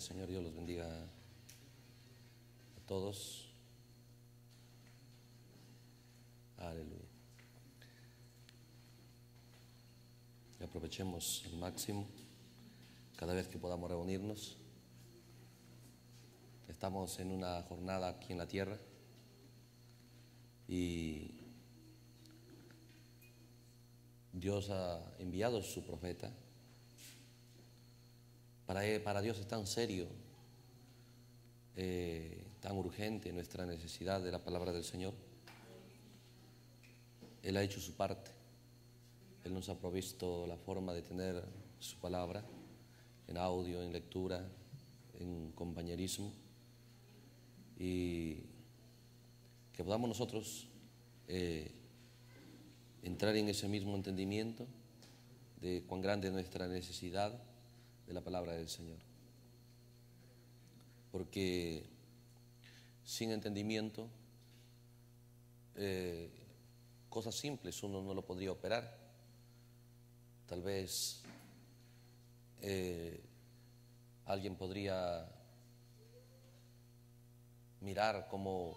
Señor, Dios los bendiga a todos. Aleluya. aprovechemos al máximo cada vez que podamos reunirnos. Estamos en una jornada aquí en la tierra y Dios ha enviado su profeta eh, para, Dios es tan serio, eh, tan urgente nuestra necesidad de la palabra del Señor. Él ha hecho su parte. Él nos ha provisto la forma de tener su palabra en audio, en lectura, en compañerismo. Y que podamos nosotros eh, entrar en ese mismo entendimiento de cuán grande es nuestra necesidad de la palabra del Señor. Porque sin entendimiento, eh, cosas simples uno no lo podría operar. Tal vez eh, alguien podría mirar cómo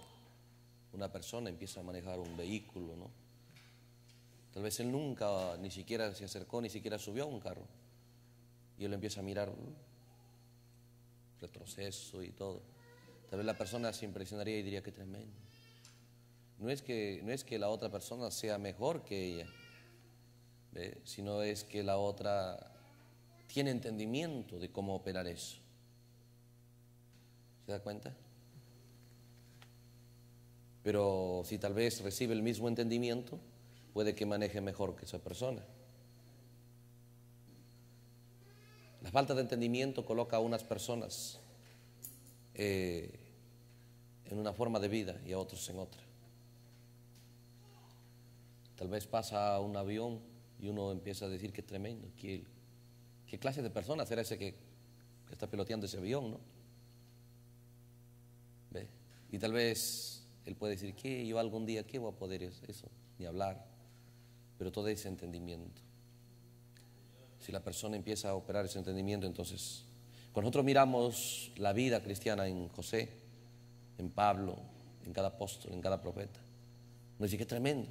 una persona empieza a manejar un vehículo, ¿no? Tal vez él nunca ni siquiera se acercó, ni siquiera subió a un carro. Y él empieza a mirar retroceso y todo. Tal vez la persona se impresionaría y diría, que tremendo. No es que, no es que la otra persona sea mejor que ella, sino es que la otra tiene entendimiento de cómo operar eso. ¿Se da cuenta? Pero si tal vez recibe el mismo entendimiento, puede que maneje mejor que esa persona. La falta de entendimiento coloca a unas personas eh, en una forma de vida y a otros en otra. Tal vez pasa un avión y uno empieza a decir que tremendo, que, qué clase de persona será ese que, está piloteando ese avión, ¿no? Y tal vez él puede decir que yo algún día que voy a poder eso, ni hablar, pero todo ese entendimiento si la persona empieza a operar ese entendimiento, entonces, cuando nosotros miramos la vida cristiana en José, en Pablo, en cada apóstol, en cada profeta, nos dice que es tremendo.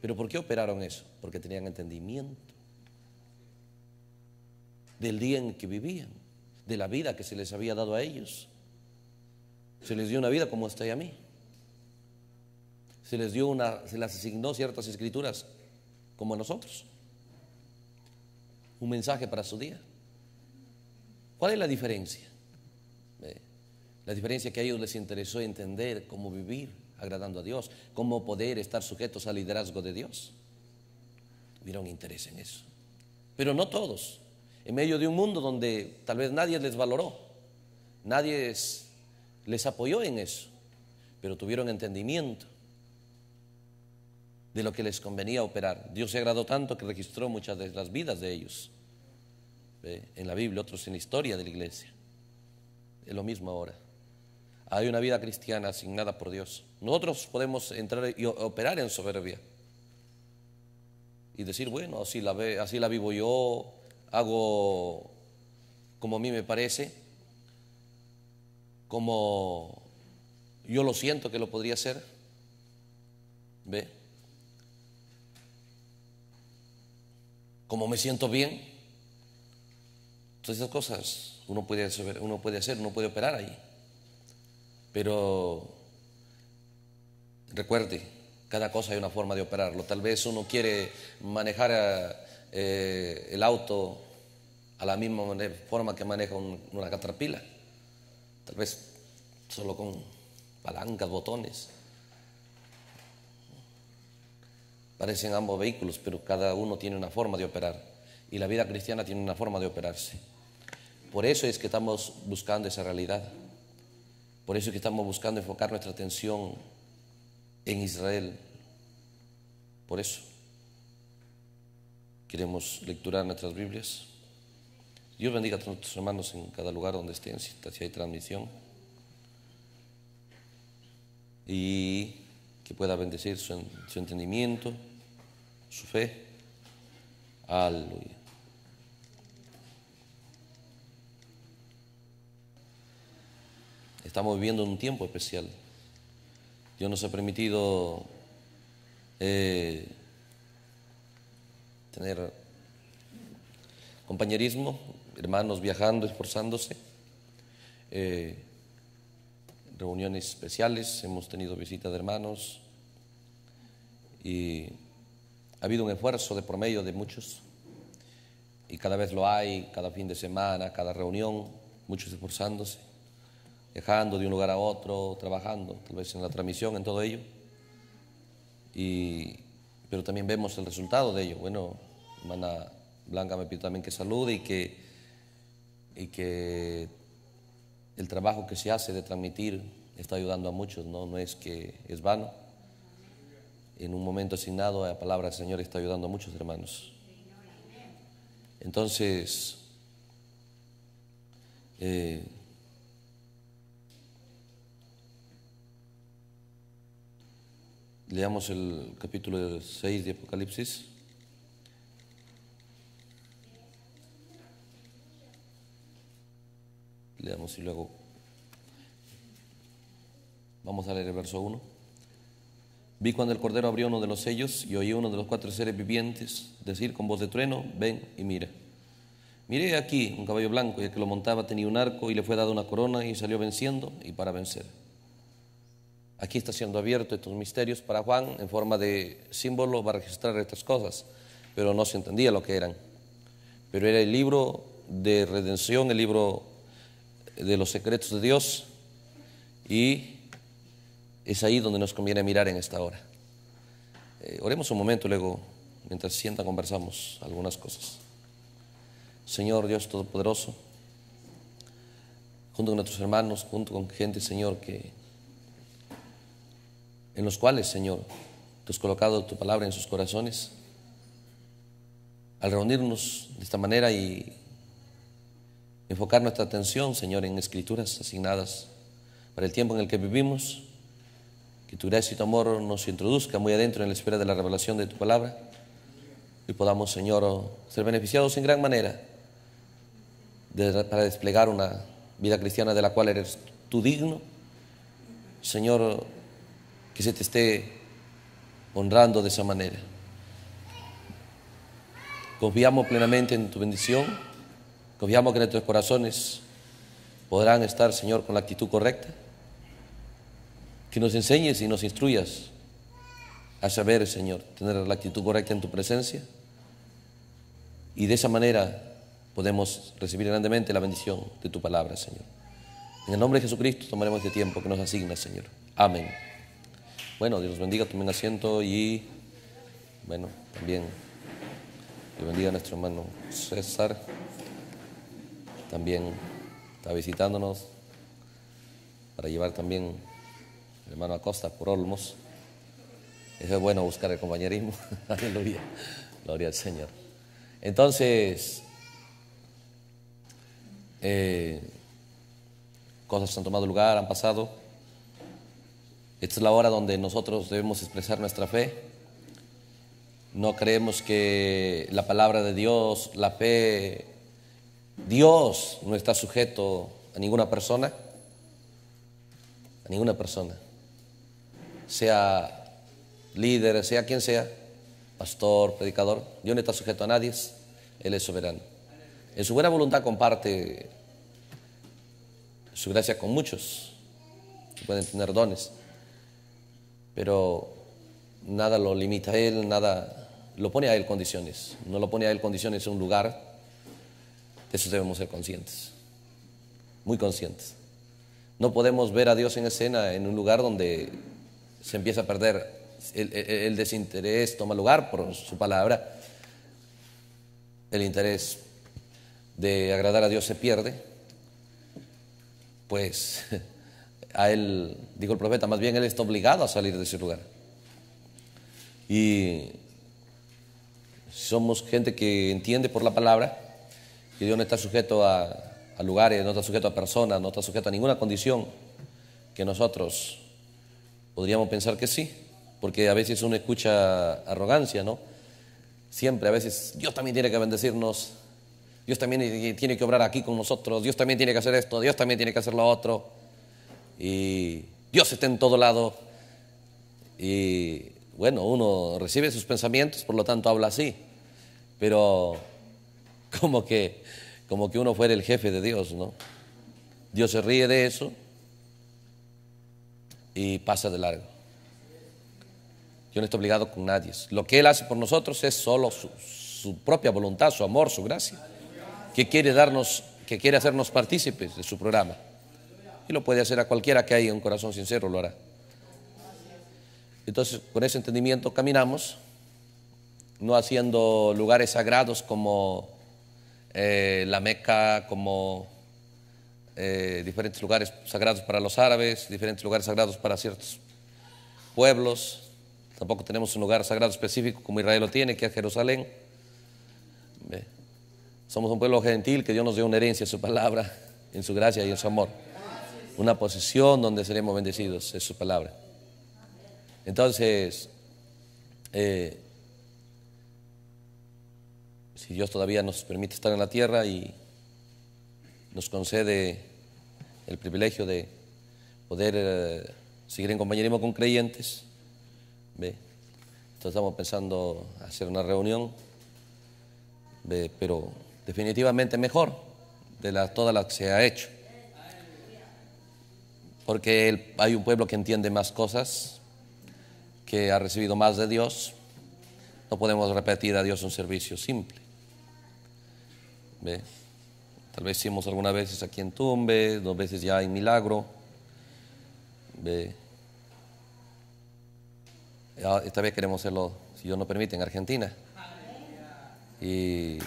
Pero ¿por qué operaron eso? Porque tenían entendimiento del día en que vivían, de la vida que se les había dado a ellos. Se les dio una vida como esta y a mí. Se les dio una, se les asignó ciertas escrituras como a nosotros un mensaje para su día. ¿Cuál es la diferencia? La diferencia que a ellos les interesó entender cómo vivir agradando a Dios, cómo poder estar sujetos al liderazgo de Dios. Tuvieron interés en eso. Pero no todos. En medio de un mundo donde tal vez nadie les valoró, nadie les apoyó en eso, pero tuvieron entendimiento de lo que les convenía operar. Dios se agradó tanto que registró muchas de las vidas de ellos en la Biblia, otros en la historia de la iglesia. Es lo mismo ahora. Hay una vida cristiana asignada por Dios. Nosotros podemos entrar y operar en soberbia y decir, bueno, así la, así la vivo yo, hago como a mí me parece, como yo lo siento que lo podría hacer. ¿Ve? como me siento bien. Todas esas cosas uno puede, hacer, uno puede hacer, puede operar ahí. Pero recuerde, cada cosa hay una forma de operarlo. Tal vez uno quiere manejar eh, el auto a la misma forma que maneja una catrapila. Tal vez solo con palancas, botones. parecen ambos vehículos, pero cada uno tiene una forma de operar y la vida cristiana tiene una forma de operarse. Por eso es que estamos buscando esa realidad. Por eso es que estamos buscando enfocar nuestra atención en Israel. Por eso queremos lecturar nuestras Biblias. Dios bendiga a nuestros hermanos en cada lugar donde estén, si hay transmisión. Y que pueda bendecir su, su entendimiento su fe. Aleluya. Estamos viviendo un tiempo especial. Dios nos ha permitido eh, tener compañerismo, hermanos viajando, esforzándose, eh, reuniones especiales, hemos tenido visita de hermanos y ha habido un esfuerzo de promedio de muchos y cada vez lo hay, cada fin de semana, cada reunión, muchos esforzándose, dejando de un lugar a otro, trabajando, tal vez en la transmisión, en todo ello. Y, pero también vemos el resultado de ello. Bueno, hermana Blanca me pide también que salude y que, y el trabajo que se hace de transmitir está ayudando a muchos, no, no es que es vano en un momento asignado, a la palabra del Señor está ayudando a muchos hermanos. Entonces, eh, leamos el capítulo 6 de Apocalipsis. Leamos y luego vamos a leer el verso 1. Vi cuando el Cordero abrió uno de los sellos y oí uno de los cuatro seres vivientes decir con voz de trueno, ven y mira. Miré aquí un caballo blanco y el que lo montaba tenía un arco y le fue dado una corona y salió venciendo y para vencer. Aquí está siendo abierto estos misterios para Juan en forma de símbolo para registrar estas cosas, pero no se entendía lo que eran. Pero era el libro de redención, el libro de los secretos de Dios y es ahí donde nos conviene mirar en esta hora. Eh, oremos un momento, luego, mientras sienta, conversamos algunas cosas. Señor Dios Todopoderoso, junto con nuestros hermanos, junto con gente, Señor, que en los cuales, Señor, tú has colocado tu palabra en sus corazones. Al reunirnos de esta manera y enfocar nuestra atención, Señor, en escrituras asignadas para el tiempo en el que vivimos, que tu gracia y tu amor nos introduzca muy adentro en la espera de la revelación de tu palabra y podamos, Señor, ser beneficiados en gran manera para desplegar una vida cristiana de la cual eres tú digno. Señor, que se te esté honrando de esa manera. Confiamos plenamente en tu bendición, confiamos que nuestros corazones podrán estar, Señor, con la actitud correcta que nos enseñes y nos instruyas a saber, Señor, tener la actitud correcta en tu presencia. Y de esa manera podemos recibir grandemente la bendición de tu palabra, Señor. En el nombre de Jesucristo tomaremos este tiempo que nos asigna, Señor. Amén. Bueno, Dios bendiga, bendiga, tomen asiento y, bueno, también Dios bendiga a nuestro hermano César. También está visitándonos para llevar también hermano Acosta por Olmos. es bueno buscar el compañerismo. Aleluya. Gloria al Señor. Entonces, eh, cosas han tomado lugar, han pasado. Esta es la hora donde nosotros debemos expresar nuestra fe. No creemos que la palabra de Dios, la fe, Dios no está sujeto a ninguna persona. A ninguna persona sea líder, sea quien sea, pastor, predicador, Dios no está sujeto a nadie, Él es soberano. En su buena voluntad comparte su gracia con muchos, que pueden tener dones, pero nada lo limita a Él, nada lo pone a Él condiciones, no lo pone a Él condiciones en un lugar, de eso debemos ser conscientes, muy conscientes. No podemos ver a Dios en escena en un lugar donde se empieza a perder, el, desinterés toma lugar por su palabra, el interés de agradar a Dios se pierde, pues a él, dijo el profeta, más bien él está obligado a salir de ese lugar. Y somos gente que entiende por la palabra que Dios no está sujeto a, a lugares, no está sujeto a personas, no está sujeto a ninguna condición que nosotros Podríamos pensar que sí, porque a veces uno escucha arrogancia, ¿no? Siempre, a veces, Dios también tiene que bendecirnos, Dios también tiene que obrar aquí con nosotros, Dios también tiene que hacer esto, Dios también tiene que hacer lo otro, y Dios está en todo lado. Y bueno, uno recibe sus pensamientos, por lo tanto habla así, pero como que, como que uno fuera el jefe de Dios, ¿no? Dios se ríe de eso y pasa de largo. Yo no estoy obligado con nadie. Lo que Él hace por nosotros es solo su, propia voluntad, su amor, su gracia, que quiere darnos, que quiere hacernos partícipes de su programa. Y lo puede hacer a cualquiera que haya un corazón sincero, lo hará. Entonces, con ese entendimiento caminamos, no haciendo lugares sagrados como eh, la Meca, como eh, diferentes lugares sagrados para los árabes, diferentes lugares sagrados para ciertos pueblos. Tampoco tenemos un lugar sagrado específico como Israel lo tiene, que es Jerusalén. Somos un pueblo gentil que Dios nos dio una herencia en su palabra, en su gracia y en su amor. Una posición donde seremos bendecidos, es su palabra. Entonces, eh, si Dios todavía nos permite estar en la tierra y nos concede el privilegio de poder eh, seguir en compañerismo con creyentes. estamos pensando hacer una reunión, pero definitivamente mejor de la, todas las que se ha hecho. Porque hay un pueblo que entiende más cosas, que ha recibido más de Dios. No podemos repetir a Dios un servicio simple. ¿Ve? Tal vez hicimos algunas veces aquí en Tumbe, dos veces ya en Milagro. Esta ah, vez queremos hacerlo, si Dios nos permite, en Argentina. Y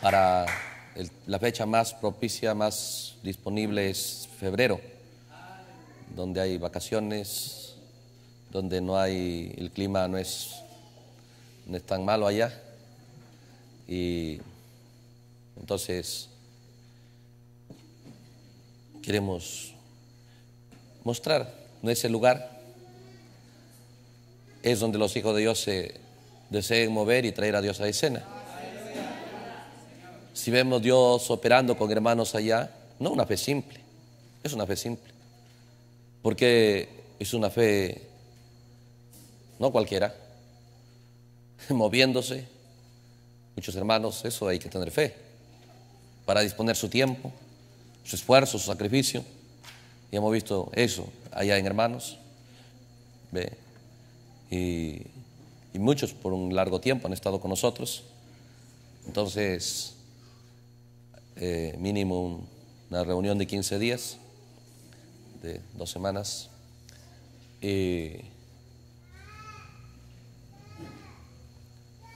para la fecha más propicia, más disponible es febrero, donde hay vacaciones, donde no hay, el clima no es, no es tan malo allá. Y entonces queremos mostrar no ese lugar. Es donde los hijos de Dios se deseen mover y traer a Dios a escena. Si vemos Dios operando con hermanos allá, no una fe simple, es una fe simple, porque es una fe no cualquiera, moviéndose. Muchos hermanos, eso hay que tener fe para disponer su tiempo, su esfuerzo, su sacrificio. Y hemos visto eso allá en hermanos. ¿Ve? Y, muchos por un largo tiempo han estado con nosotros. Entonces, eh, mínimo una reunión de 15 días, de dos semanas. Y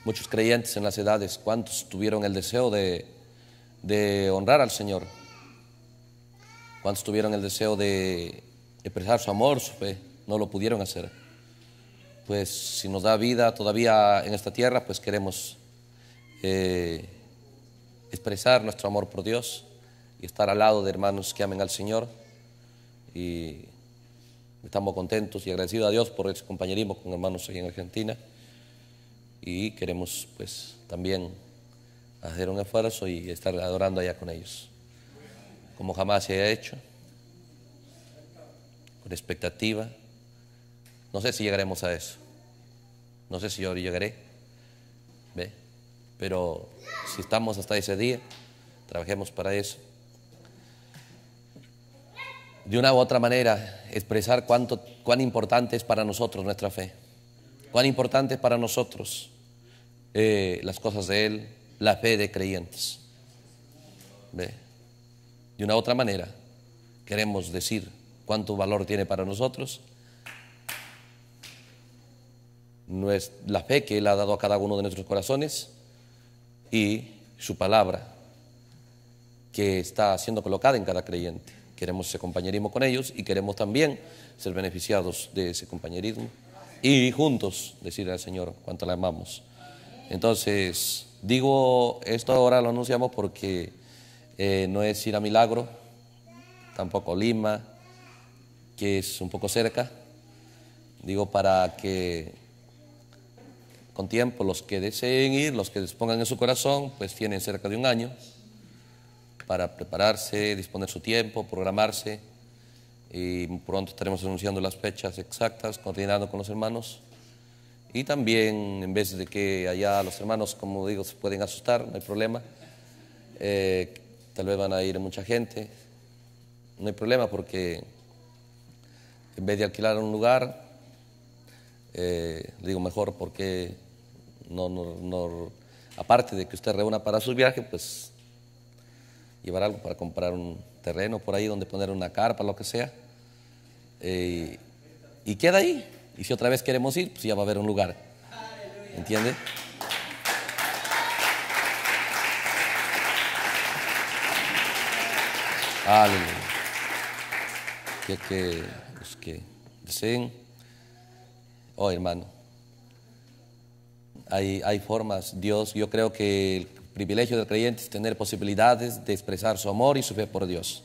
muchos creyentes en las edades, ¿cuántos tuvieron el deseo de, honrar al Señor? ¿Cuántos tuvieron el deseo de expresar su amor, su fe? No lo pudieron hacer. Pues si nos da vida todavía en esta tierra, pues queremos eh, expresar nuestro amor por Dios y estar al lado de hermanos que amen al Señor. Y estamos contentos y agradecidos a Dios por el compañerismo con hermanos aquí en Argentina y queremos pues también hacer un esfuerzo y estar adorando allá con ellos, como jamás se haya hecho, con expectativa. No sé si llegaremos a eso, no sé si yo llegaré, ¿ve? pero si estamos hasta ese día, trabajemos para eso. De una u otra manera, expresar cuánto, cuán importante es para nosotros nuestra fe. Cuán importante es para nosotros eh, las cosas de Él, la fe de creyentes. De una otra manera, queremos decir cuánto valor tiene para nosotros la fe que Él ha dado a cada uno de nuestros corazones y su palabra que está siendo colocada en cada creyente. Queremos ese compañerismo con ellos y queremos también ser beneficiados de ese compañerismo y juntos decirle al Señor cuánto le amamos. Entonces, digo esto ahora, lo anunciamos porque eh, no es ir a Milagro, tampoco Lima, que es un poco cerca. Digo para que con tiempo los que deseen ir, los que dispongan en su corazón, pues tienen cerca de un año para prepararse, disponer su tiempo, programarse y pronto estaremos anunciando las fechas exactas, coordinando con los hermanos. Y también, en vez de que allá los hermanos, como digo, se pueden asustar, no hay problema, eh, tal vez van a ir mucha gente, no hay problema porque en vez de alquilar un lugar, eh, digo mejor porque no, no, aparte de que usted reúna para su viaje pues llevar algo para comprar un, terreno por ahí donde poner una carpa, lo que sea. Eh, y queda ahí. Y si otra vez queremos ir, pues ya va a haber un lugar. ¿Entiende? Aleluya. Que, que, pues que deseen. Oh, hermano. Hay, hay formas. Dios, yo creo que el privilegio de creyente tener posibilidades de expresar su amor y su fe por Dios.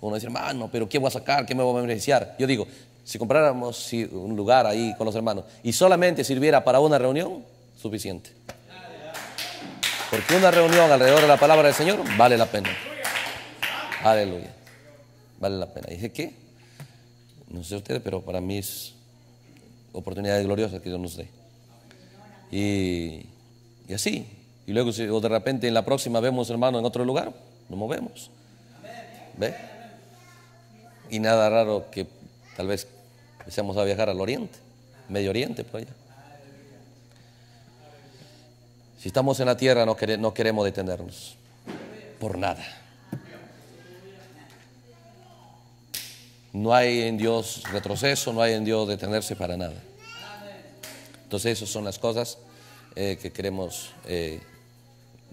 Uno dice, hermano, pero ¿qué voy a sacar? ¿Qué me voy a beneficiar? Yo digo, si compráramos un lugar ahí con los hermanos y solamente sirviera para una reunión, suficiente. Porque una reunión alrededor de la palabra del Señor vale la pena. Aleluya. Vale la pena. Dije, que No sé ustedes, pero para mí es oportunidades gloriosas que Dios nos dé. y así, y luego, de repente en la próxima vemos, hermano, en otro lugar, nos movemos. ¿Ve? Y nada raro que tal vez empecemos a viajar al oriente, Medio Oriente, por allá. Si estamos en la tierra, no, queremos detenernos. Por nada. No hay en Dios retroceso, no hay en Dios detenerse para nada. Entonces, esas son las cosas eh, que queremos eh,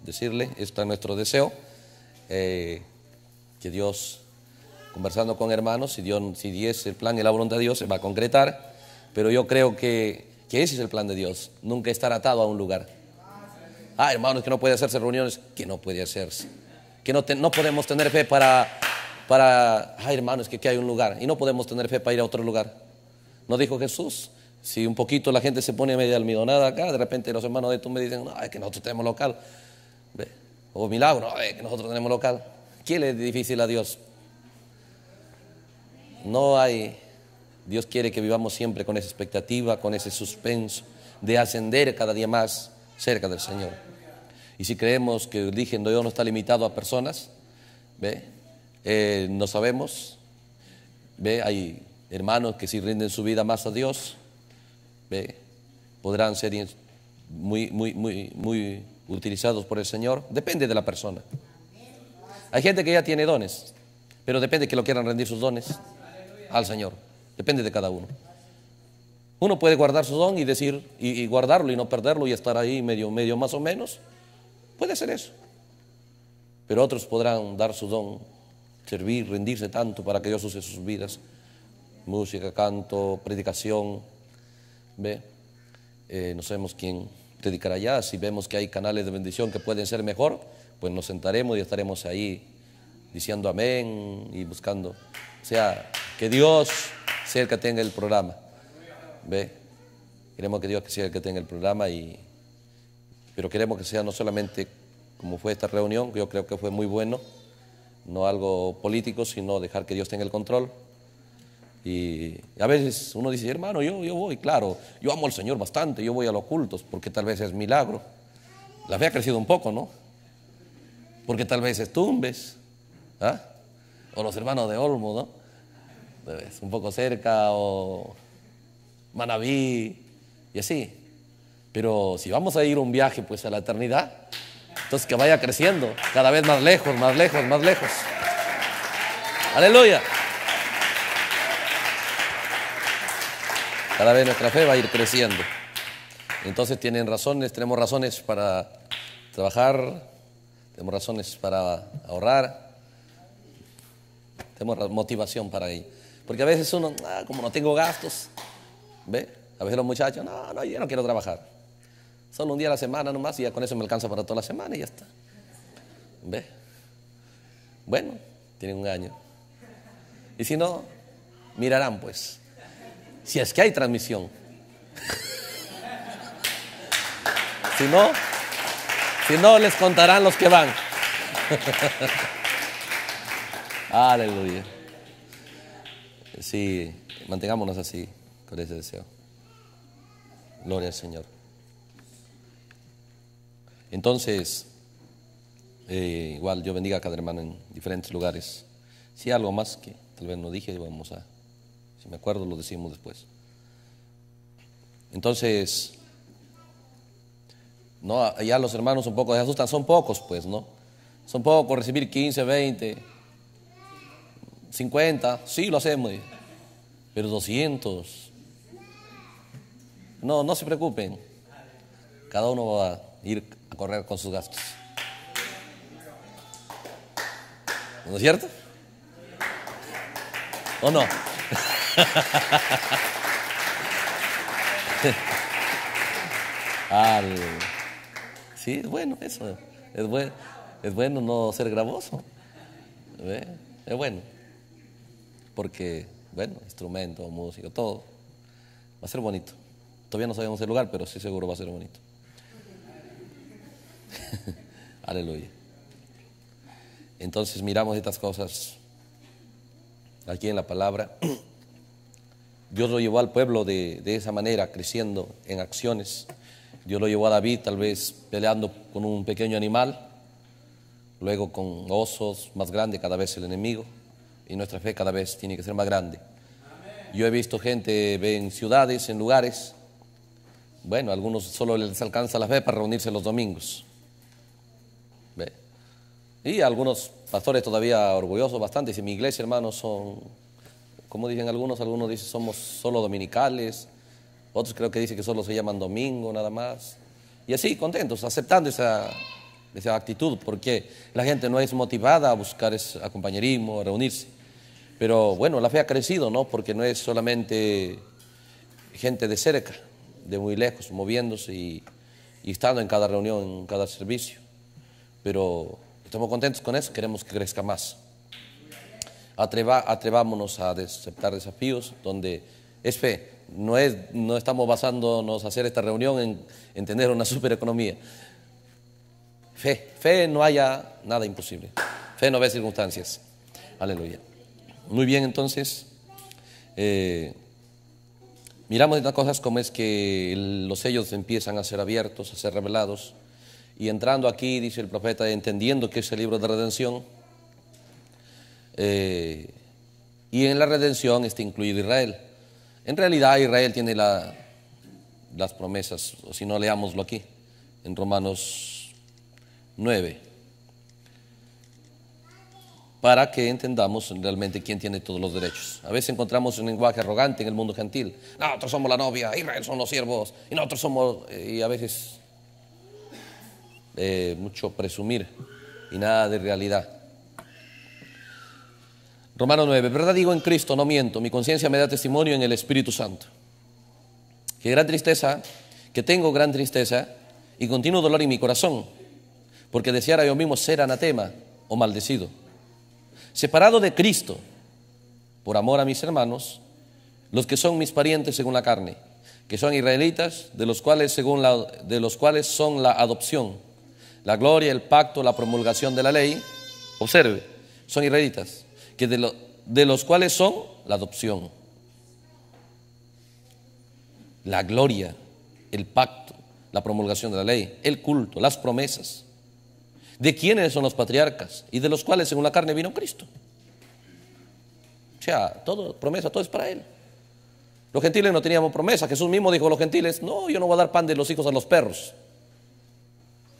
decirle, esto es nuestro deseo, eh, que Dios, conversando con hermanos, si, Dios, si diese el plan y la voluntad de Dios, se va a concretar, pero yo creo que, ese es el plan de Dios, nunca estar atado a un lugar. Ah, hermanos, que no puede hacerse reuniones, que no puede hacerse, que no, podemos tener fe para, para, ay hermanos, que aquí hay un lugar, y no podemos tener fe para ir a otro lugar. ¿No dijo Jesús? Si un poquito la gente se pone media almidonada acá, de repente los hermanos de tú me dicen, no, es que nosotros tenemos local o milagro, que nosotros tenemos local. quién le es difícil a Dios? No hay. Dios quiere que vivamos siempre con esa expectativa, con ese suspenso de ascender cada día más cerca del Señor. Y si creemos que el origen de Dios no está limitado a personas, ¿ve? Eh, no sabemos. ¿Ve? Hay hermanos que si rinden su vida más a Dios, ¿ve? podrán ser muy, muy, muy, muy utilizados por el Señor? Depende de la persona. Hay gente que ya tiene dones, pero depende que lo quieran rendir sus dones al Señor. Depende de cada uno. Uno puede guardar su don y decir, y, guardarlo y no perderlo y estar ahí medio, medio más o menos. Puede ser eso. Pero otros podrán dar su don, servir, rendirse tanto para que Dios use sus vidas. Música, canto, predicación. Ve, eh, no sabemos quién dedicar allá, si vemos que hay canales de bendición que pueden ser mejor, pues nos sentaremos y estaremos ahí diciendo amén y buscando. O sea, que Dios sea el que tenga el programa. ¿Ve? Queremos que Dios sea el que tenga el programa y pero queremos que sea no solamente como fue esta reunión, que yo creo que fue muy bueno, no algo político, sino dejar que Dios tenga el control. Y a veces uno dice, hermano, yo, yo voy, claro, yo amo al Señor bastante, yo voy a los cultos, porque tal vez es milagro. La fe ha crecido un poco, ¿no? Porque tal vez es tumbes, ¿ah? o los hermanos de Olmo, ¿no? un poco cerca, o Manaví y así. Pero si vamos a ir un viaje pues a la eternidad, entonces que vaya creciendo, cada vez más lejos, más lejos, más lejos. Aleluya. Cada vez nuestra fe va a ir creciendo. Entonces tienen razones, tenemos razones para trabajar, tenemos razones para ahorrar, tenemos motivación para ello. Porque a veces uno, ah, como no tengo gastos, ¿ve? A veces los muchachos, no, no, yo no quiero trabajar. Solo un día a la semana nomás y ya con eso me alcanza para toda la semana y ya está. ¿Ve? Bueno, tienen un año. Y si no, mirarán pues. Si es que hay transmisión. si no, si no, les contarán los que van. Aleluya. Sí, mantengámonos así, con ese deseo. Gloria al Señor. Entonces, eh, igual yo bendiga a cada hermano en diferentes lugares. Si algo más que tal vez no dije, vamos a si me acuerdo, lo decimos después. Entonces, no, ya los hermanos un poco se asustan, son pocos, pues, ¿no? Son pocos recibir 15, 20, 50, sí lo hacemos, pero 200. No, no se preocupen. Cada uno va a ir a correr con sus gastos. ¿No es cierto? ¿O no? Sí, es bueno eso. Es, es bueno no ser gravoso. Es bueno. Porque, bueno, instrumento, música, todo. Va a ser bonito. Todavía no sabemos el lugar, pero sí seguro va a ser bonito. Aleluya. Entonces miramos estas cosas aquí en la palabra. Dios lo llevó al pueblo de, esa manera, creciendo en acciones. Dios lo llevó a David, tal vez peleando con un pequeño animal, luego con osos, más grandes, cada vez el enemigo, y nuestra fe cada vez tiene que ser más grande. Yo he visto gente en ciudades, en lugares, bueno, a algunos solo les alcanza la fe para reunirse los domingos. Y algunos pastores todavía orgullosos bastante, dicen, mi iglesia, hermanos, son como dicen algunos, algunos dicen somos solo dominicales, otros creo que dicen que solo se llaman domingo nada más. Y así, contentos, aceptando esa, actitud, porque la gente no es motivada a buscar ese compañerismo, a reunirse. Pero bueno, la fe ha crecido, ¿no? Porque no es solamente gente de cerca, de muy lejos, moviéndose y estando en cada reunión, en cada servicio. Pero estamos contentos con eso, queremos que crezca más atrevámonos a aceptar desafíos donde es fe. No, es, no estamos basándonos a hacer esta reunión en, tener una supereconomía. Fe, fe no haya nada imposible. Fe no ve circunstancias. Aleluya. Muy bien, entonces, eh, miramos estas cosas como es que los sellos empiezan a ser abiertos, a ser revelados. Y entrando aquí, dice el profeta, entendiendo que es el libro de redención, eh, y en la redención está incluido Israel. En realidad Israel tiene las promesas, o si no, leámoslo aquí, en Romanos 9, para que entendamos realmente quién tiene todos los derechos. A veces encontramos un lenguaje arrogante en el mundo gentil. Nosotros somos la novia, Israel son los siervos, y nosotros somos, eh, y a veces eh, mucho presumir y nada de realidad. Romano 9, verdad digo en Cristo, no miento, mi conciencia me da testimonio en el Espíritu Santo. Que gran tristeza, que tengo gran tristeza y continuo dolor en mi corazón, porque deseara yo mismo ser anatema o maldecido. Separado de Cristo, por amor a mis hermanos, los que son mis parientes según la carne, que son israelitas, de los cuales, según la, de los cuales son la adopción, la gloria, el pacto, la promulgación de la ley, observe, son israelitas que de, de los cuales son la adopción, la gloria, el pacto, la promulgación de la ley, el culto, las promesas. ¿De quiénes son los patriarcas? Y de los cuales según la carne vino Cristo. O sea, todo, promesa, todo es para Él. Los gentiles no teníamos promesa. Jesús mismo dijo a los gentiles, no, yo no voy a dar pan de los hijos a los perros.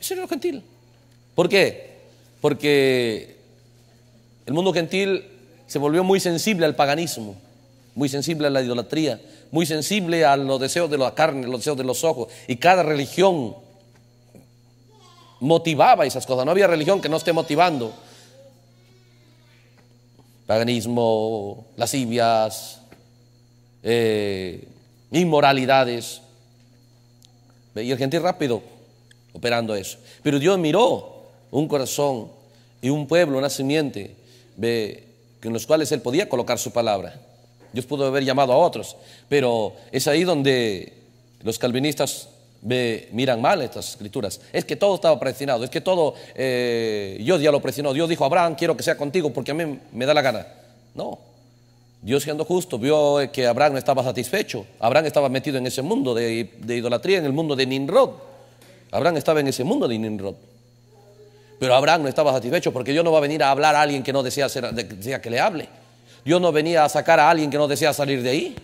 Ese era lo gentil. ¿Por qué? Porque el mundo gentil se volvió muy sensible al paganismo, muy sensible a la idolatría, muy sensible a los deseos de la carne, los deseos de los ojos. Y cada religión motivaba esas cosas. No había religión que no esté motivando. Paganismo, lascivias, eh, inmoralidades. Y el gentil rápido operando eso. Pero Dios miró un corazón y un pueblo, una simiente que en los cuales él podía colocar su palabra. Dios pudo haber llamado a otros, pero es ahí donde los calvinistas miran mal estas escrituras. Es que todo estaba predestinado, es que todo, eh, Dios ya lo predestinó. Dios dijo, Abraham, quiero que sea contigo porque a mí me da la gana. No, Dios siendo justo vio eh, que Abraham no estaba satisfecho. Abraham estaba metido en ese mundo de, de idolatría, en el mundo de Ninrod. Abraham estaba en ese mundo de Ninrod. Pero Abraham no estaba satisfecho porque Dios no va a venir a hablar a alguien que no desea, que le hable. Dios no venía a sacar a alguien que no desea salir de ahí.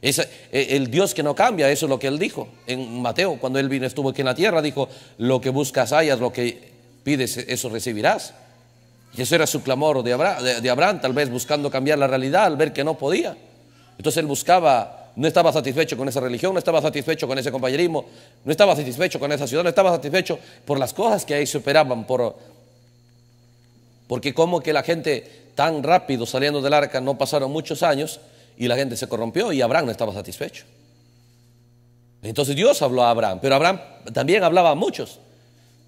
E, el Dios que no cambia, eso es lo que él dijo en Mateo, cuando él vino, estuvo aquí en la tierra, dijo, lo que buscas hayas, lo que pides, eso recibirás. Y eso era su clamor de de Abraham, tal vez buscando cambiar la realidad al ver que no podía. Entonces él buscaba no estaba satisfecho con esa religión, no estaba satisfecho con ese compañerismo, no estaba satisfecho con esa ciudad, no estaba satisfecho por las cosas que ahí se operaban, por, porque como que la gente tan rápido saliendo del arca no pasaron muchos años y la gente se corrompió y Abraham no estaba satisfecho. Entonces Dios habló a Abraham, pero Abraham también hablaba a muchos.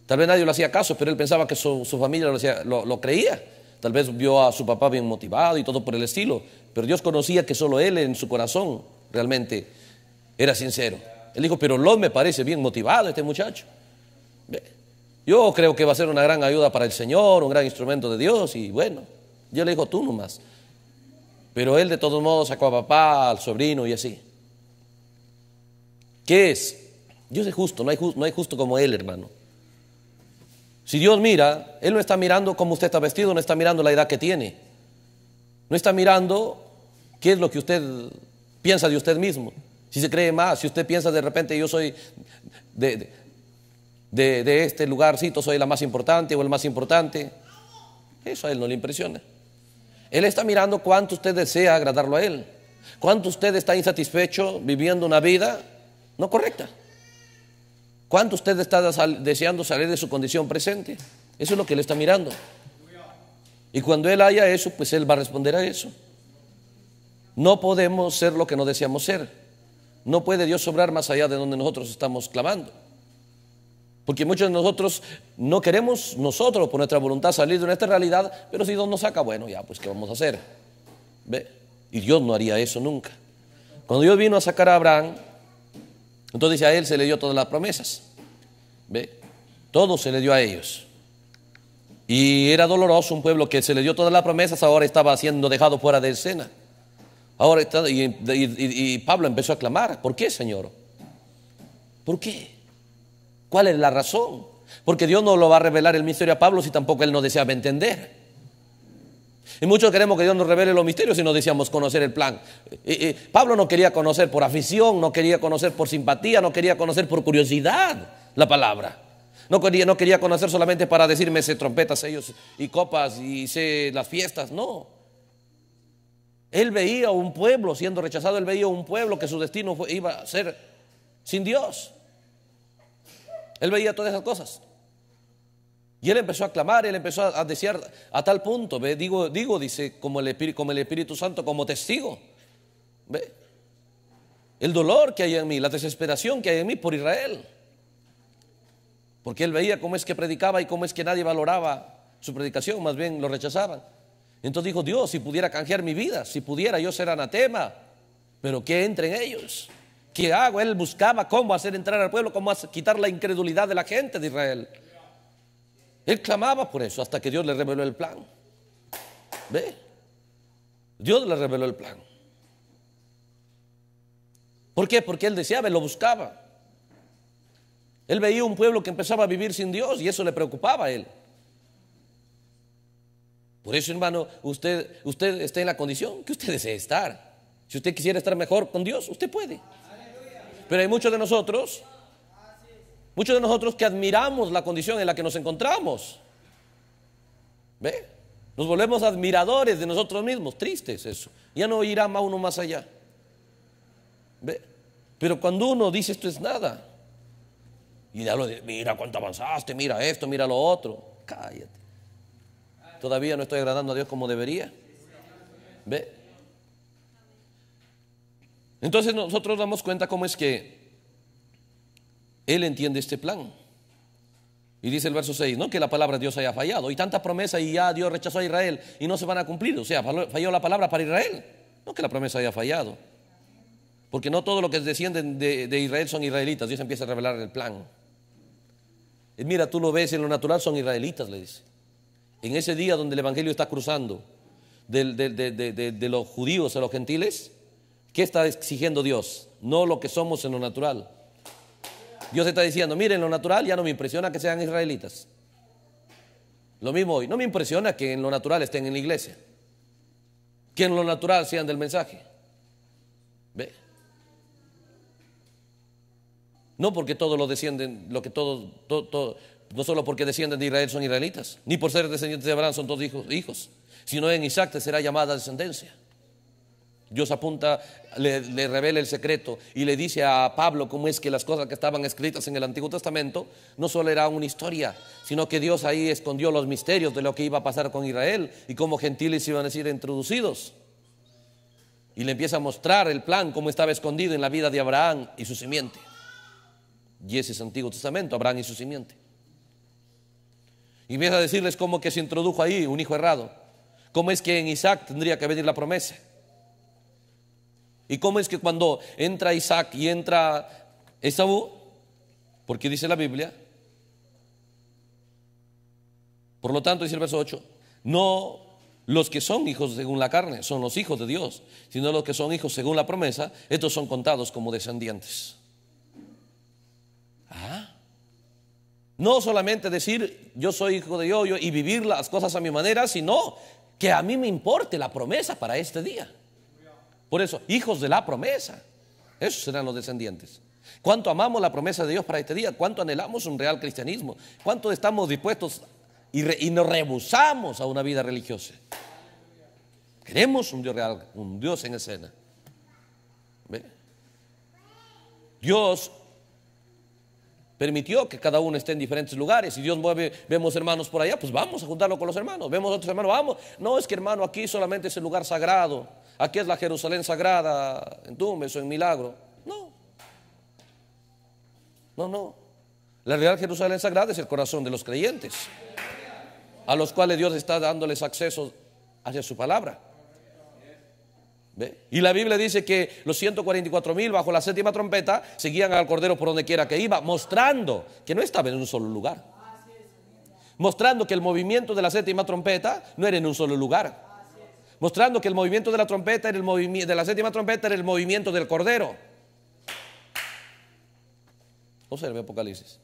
Tal vez nadie lo hacía caso, pero él pensaba que su, familia lo, lo creía. Tal vez vio a su papá bien motivado y todo por el estilo, pero Dios conocía que solo él en su corazón realmente era sincero. Él dijo, pero López me parece bien motivado este muchacho. Yo creo que va a ser una gran ayuda para el Señor, un gran instrumento de Dios. Y bueno, yo le digo tú nomás. Pero él de todos modos sacó a papá, al sobrino y así. ¿Qué es? Dios es justo, no hay, justo como él, hermano. Si Dios mira, Él no está mirando cómo usted está vestido, no está mirando la edad que tiene. No está mirando qué es lo que usted piensa de usted mismo, si se cree más, si usted piensa de repente yo soy de, este lugarcito, soy la más importante o el más importante, eso a él no le impresiona. Él está mirando cuánto usted desea agradarlo a él, cuánto usted está insatisfecho viviendo una vida no correcta, cuánto usted está deseando salir de su condición presente. Eso es lo que él está mirando. Y cuando él haya eso, pues él va a responder a eso. No podemos ser lo que no deseamos ser. No puede Dios obrar más allá de donde nosotros estamos clamando. Porque muchos de nosotros no queremos nosotros por nuestra voluntad salir de nuestra realidad, pero si Dios nos saca, bueno, ya, pues ¿qué vamos a hacer? ¿Ve? Y Dios no haría eso nunca. Cuando Dios vino a sacar a Abraham, entonces a él se le dio todas las promesas. ¿Ve? Todo se le dio a ellos. Y era doloroso un pueblo que se le dio todas las promesas, ahora estaba siendo dejado fuera de escena. Ahora está, y, Pablo empezó a clamar, ¿por qué, Señor? ¿Por qué? ¿Cuál es la razón? Porque Dios no lo va a revelar el misterio a Pablo si tampoco él no deseaba entender. Y muchos queremos que Dios nos revele los misterios si no deseamos conocer el plan. Y, Pablo no quería conocer por afición, no quería conocer por simpatía, no quería conocer por curiosidad la palabra. No quería, no quería conocer solamente para decirme sé trompetas, ellos y copas y sé las fiestas, no. Él veía un pueblo siendo rechazado, él veía un pueblo que su destino iba a ser sin Dios. Él veía todas esas cosas. Y él empezó a clamar, él empezó a desear a tal punto, ¿ve? Digo, digo, dice, como el, Espíritu, como el Espíritu Santo, como testigo. ¿Ve? El dolor que hay en mí, la desesperación que hay en mí por Israel. Porque él veía cómo es que predicaba y cómo es que nadie valoraba su predicación, más bien lo rechazaban. Entonces dijo, Dios, si pudiera canjear mi vida, si pudiera yo ser anatema, pero que entren ellos. ¿Qué hago? Él buscaba cómo hacer entrar al pueblo, cómo quitar la incredulidad de la gente de Israel. Él clamaba por eso hasta que Dios le reveló el plan. ¿Ve? Dios le reveló el plan. ¿Por qué? Porque él deseaba, él lo buscaba. Él veía un pueblo que empezaba a vivir sin Dios y eso le preocupaba a él. Por eso, hermano, usted, usted está en la condición que usted desea estar. Si usted quisiera estar mejor con Dios, usted puede. Pero hay muchos de nosotros, muchos de nosotros que admiramos la condición en la que nos encontramos. ¿Ve? Nos volvemos admiradores de nosotros mismos, tristes eso. Ya no irá más uno más allá. ¿Ve? Pero cuando uno dice esto es nada, y hablo de, mira cuánto avanzaste, mira esto, mira lo otro, cállate. ¿Todavía no estoy agradando a Dios como debería? ¿Ve? Entonces nosotros damos cuenta cómo es que Él entiende este plan. Y dice el verso 6, no que la palabra de Dios haya fallado. Y tanta promesa y ya ah, Dios rechazó a Israel y no se van a cumplir. O sea, falló la palabra para Israel. No que la promesa haya fallado. Porque no todo lo que descienden de, de Israel son israelitas. Dios empieza a revelar el plan. mira, tú lo ves en lo natural, son israelitas, le dice en ese día donde el Evangelio está cruzando de, los judíos a los gentiles, ¿qué está exigiendo Dios? No lo que somos en lo natural. Dios está diciendo, miren, lo natural ya no me impresiona que sean israelitas. Lo mismo hoy, no me impresiona que en lo natural estén en la iglesia, que en lo natural sean del mensaje. ¿Ve? No porque todos lo descienden, lo que todos, no solo porque descienden de Israel son israelitas, ni por ser descendientes de Abraham son todos hijos, hijos sino en Isaac te será llamada descendencia. Dios apunta, le, revela el secreto y le dice a Pablo cómo es que las cosas que estaban escritas en el Antiguo Testamento no solo era una historia, sino que Dios ahí escondió los misterios de lo que iba a pasar con Israel y cómo gentiles iban a ser introducidos. Y le empieza a mostrar el plan, cómo estaba escondido en la vida de Abraham y su simiente. Y ese es Antiguo Testamento, Abraham y su simiente. Y empieza a decirles cómo que se introdujo ahí un hijo errado. Cómo es que en Isaac tendría que venir la promesa. Y cómo es que cuando entra Isaac y entra Esaú, porque dice la Biblia, por lo tanto dice el verso 8, no los que son hijos según la carne son los hijos de Dios, sino los que son hijos según la promesa, estos son contados como descendientes. Ah, no solamente decir yo soy hijo de Dios y vivir las cosas a mi manera, sino que a mí me importe la promesa para este día. Por eso, hijos de la promesa, esos serán los descendientes. ¿Cuánto amamos la promesa de Dios para este día? ¿Cuánto anhelamos un real cristianismo? ¿Cuánto estamos dispuestos y, nos rebusamos a una vida religiosa? Queremos un Dios real, un Dios en escena. Dios permitió que cada uno esté en diferentes lugares. y Dios mueve, vemos hermanos por allá, pues vamos a juntarlo con los hermanos. Vemos otros hermanos, vamos. No es que hermano, aquí solamente es el lugar sagrado. Aquí es la Jerusalén sagrada, en Tumbes o en Milagro. No. No, no. La real Jerusalén sagrada es el corazón de los creyentes, a los cuales Dios está dándoles acceso hacia su palabra. Y la Biblia dice que los 144 mil bajo la séptima trompeta seguían al Cordero por donde quiera que iba, mostrando que no estaba en un solo lugar. Mostrando que el movimiento de la séptima trompeta no era en un solo lugar. Mostrando que el movimiento de la trompeta era el movimiento de la séptima trompeta era el movimiento del Cordero. Observe Apocalipsis.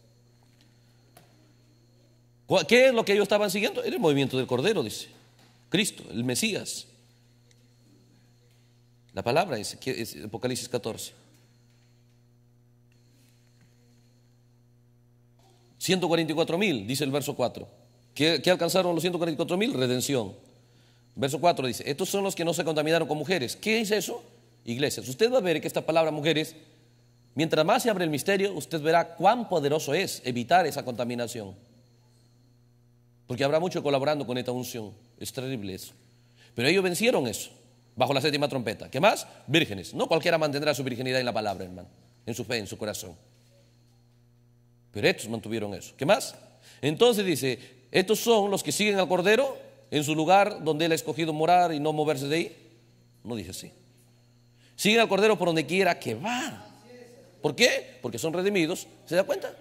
¿Qué es lo que ellos estaban siguiendo? Era el movimiento del Cordero, dice. Cristo, el Mesías. La palabra es Apocalipsis 14. 144 mil, dice el verso 4. ¿Qué, alcanzaron los 144 mil? Redención. Verso 4 dice, estos son los que no se contaminaron con mujeres. ¿Qué es eso? Iglesias. Usted va a ver que esta palabra mujeres, mientras más se abre el misterio, usted verá cuán poderoso es evitar esa contaminación. Porque habrá mucho colaborando con esta unción. Es terrible eso. Pero ellos vencieron eso bajo la séptima trompeta. ¿Qué más? Vírgenes. No cualquiera mantendrá su virginidad en la palabra, hermano, en su fe, en su corazón. Pero estos mantuvieron eso. ¿Qué más? Entonces dice, estos son los que siguen al Cordero en su lugar donde él ha escogido morar y no moverse de ahí. No dice así. Siguen al Cordero por donde quiera que va. ¿Por qué? Porque son redimidos. ¿Se da cuenta?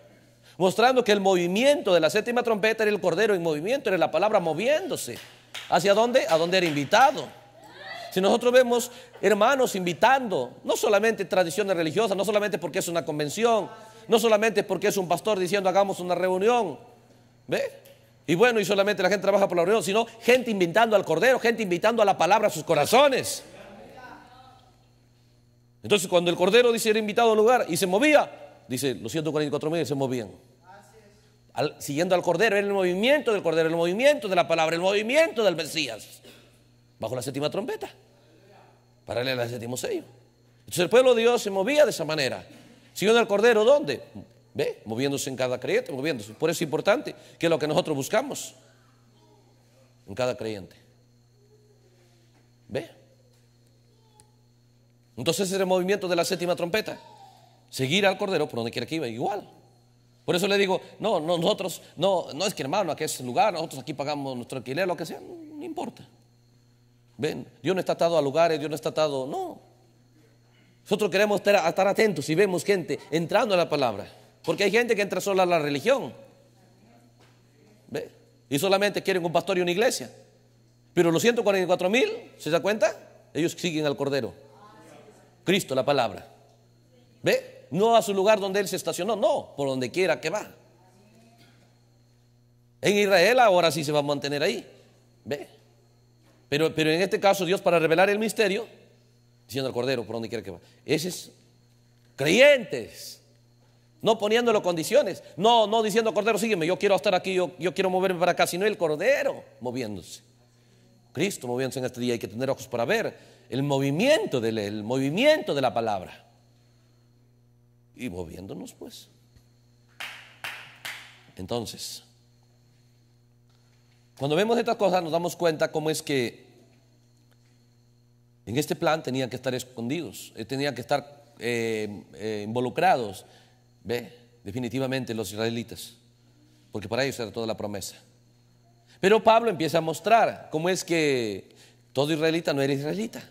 Mostrando que el movimiento de la séptima trompeta era el Cordero en movimiento, era la palabra moviéndose. ¿Hacia dónde? A donde era invitado. Si nosotros vemos hermanos invitando, no solamente tradiciones religiosas, no solamente porque es una convención, no solamente porque es un pastor diciendo hagamos una reunión, ¿ve? Y bueno, y solamente la gente trabaja por la reunión, sino gente invitando al Cordero, gente invitando a la palabra a sus corazones. Entonces cuando el Cordero dice era invitado al lugar y se movía, dice los 144 mil se movían. siguiendo al Cordero, era el movimiento del Cordero, el movimiento de la palabra, el movimiento del Mesías, bajo la séptima trompeta paralela al séptimo sello. Entonces el pueblo de Dios se movía de esa manera. Siguiendo al Cordero, ¿dónde? ¿Ve? Moviéndose en cada creyente, moviéndose. Por eso es importante que lo que nosotros buscamos en cada creyente. ¿Ve? Entonces es el movimiento de la séptima trompeta. Seguir al Cordero por donde quiera que iba, igual. Por eso le digo, no, nosotros, no, no es que hermano, aquí es el lugar, nosotros aquí pagamos nuestro alquiler, lo que sea, no importa. Dios no está atado a lugares, Dios no está atado, no. Nosotros queremos estar atentos y vemos gente entrando a la palabra, porque hay gente que entra sola a la religión. Y solamente quieren un pastor y una iglesia. Pero los 144 mil, ¿se da cuenta? Ellos siguen al Cordero. Cristo, la palabra. ¿Ve? No a su lugar donde él se estacionó, no, por donde quiera que va. En Israel ahora sí se va a mantener ahí. ¿Ve? Pero, en este caso Dios para revelar el misterio, diciendo al Cordero por donde quiere que va, Esos creyentes, no poniéndolo condiciones, no, no diciendo Cordero, sígueme, yo quiero estar aquí, yo, quiero moverme para acá, sino el Cordero moviéndose. Cristo moviéndose en este día, hay que tener ojos para ver el movimiento, del, el movimiento de la palabra. Y moviéndonos pues. Entonces, cuando vemos estas cosas nos damos cuenta cómo es que en este plan tenían que estar escondidos, eh, tenían que estar eh, eh, involucrados, ¿ve? definitivamente los israelitas, porque para ellos era toda la promesa. Pero Pablo empieza a mostrar cómo es que todo israelita no era israelita,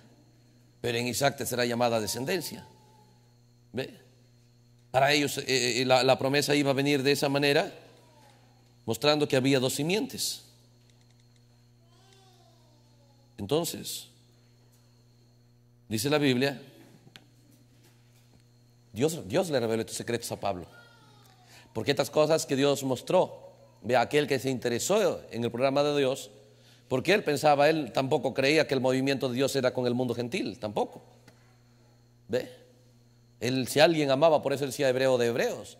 pero en Isaac te será llamada descendencia. Para ellos la promesa iba a venir de esa manera, mostrando que había dos simientes. Entonces, dice la Biblia, Dios, Dios le reveló estos secretos a Pablo. Porque estas cosas que Dios mostró, ve aquel que se interesó en el programa de Dios, porque él pensaba, él tampoco creía que el movimiento de Dios era con el mundo gentil, tampoco. ¿Ve? Él, si alguien amaba, por eso él decía hebreo de hebreos,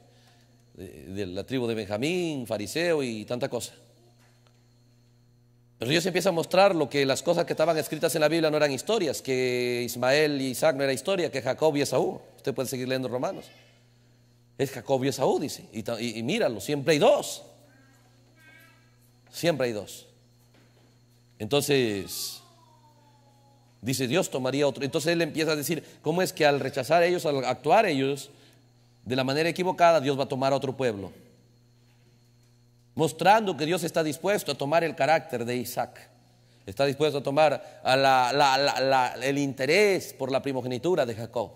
de, de la tribu de Benjamín, fariseo y tanta cosa. Dios empieza a mostrar lo que las cosas que estaban escritas en la Biblia no eran historias, que Ismael y Isaac no era historia, que Jacob y Esaú. Usted puede seguir leyendo Romanos. Es Jacob y Esaú, dice. Y, y míralo, siempre hay dos. Siempre hay dos. Entonces, dice Dios tomaría otro. Entonces él empieza a decir, ¿cómo es que al rechazar ellos, al actuar ellos de la manera equivocada, Dios va a tomar a otro pueblo? mostrando que Dios está dispuesto a tomar el carácter de Isaac, está dispuesto a tomar el interés por la primogenitura de Jacob,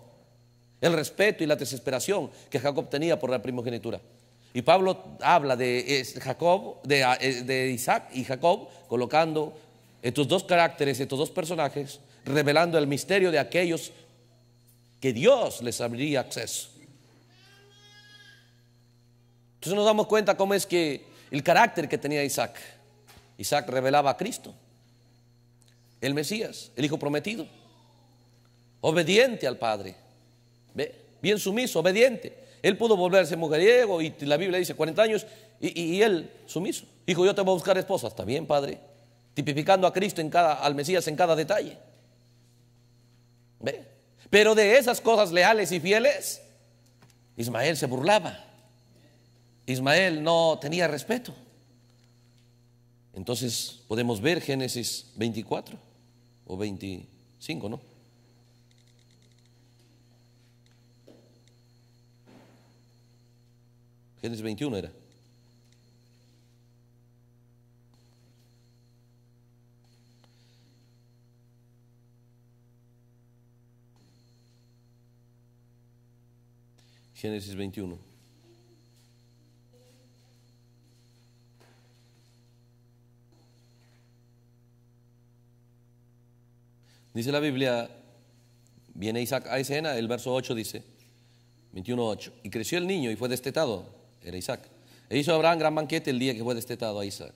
el respeto y la desesperación que Jacob tenía por la primogenitura. Y Pablo habla de Jacob, eh, de, Isaac y Jacob, colocando estos dos caracteres, estos dos personajes, revelando el misterio de aquellos que Dios les abriría acceso. Entonces nos damos cuenta cómo es que el carácter que tenía Isaac. Isaac revelaba a Cristo, el Mesías, el Hijo prometido, obediente al Padre, bien sumiso, obediente. Él pudo volverse mujeriego y la Biblia dice 40 años y, él sumiso. Hijo, yo te voy a buscar esposa. Está bien, Padre. Tipificando a Cristo en cada, al Mesías en cada detalle. Pero de esas cosas leales y fieles, Ismael se burlaba. Ismael no tenía respeto. Entonces podemos ver Génesis 24 o 25, ¿no? Génesis 21 era. Génesis 21. Dice la Biblia, viene Isaac a escena, el verso 8 dice, 21.8, y creció el niño y fue destetado, era Isaac. E hizo Abraham gran banquete el día que fue destetado a Isaac.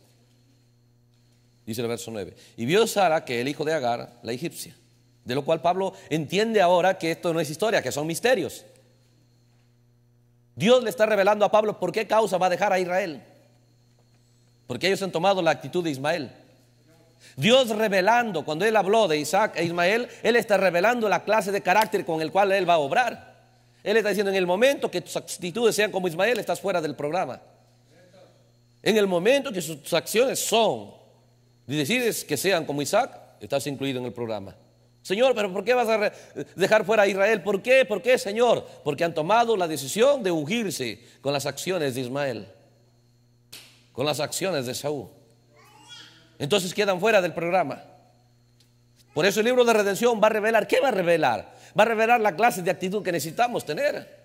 Dice el verso 9. Y vio Sara que el hijo de Agar, la egipcia. De lo cual Pablo entiende ahora que esto no es historia, que son misterios. Dios le está revelando a Pablo por qué causa va a dejar a Israel. Porque ellos han tomado la actitud de Ismael. Dios revelando, cuando Él habló de Isaac e Ismael, Él está revelando la clase de carácter con el cual Él va a obrar. Él está diciendo, en el momento que tus actitudes sean como Ismael, estás fuera del programa. En el momento que sus acciones son y decides que sean como Isaac, estás incluido en el programa. Señor, pero ¿por qué vas a dejar fuera a Israel? ¿Por qué? ¿Por qué, Señor? Porque han tomado la decisión de ungirse con las acciones de Ismael, con las acciones de Saúl entonces quedan fuera del programa. Por eso el libro de redención va a revelar, ¿qué va a revelar? Va a revelar la clase de actitud que necesitamos tener.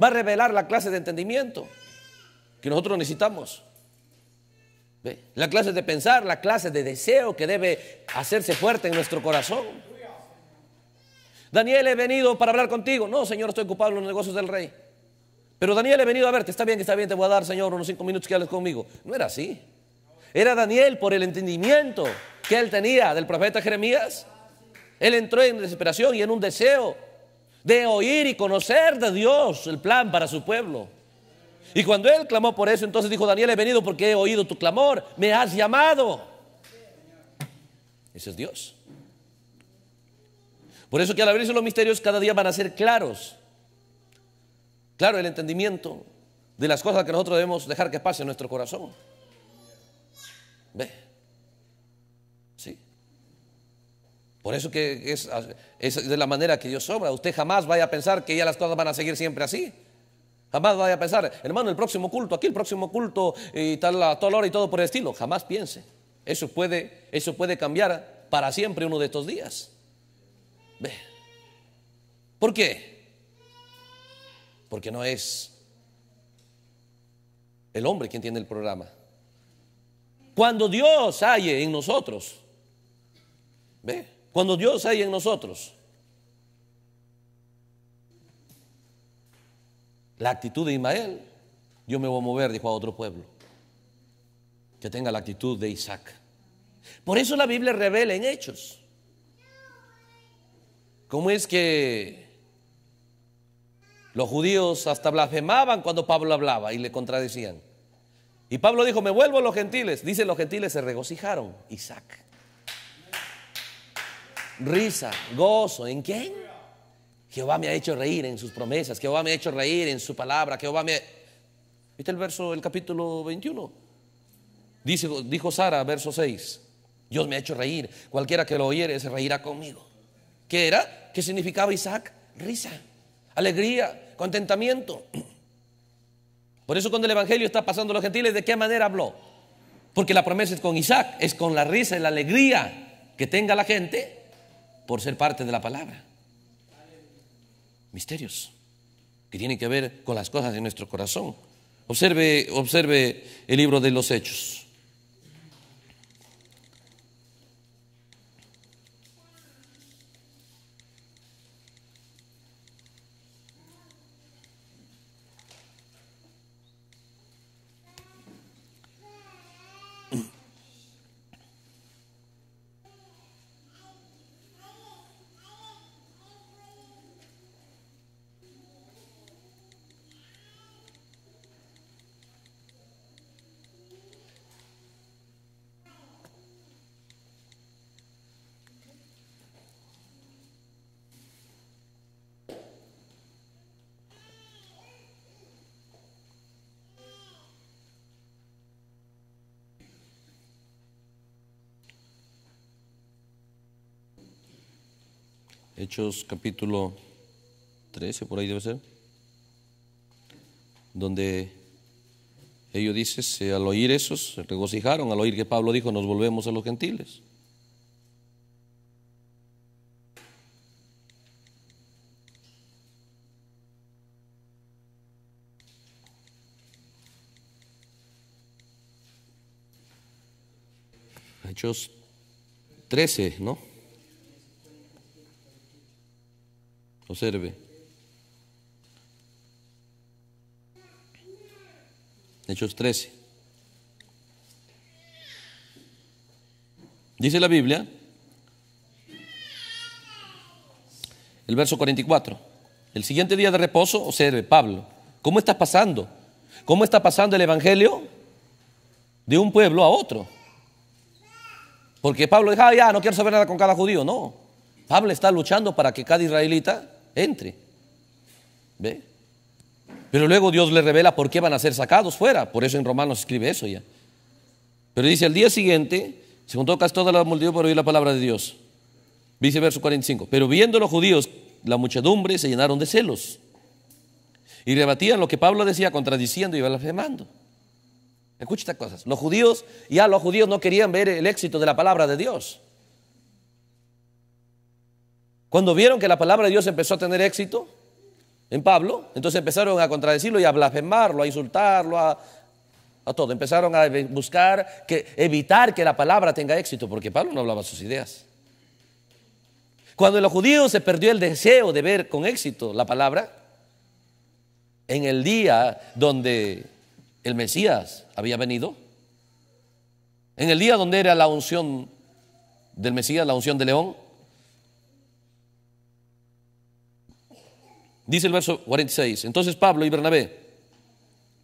Va a revelar la clase de entendimiento que nosotros necesitamos. La clase de pensar, la clase de deseo que debe hacerse fuerte en nuestro corazón. Daniel, he venido para hablar contigo. No, Señor, estoy ocupado en los negocios del rey. Pero Daniel, he venido a verte. Está bien, está bien, te voy a dar, Señor, unos cinco minutos que hables conmigo. No era así. Era Daniel por el entendimiento que él tenía del profeta Jeremías. Él entró en desesperación y en un deseo de oír y conocer de Dios el plan para su pueblo. Y cuando él clamó por eso, entonces dijo, Daniel, he venido porque he oído tu clamor, me has llamado. Ese es Dios. Por eso que al abrirse los misterios cada día van a ser claros. Claro, el entendimiento de las cosas que nosotros debemos dejar que pase en nuestro corazón. ¿Ve? ¿Sí? Por eso que es, de la manera que Dios sobra Usted jamás vaya a pensar que ya las cosas van a seguir siempre así. Jamás vaya a pensar, hermano, el próximo culto, aquí el próximo culto y tal, a toda hora y todo por el estilo. Jamás piense. Eso puede, eso puede cambiar para siempre uno de estos días. ¿Ve? ¿Por qué? Porque no es el hombre quien tiene el programa. Cuando Dios halle en nosotros, ¿ve? Cuando Dios halle en nosotros la actitud de Ismael, yo me voy a mover, dijo a otro pueblo, que tenga la actitud de Isaac. Por eso la Biblia revela en hechos. ¿Cómo es que los judíos hasta blasfemaban cuando Pablo hablaba y le contradecían? Y Pablo dijo, me vuelvo a los gentiles. Dice los gentiles, se regocijaron. Isaac. Risa, gozo. ¿En quién? Jehová me ha hecho reír en sus promesas. Jehová me ha hecho reír en su palabra. Jehová me... ¿Viste el verso, el capítulo 21? dijo Sara, verso 6. Dios me ha hecho reír. Cualquiera que lo oyere se reirá conmigo. ¿Qué era? ¿Qué significaba Isaac? Risa, alegría, contentamiento. Por eso cuando el Evangelio está pasando a los gentiles, ¿de qué manera habló? Porque la promesa es con Isaac, es con la risa y la alegría que tenga la gente por ser parte de la palabra. Misterios que tienen que ver con las cosas de nuestro corazón. Observe, observe el libro de los Hechos. Hechos capítulo 13, por ahí debe ser, donde ellos dicen, al oír esos se regocijaron, al oír que Pablo dijo, nos volvemos a los gentiles. Hechos 13, ¿no? Observe. Hechos 13. Dice la Biblia, el verso 44, el siguiente día de reposo, observe, Pablo, ¿cómo está pasando? ¿Cómo está pasando el Evangelio de un pueblo a otro? Porque Pablo dijo, ah, ya, no quiero saber nada con cada judío, no. Pablo está luchando para que cada israelita entre. ¿Ve? Pero luego Dios le revela por qué van a ser sacados fuera. Por eso en Romanos escribe eso ya. Pero dice, al día siguiente se juntó casi toda la multitud para oír la palabra de Dios. Dice verso 45. Pero viendo los judíos, la muchedumbre se llenaron de celos. Y rebatían lo que Pablo decía, contradiciendo y blasfemando. Escucha estas cosas. Los judíos, ya los judíos no querían ver el éxito de la palabra de Dios. Cuando vieron que la palabra de Dios empezó a tener éxito en Pablo, entonces empezaron a contradecirlo y a blasfemarlo, a insultarlo, a, todo. Empezaron a buscar que, evitar que la palabra tenga éxito, porque Pablo no hablaba sus ideas. Cuando los judíos se perdió el deseo de ver con éxito la palabra, en el día donde el Mesías había venido, en el día donde era la unción del Mesías, la unción de león, Dice el verso 46. Entonces Pablo y Bernabé,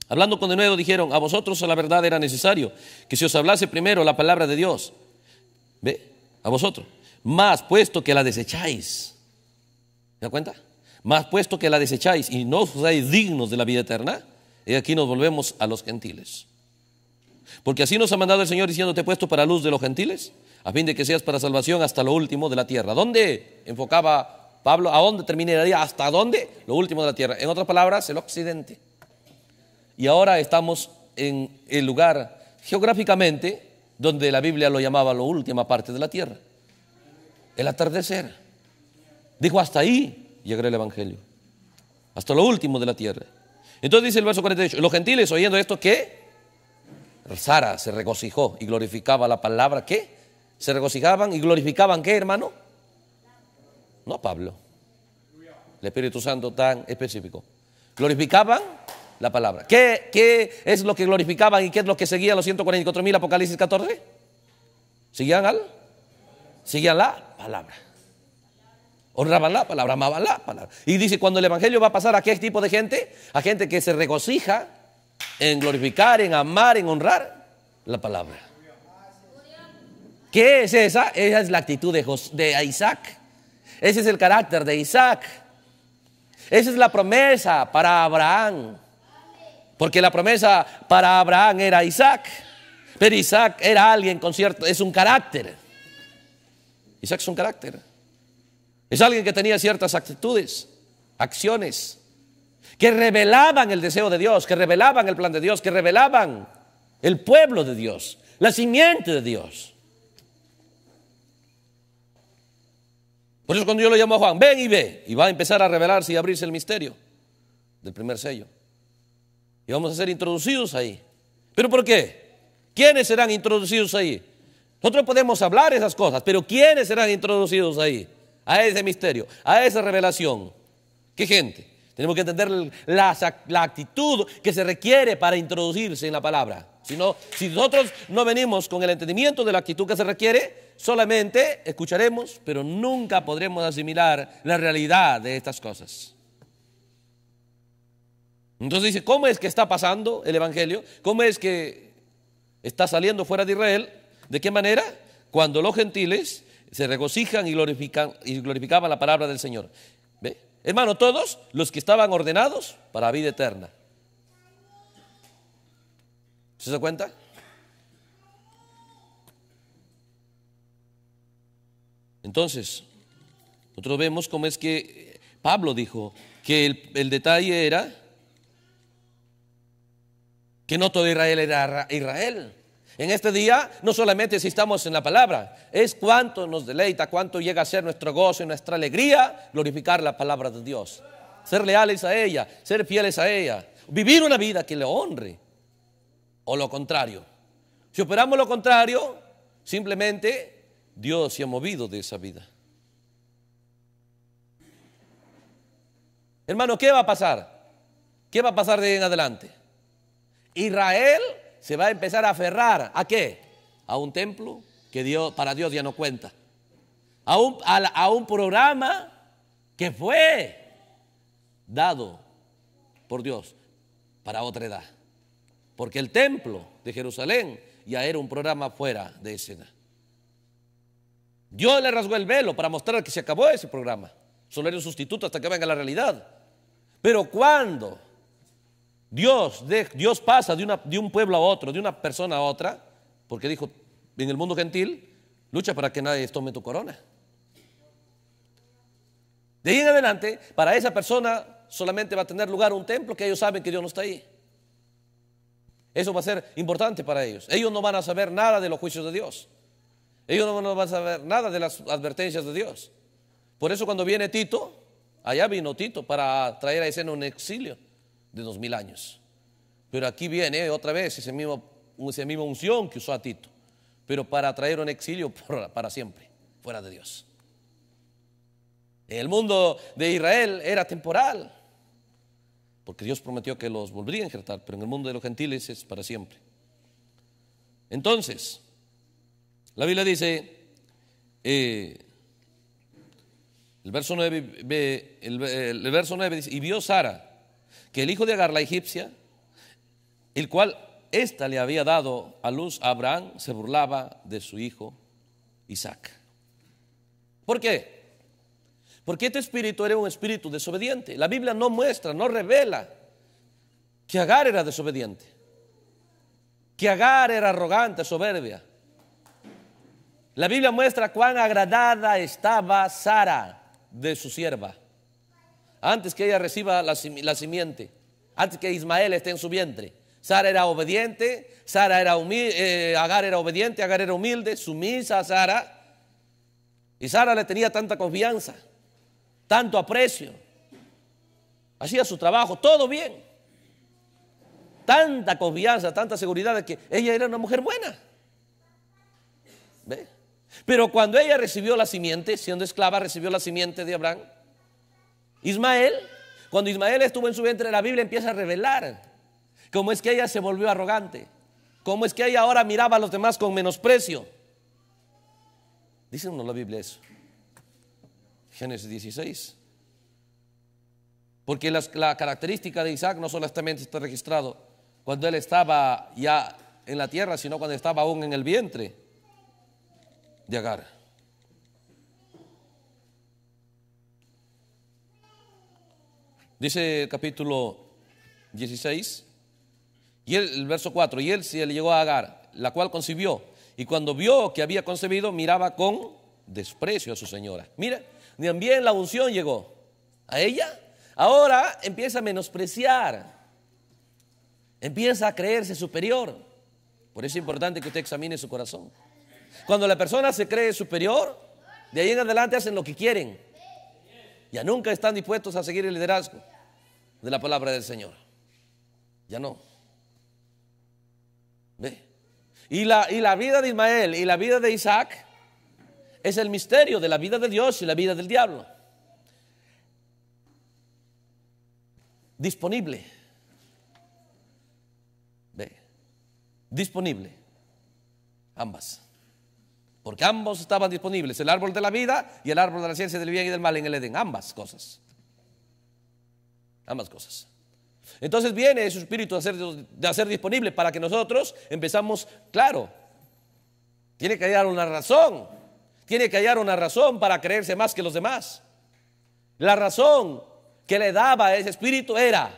hablando con de nuevo, dijeron, a vosotros a la verdad era necesario que se os hablase primero la palabra de Dios. ¿Ve? A vosotros. Más puesto que la desecháis. ¿Se da cuenta? Más puesto que la desecháis y no os dais dignos de la vida eterna, y aquí nos volvemos a los gentiles. Porque así nos ha mandado el Señor diciendo, te he puesto para luz de los gentiles, a fin de que seas para salvación hasta lo último de la tierra. ¿Dónde enfocaba Pablo, ¿a dónde terminaría? ¿Hasta dónde? Lo último de la tierra. En otras palabras, el occidente. Y ahora estamos en el lugar geográficamente donde la Biblia lo llamaba la última parte de la tierra. El atardecer. Dijo, hasta ahí llegará el Evangelio. Hasta lo último de la tierra. Entonces dice el verso 48, los gentiles oyendo esto, ¿qué? Sara se regocijó y glorificaba la palabra, ¿qué? Se regocijaban y glorificaban, ¿qué, hermano? No Pablo. El Espíritu Santo tan específico. Glorificaban la palabra. ¿Qué, es lo que glorificaban y qué es lo que seguían los 144 mil Apocalipsis 14? ¿Siguían al, la palabra. Honraban la palabra, amaban la palabra. Y dice, cuando el Evangelio va a pasar a qué tipo de gente? A gente que se regocija en glorificar, en amar, en honrar la palabra. ¿Qué es esa? Esa es la actitud de, de Isaac ese es el carácter de Isaac. Esa es la promesa para Abraham. Porque la promesa para Abraham era Isaac. Pero Isaac era alguien con cierto, es un carácter. Isaac es un carácter. Es alguien que tenía ciertas actitudes, acciones, que revelaban el deseo de Dios, que revelaban el plan de Dios, que revelaban el pueblo de Dios, la simiente de Dios. Por eso cuando yo lo llamo a Juan, ven y ve, y va a empezar a revelarse y abrirse el misterio del primer sello. Y vamos a ser introducidos ahí. ¿Pero por qué? ¿Quiénes serán introducidos ahí? Nosotros podemos hablar esas cosas, pero ¿quiénes serán introducidos ahí? A ese misterio, a esa revelación. ¿Qué gente? Tenemos que entender la, la actitud que se requiere para introducirse en la palabra. Si, nosotros no venimos con el entendimiento de la actitud que se requiere, solamente escucharemos, pero nunca podremos asimilar la realidad de estas cosas. Entonces dice, ¿cómo es que está pasando el Evangelio? ¿Cómo es que está saliendo fuera de Israel? ¿De qué manera? Cuando los gentiles se regocijan y, glorifican, y glorificaban la palabra del Señor. ¿Ve? Hermano, todos los que estaban ordenados para vida eterna. ¿Se da cuenta? Entonces, nosotros vemos cómo es que eh, Pablo dijo que el, detalle era que no todo Israel era Israel. En este día no solamente si estamos en la palabra, es cuánto nos deleita, cuánto llega a ser nuestro gozo y nuestra alegría glorificar la palabra de Dios, ser leales a ella, ser fieles a ella, vivir una vida que le honre, o lo contrario. Si operamos lo contrario, simplemente Dios se ha movido de esa vida. Hermano, ¿qué va a pasar? ¿Qué va a pasar de ahí en adelante? Israel se va a empezar a aferrar a qué? A un templo que Dios, para Dios ya no cuenta. a un programa que fue dado por Dios para otra edad porque el templo de Jerusalén ya era un programa fuera de escena. Dios le rasgó el velo para mostrar que se acabó ese programa. Solo era un sustituto hasta que venga la realidad. Pero cuando Dios, Dios pasa de, una, de un pueblo a otro, de una persona a otra, porque dijo, en el mundo gentil, lucha para que nadie tome tu corona. De ahí en adelante, para esa persona solamente va a tener lugar un templo que ellos saben que Dios no está ahí. Eso va a ser importante para ellos. Ellos no van a saber nada de los juicios de Dios. Ellos no van a saber nada de las advertencias de Dios. Por eso cuando viene Tito, allá vino Tito para traer a escena un exilio de dos mil años. Pero aquí viene otra vez ese mismo ese mismo unción que usó a Tito, pero para traer un exilio para siempre, fuera de Dios. El mundo de Israel era temporal, porque Dios prometió que los volvería a injertar, pero en el mundo de los gentiles es para siempre. Entonces, la Biblia dice, eh, el, verso 9, el verso 9 dice, y vio Sara que el hijo de Agar, la egipcia, el cual ésta le había dado a luz a Abraham, se burlaba de su hijo Isaac. ¿Por qué? Porque este espíritu era un espíritu desobediente. La Biblia no muestra, no revela que Agar era desobediente. Que Agar era arrogante, soberbia. La Biblia muestra cuán agradada estaba Sara de su sierva. Antes que ella reciba la, simiente, antes que Ismael esté en su vientre. Sara era obediente, Sara era humilde, eh, Agar era obediente, Agar era humilde, sumisa a Sara. Y Sara le tenía tanta confianza tanto aprecio, hacía su trabajo, todo bien. Tanta confianza, tanta seguridad de que ella era una mujer buena. Pero cuando ella recibió la simiente, siendo esclava, recibió la simiente de Abraham. Ismael, cuando Ismael estuvo en su vientre, la Biblia empieza a revelar cómo es que ella se volvió arrogante, cómo es que ella ahora miraba a los demás con menosprecio. uno, la Biblia eso. Génesis 16. Porque la característica de Isaac no solamente está registrado cuando él estaba ya en la tierra, sino cuando estaba aún en el vientre de Agar. Dice el capítulo 16 y el verso 4, y él se le llegó a Agar, la cual concibió, y cuando vio que había concebido, miraba con desprecio a su señora. Mira, también la unción llegó a ella. Ahora empieza a menospreciar. Empieza a creerse superior. Por eso es importante que usted examine su corazón. Cuando la persona se cree superior, de ahí en adelante hacen lo que quieren. Ya nunca están dispuestos a seguir el liderazgo de la palabra del Señor. Ya no. ¿Ve? Y la, y la vida de Ismael y la vida de Isaac es el misterio de la vida de Dios y la vida del diablo. Disponible. Ve. Disponible. Ambas. Porque ambos estaban disponibles, el árbol de la vida y el árbol de la ciencia del bien y del mal en el Edén. Ambas cosas. Ambas cosas. Entonces viene su espíritu de hacer disponible para que nosotros empezamos, claro, tiene que dar una razón tiene que hallar una razón para creerse más que los demás. La razón que le daba a ese espíritu era,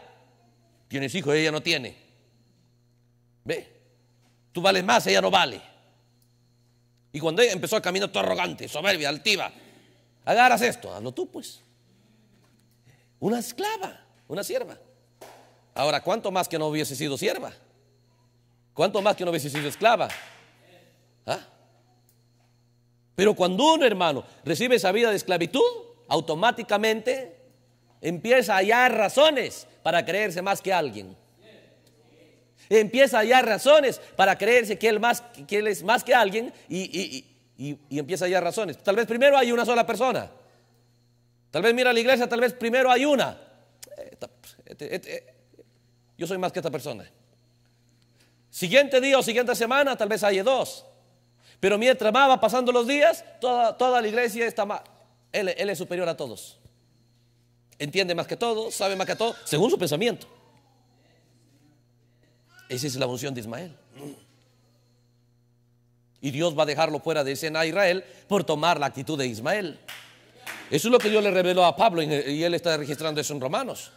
tienes hijos, ella no tiene. Ve, tú vales más, ella no vale. Y cuando ella empezó a caminar todo arrogante, soberbia, altiva, agarras esto, hazlo tú pues. Una esclava, una sierva. Ahora, ¿cuánto más que no hubiese sido sierva? ¿Cuánto más que no hubiese sido esclava? ¿Ah? Pero cuando uno, hermano, recibe esa vida de esclavitud, automáticamente empieza a hallar razones para creerse más que alguien. Empieza a hallar razones para creerse que él, es más que alguien y, empieza a hallar razones. Tal vez primero hay una sola persona. Tal vez mira la iglesia, tal vez primero hay una. Este, este, yo soy más que esta persona. Siguiente día o siguiente semana, tal vez haya dos. Pero mientras va pasando los días, toda, toda la iglesia está mal. Él, es superior a todos. Entiende más que todos, sabe más que todos, según su pensamiento. Esa es la unción de Ismael. Y Dios va a dejarlo fuera de escena a Israel por tomar la actitud de Ismael. Eso es lo que Dios le reveló a Pablo y él está registrando eso en Romanos.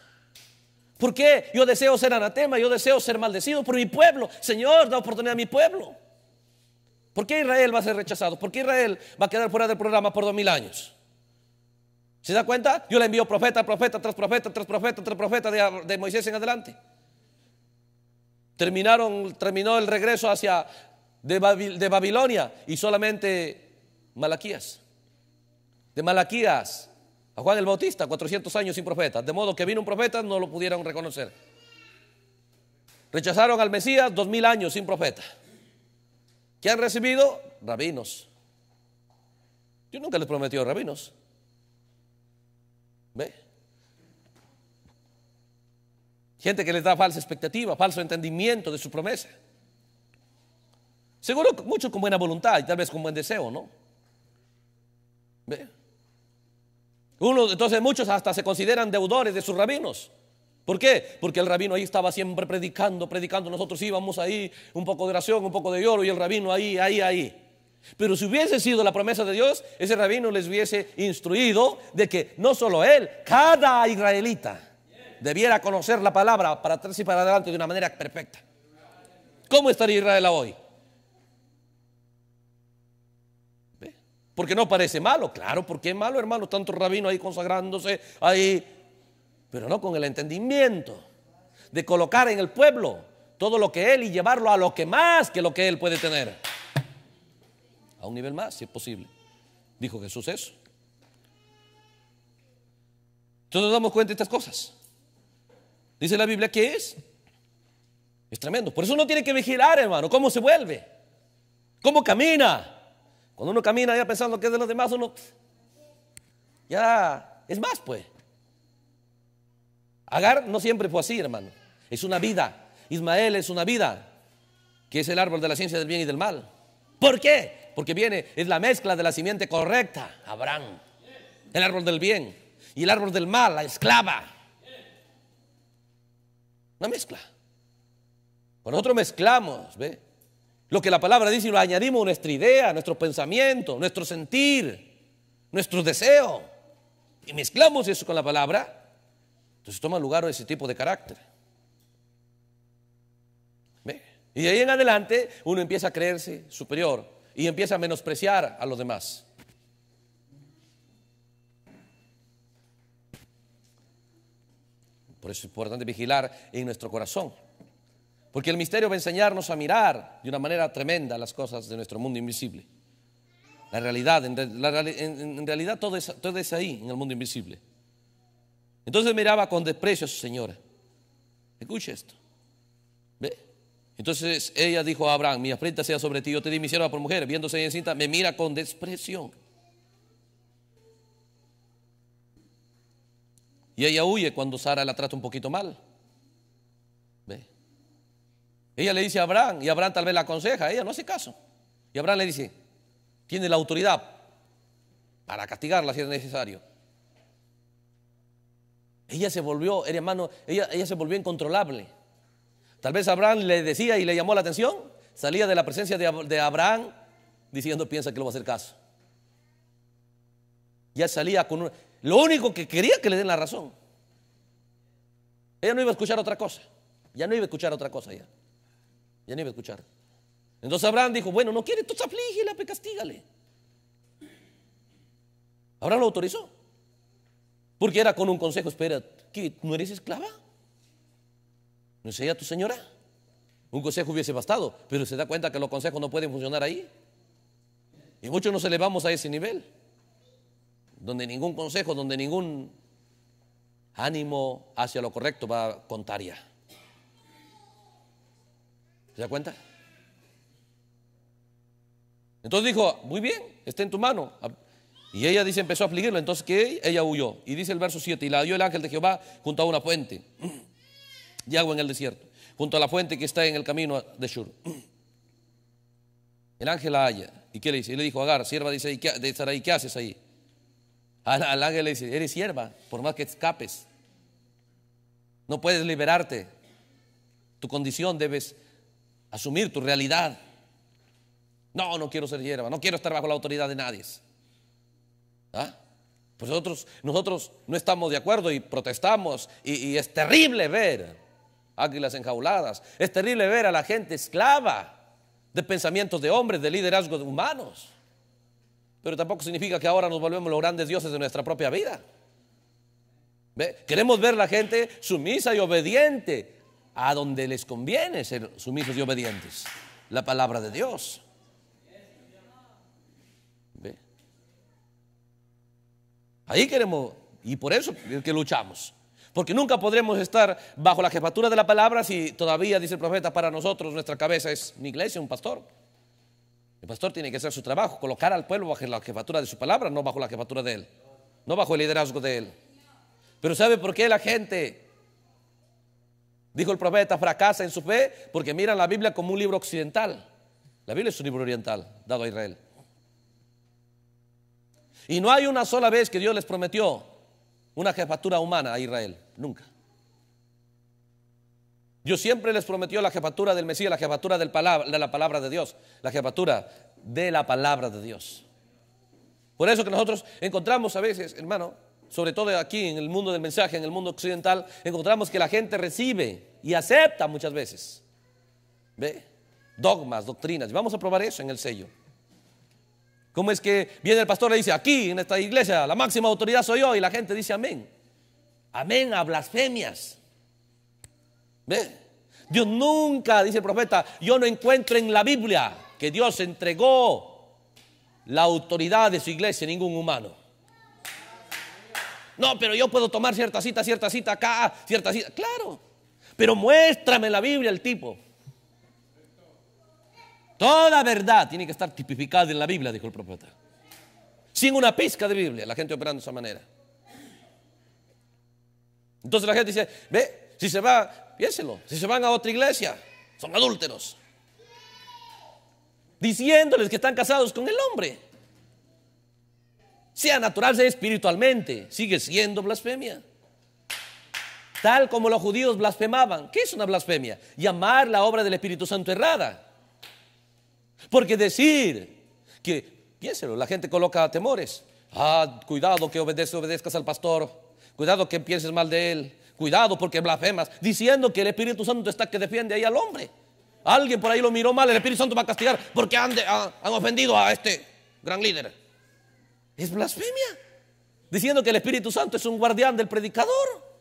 ¿Por qué? Yo deseo ser anatema, yo deseo ser maldecido por mi pueblo. Señor, da oportunidad a mi pueblo. ¿Por qué Israel va a ser rechazado? ¿Por qué Israel va a quedar fuera del programa por dos mil años? ¿Se da cuenta? Yo le envío profeta, profeta, tras profeta, tras profeta, tras profeta de, Moisés en adelante. Terminaron, terminó el regreso hacia de, Babilonia y solamente Malaquías. De Malaquías a Juan el Bautista, 400 años sin profeta. De modo que vino un profeta, no lo pudieron reconocer. Rechazaron al Mesías, 2000 años sin profeta. ¿Qué han recibido? Rabinos. yo nunca les prometió rabinos. ¿Ve? Gente que les da falsa expectativa, falso entendimiento de su promesa. Seguro muchos con buena voluntad y tal vez con buen deseo, ¿no? ¿Ve? Uno, entonces muchos hasta se consideran deudores de sus rabinos. ¿Por qué? Porque el rabino ahí estaba siempre predicando, predicando. Nosotros íbamos ahí, un poco de oración, un poco de lloro, y el rabino ahí, ahí, ahí. Pero si hubiese sido la promesa de Dios, ese rabino les hubiese instruido de que no solo él, cada israelita debiera conocer la palabra para atrás y para adelante de una manera perfecta. ¿Cómo estaría Israel hoy? Porque no parece malo, claro, porque es malo, hermano, tanto rabino ahí consagrándose, ahí pero no con el entendimiento de colocar en el pueblo todo lo que él y llevarlo a lo que más que lo que él puede tener. A un nivel más, si es posible. Dijo Jesús eso. Entonces nos damos cuenta de estas cosas. Dice la Biblia que es. Es tremendo. Por eso uno tiene que vigilar, hermano, cómo se vuelve, cómo camina. Cuando uno camina ya pensando que es de los demás, uno ya es más, pues. Agar no siempre fue así, hermano. Es una vida. Ismael es una vida que es el árbol de la ciencia del bien y del mal. ¿Por qué? Porque viene, es la mezcla de la simiente correcta, Abraham. El árbol del bien y el árbol del mal, la esclava. Una mezcla. Cuando nosotros mezclamos, ¿ve? Lo que la palabra dice y lo añadimos a nuestra idea, nuestro pensamiento, nuestro sentir, nuestro deseo. Y mezclamos eso con la palabra entonces toma lugar ese tipo de carácter. Y de ahí en adelante uno empieza a creerse superior y empieza a menospreciar a los demás. Por eso es importante vigilar en nuestro corazón. Porque el misterio va a enseñarnos a mirar de una manera tremenda las cosas de nuestro mundo invisible. La realidad, en, realidad todo todo es ahí, en el mundo invisible. Entonces miraba con desprecio a su señora. Escuche esto. ¿Ve? Entonces ella dijo a Abraham, mi afrenta sea sobre ti, yo te di mi sierva por mujer, viéndose en me mira con desprecio. Y ella huye cuando Sara la trata un poquito mal. ¿Ve? Ella le dice a Abraham, y Abraham tal vez la aconseja, ella no hace caso. Y Abraham le dice, tiene la autoridad para castigarla si es necesario. Ella se volvió, hermano, ella, ella se volvió incontrolable. Tal vez Abraham le decía y le llamó la atención. Salía de la presencia de, Abraham diciendo, piensa que lo va a hacer caso. Ya salía con... lo único que quería que le den la razón. Ella no iba a escuchar otra cosa. Ya no iba a escuchar otra cosa ya. Ya no iba a escuchar. Entonces Abraham dijo, bueno, no quiere, entonces aflígela, pues, castígale. Abraham lo autorizó. Porque era con un consejo, espera, ¿qué? ¿No eres esclava? ¿No sería tu señora? Un consejo hubiese bastado, pero se da cuenta que los consejos no pueden funcionar ahí. Y muchos nos elevamos a ese nivel, donde ningún consejo, donde ningún ánimo hacia lo correcto va a contar ¿Se da cuenta? Entonces dijo, muy bien, está en tu mano. Y ella dice, empezó a afligirlo. Entonces, ¿qué? Ella huyó. Y dice el verso 7, y la dio el ángel de Jehová junto a una fuente y agua en el desierto, junto a la fuente que está en el camino de Shur. El ángel la halla. ¿Y qué le dice? Y le dijo, Agar, sierva de Sarai, ¿qué haces ahí? Al, ángel le dice, eres sierva, por más que escapes. No puedes liberarte. Tu condición debes asumir tu realidad. No, no quiero ser hierba, no quiero estar bajo la autoridad de nadie. ¿Ah? Pues nosotros, nosotros no estamos de acuerdo y protestamos y, es terrible ver águilas enjauladas, es terrible ver a la gente esclava de pensamientos de hombres, de liderazgo de humanos. Pero tampoco significa que ahora nos volvemos los grandes dioses de nuestra propia vida. Queremos ver la gente sumisa y obediente a donde les conviene ser sumisos y obedientes. La palabra de Dios. Ahí queremos, y por eso es que luchamos. Porque nunca podremos estar bajo la jefatura de la palabra si todavía, dice el profeta, para nosotros nuestra cabeza es una iglesia, un pastor. El pastor tiene que hacer su trabajo, colocar al pueblo bajo la jefatura de su palabra, no bajo la jefatura de él, no bajo el liderazgo de él. Pero ¿sabe por qué la gente, dijo el profeta, fracasa en su fe? Porque miran la Biblia como un libro occidental. La Biblia es un libro oriental, dado a Israel. Y no hay una sola vez que Dios les prometió una jefatura humana a Israel, nunca. Dios siempre les prometió la jefatura del Mesías, la jefatura de la palabra de Dios, la jefatura de la palabra de Dios. Por eso que nosotros encontramos a veces, hermano, sobre todo aquí en el mundo del mensaje, en el mundo occidental, encontramos que la gente recibe y acepta muchas veces. ¿Ve? Dogmas, doctrinas. Vamos a probar eso en el sello. ¿Cómo es que viene el pastor y le dice, aquí en esta iglesia la máxima autoridad soy yo? Y la gente dice amén. Amén a blasfemias. ¿Ve? Dios nunca, dice el profeta, yo no encuentro en la Biblia que Dios entregó la autoridad de su iglesia a ningún humano. No, pero yo puedo tomar cierta cita, cierta cita acá, cierta cita. Claro, pero muéstrame la Biblia el tipo. Toda verdad tiene que estar tipificada en la Biblia, dijo el profeta. Sin una pizca de Biblia, la gente operando de esa manera. Entonces la gente dice, ve, si se va, piénselo, si se van a otra iglesia, son adúlteros. Diciéndoles que están casados con el hombre. Sea natural, sea espiritualmente, sigue siendo blasfemia. Tal como los judíos blasfemaban. ¿Qué es una blasfemia? Llamar la obra del Espíritu Santo errada. Porque decir que, piénselo, la gente coloca temores. Ah, cuidado que obedezcas, al pastor. Cuidado que pienses mal de él. Cuidado porque blasfemas. Diciendo que el Espíritu Santo está que defiende ahí al hombre. Alguien por ahí lo miró mal. El Espíritu Santo va a castigar porque han ofendido a este gran líder. Es blasfemia. Diciendo que el Espíritu Santo es un guardián del predicador.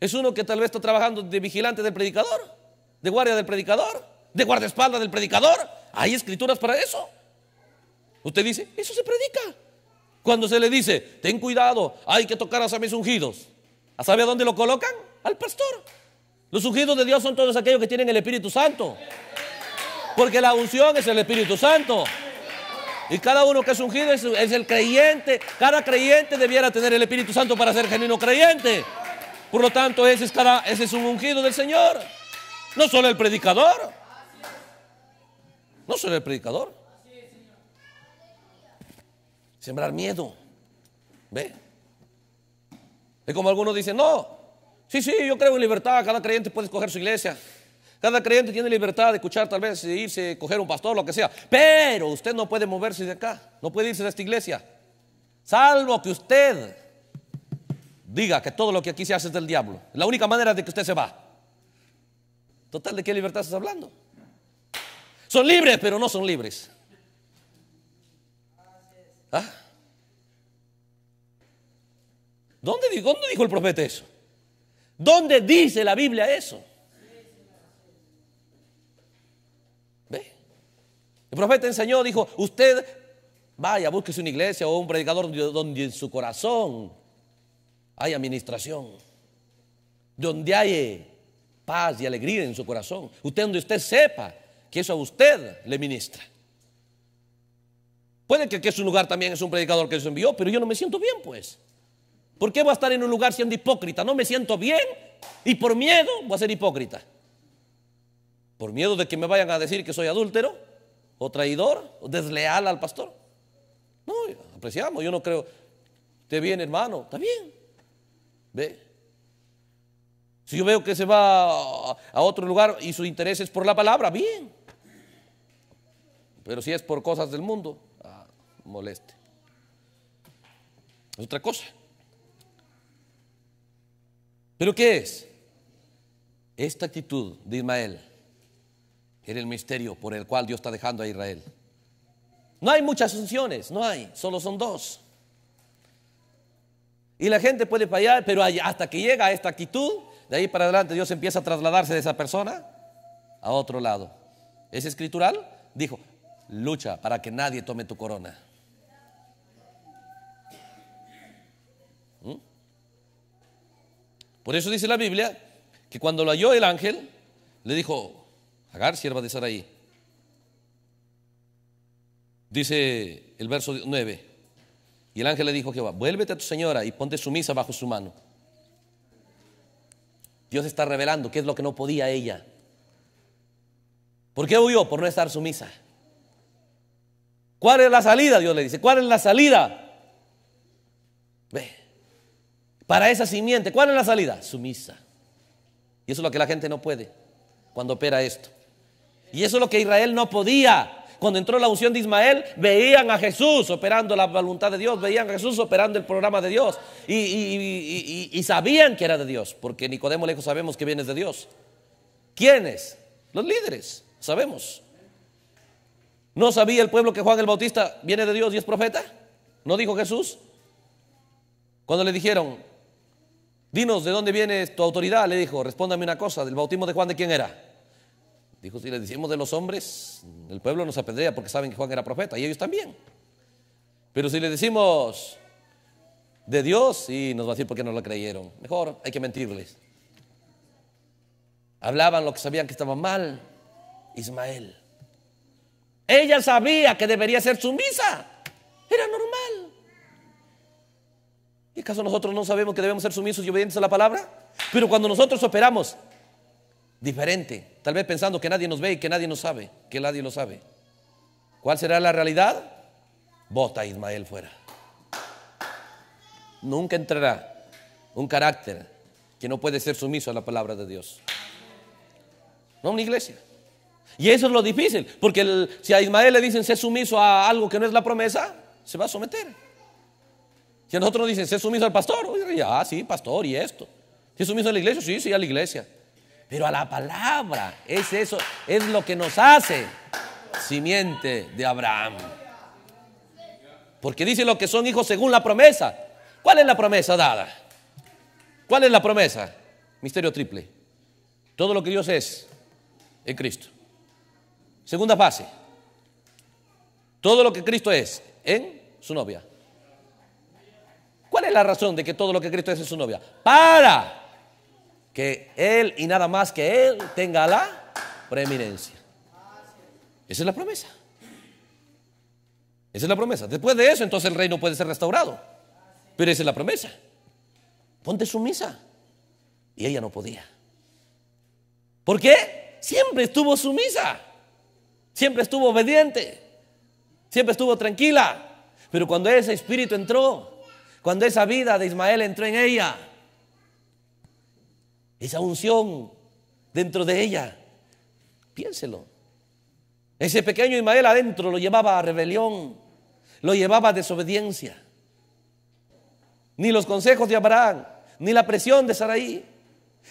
Es uno que tal vez está trabajando de vigilante del predicador, de guardia del predicador de guardaespaldas del predicador. Hay escrituras para eso. Usted dice, eso se predica. Cuando se le dice, ten cuidado, hay que tocar a mis ungidos. ¿Sabe a dónde lo colocan? Al pastor. Los ungidos de Dios son todos aquellos que tienen el Espíritu Santo. Porque la unción es el Espíritu Santo. Y cada uno que es ungido es, es, el creyente. Cada creyente debiera tener el Espíritu Santo para ser genuino creyente. Por lo tanto, ese es, cada, ese es un ungido del Señor. No solo el predicador. No soy el predicador. Sembrar miedo. ¿Ve? Es como algunos dicen, no, sí, sí, yo creo en libertad, cada creyente puede escoger su iglesia. Cada creyente tiene libertad de escuchar, tal vez, e irse, coger un pastor, lo que sea. Pero usted no puede moverse de acá, no puede irse de esta iglesia. Salvo que usted diga que todo lo que aquí se hace es del diablo. La única manera de que usted se va. Total, ¿de qué libertad estás hablando? Son libres, pero no son libres. ¿Ah? ¿Dónde, ¿Dónde dijo el profeta eso? ¿Dónde dice la Biblia eso? ¿Ve? El profeta enseñó, dijo, usted vaya, búsquese una iglesia o un predicador donde en su corazón hay administración, donde hay paz y alegría en su corazón, usted donde usted sepa que eso a usted le ministra. Puede que aquí su lugar también es un predicador que se envió, pero yo no me siento bien, pues. ¿Por qué voy a estar en un lugar siendo hipócrita? No me siento bien y por miedo voy a ser hipócrita. Por miedo de que me vayan a decir que soy adúltero o traidor o desleal al pastor. No, apreciamos, yo no creo. que bien hermano, está bien. Ve. Si yo veo que se va a otro lugar y su interés es por la palabra, bien. Pero si es por cosas del mundo, ah, moleste. Es otra cosa. ¿Pero qué es? Esta actitud de Ismael era el misterio por el cual Dios está dejando a Israel. No hay muchas funciones, no hay, solo son dos. Y la gente puede fallar, pero hasta que llega a esta actitud, de ahí para adelante Dios empieza a trasladarse de esa persona a otro lado. ¿Es escritural? Dijo, Lucha para que nadie tome tu corona. ¿Mm? Por eso dice la Biblia que cuando lo halló el ángel, le dijo, Agar, sierva de Saraí. Dice el verso 9. Y el ángel le dijo a Jehová, vuélvete a tu señora y ponte sumisa bajo su mano. Dios está revelando qué es lo que no podía ella. ¿Por qué huyó? Por no estar sumisa. ¿Cuál es la salida? Dios le dice, ¿cuál es la salida? Ve, para esa simiente, ¿cuál es la salida? Sumisa. Y eso es lo que la gente no puede cuando opera esto. Y eso es lo que Israel no podía. Cuando entró la unción de Ismael, veían a Jesús operando la voluntad de Dios, veían a Jesús operando el programa de Dios y, sabían que era de Dios, porque Nicodemo lejos sabemos que vienes de Dios. ¿Quiénes? Los líderes, sabemos. ¿No sabía el pueblo que Juan el Bautista viene de Dios y es profeta? ¿No dijo Jesús? Cuando le dijeron, dinos de dónde viene tu autoridad, le dijo, respóndame una cosa, del bautismo de Juan, ¿de quién era? Dijo, si le decimos de los hombres, el pueblo nos apedrea porque saben que Juan era profeta y ellos también. Pero si le decimos de Dios, y nos va a decir por qué no lo creyeron. Mejor hay que mentirles. Hablaban lo que sabían que estaba mal, Ismael. Ella sabía que debería ser sumisa. Era normal. ¿Y acaso nosotros no sabemos que debemos ser sumisos y obedientes a la palabra? Pero cuando nosotros operamos diferente, tal vez pensando que nadie nos ve y que nadie nos sabe, que nadie lo sabe, ¿cuál será la realidad? Bota a Ismael fuera. Nunca entrará un carácter que no puede ser sumiso a la palabra de Dios. No una iglesia. Y eso es lo difícil, porque si a Ismael le dicen sé sumiso a algo que no es la promesa, se va a someter. Si a nosotros nos dicen sé sumiso al pastor, ah, sí, pastor, y esto. Si sumiso a la iglesia, sí, sí, a la iglesia. Pero a la palabra, es eso, es lo que nos hace simiente de Abraham. Porque dice lo que son hijos según la promesa. ¿Cuál es la promesa dada? ¿Cuál es la promesa? Misterio triple. Todo lo que Dios es en Cristo. Segunda fase. Todo lo que Cristo es en su novia. ¿Cuál es la razón de que todo lo que Cristo es en su novia? Para que Él y nada más que Él tenga la preeminencia. Esa es la promesa. Esa es la promesa. Después de eso, entonces el reino puede ser restaurado. Pero esa es la promesa. Ponte sumisa. Y ella no podía. ¿Por qué? Siempre estuvo sumisa. Siempre estuvo obediente. Siempre estuvo tranquila. Pero cuando ese espíritu entró, cuando esa vida de Ismael entró en ella, esa unción dentro de ella, piénselo. Ese pequeño Ismael adentro lo llevaba a rebelión, lo llevaba a desobediencia. Ni los consejos de Abraham, ni la presión de Saraí,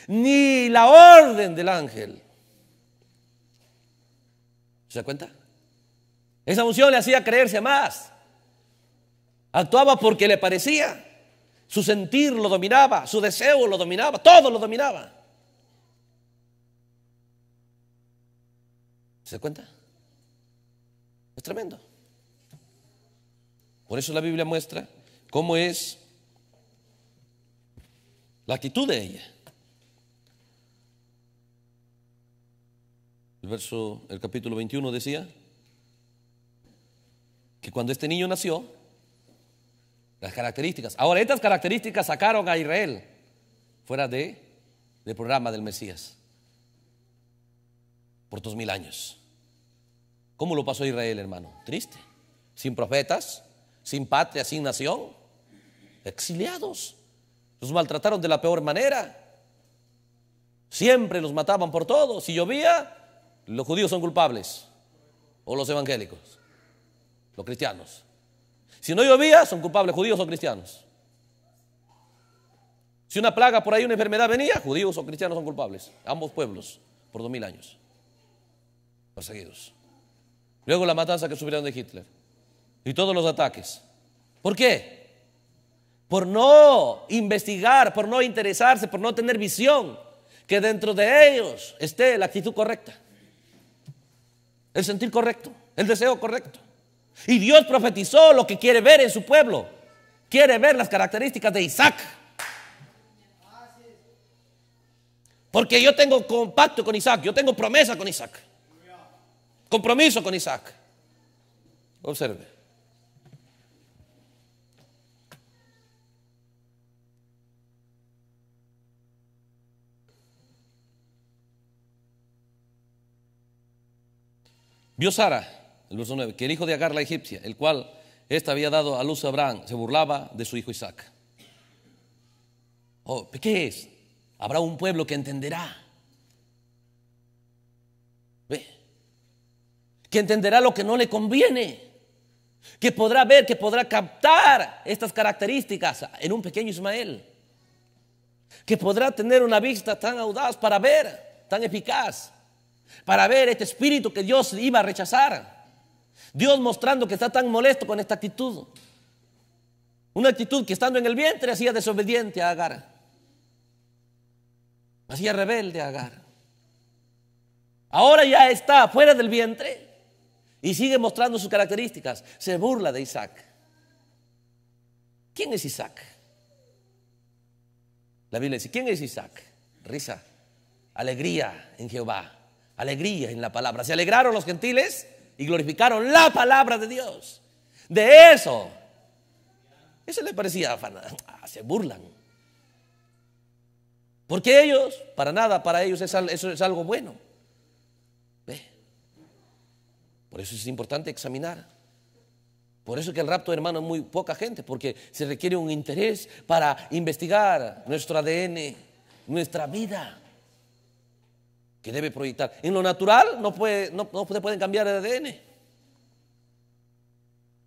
ni la orden del ángel ¿Se da cuenta? Esa unción le hacía creerse más. Actuaba porque le parecía. Su sentir lo dominaba, su deseo lo dominaba, todo lo dominaba. ¿Se da cuenta? Es tremendo. Por eso la Biblia muestra cómo es la actitud de ella. El verso, el capítulo 21 decía que cuando este niño nació, las características. Ahora, estas características sacaron a Israel fuera de, del programa del Mesías por dos mil años. ¿Cómo lo pasó Israel, hermano? Triste. Sin profetas, sin patria, sin nación. Exiliados. Los maltrataron de la peor manera. Siempre los mataban por todo. Si llovía, ¿Los judíos son culpables? ¿O los evangélicos? Los cristianos. Si no llovía, son culpables judíos o cristianos. Si una plaga por ahí, una enfermedad venía, judíos o cristianos son culpables. Ambos pueblos, por dos mil años, perseguidos. Luego la matanza que sufrieron de Hitler. Y todos los ataques. ¿Por qué? Por no investigar, por no interesarse, por no tener visión. Que dentro de ellos esté la actitud correcta el sentir correcto, el deseo correcto. Y Dios profetizó lo que quiere ver en su pueblo. Quiere ver las características de Isaac. Porque yo tengo compacto con Isaac, yo tengo promesa con Isaac. Compromiso con Isaac. Observe. Yo Sara, el verso 9, que el hijo de Agar la egipcia, el cual ésta había dado a luz a Abraham, se burlaba de su hijo Isaac. Oh, ¿Qué es? Habrá un pueblo que entenderá. Que entenderá lo que no le conviene. Que podrá ver, que podrá captar estas características en un pequeño Ismael. Que podrá tener una vista tan audaz para ver, tan eficaz para ver este espíritu que Dios iba a rechazar. Dios mostrando que está tan molesto con esta actitud. Una actitud que estando en el vientre hacía desobediente a Agar. Hacía rebelde a Agar. Ahora ya está fuera del vientre y sigue mostrando sus características. Se burla de Isaac. ¿Quién es Isaac? La Biblia dice, ¿quién es Isaac? Risa, alegría en Jehová Alegría en la palabra. Se alegraron los gentiles y glorificaron la palabra de Dios. De eso. Eso le parecía, ah, se burlan. Porque ellos, para nada, para ellos es, eso es algo bueno. Por eso es importante examinar. Por eso que el rapto, hermano, es muy poca gente, porque se requiere un interés para investigar nuestro ADN, nuestra vida que debe proyectar. En lo natural no, puede, no, se pueden cambiar el ADN.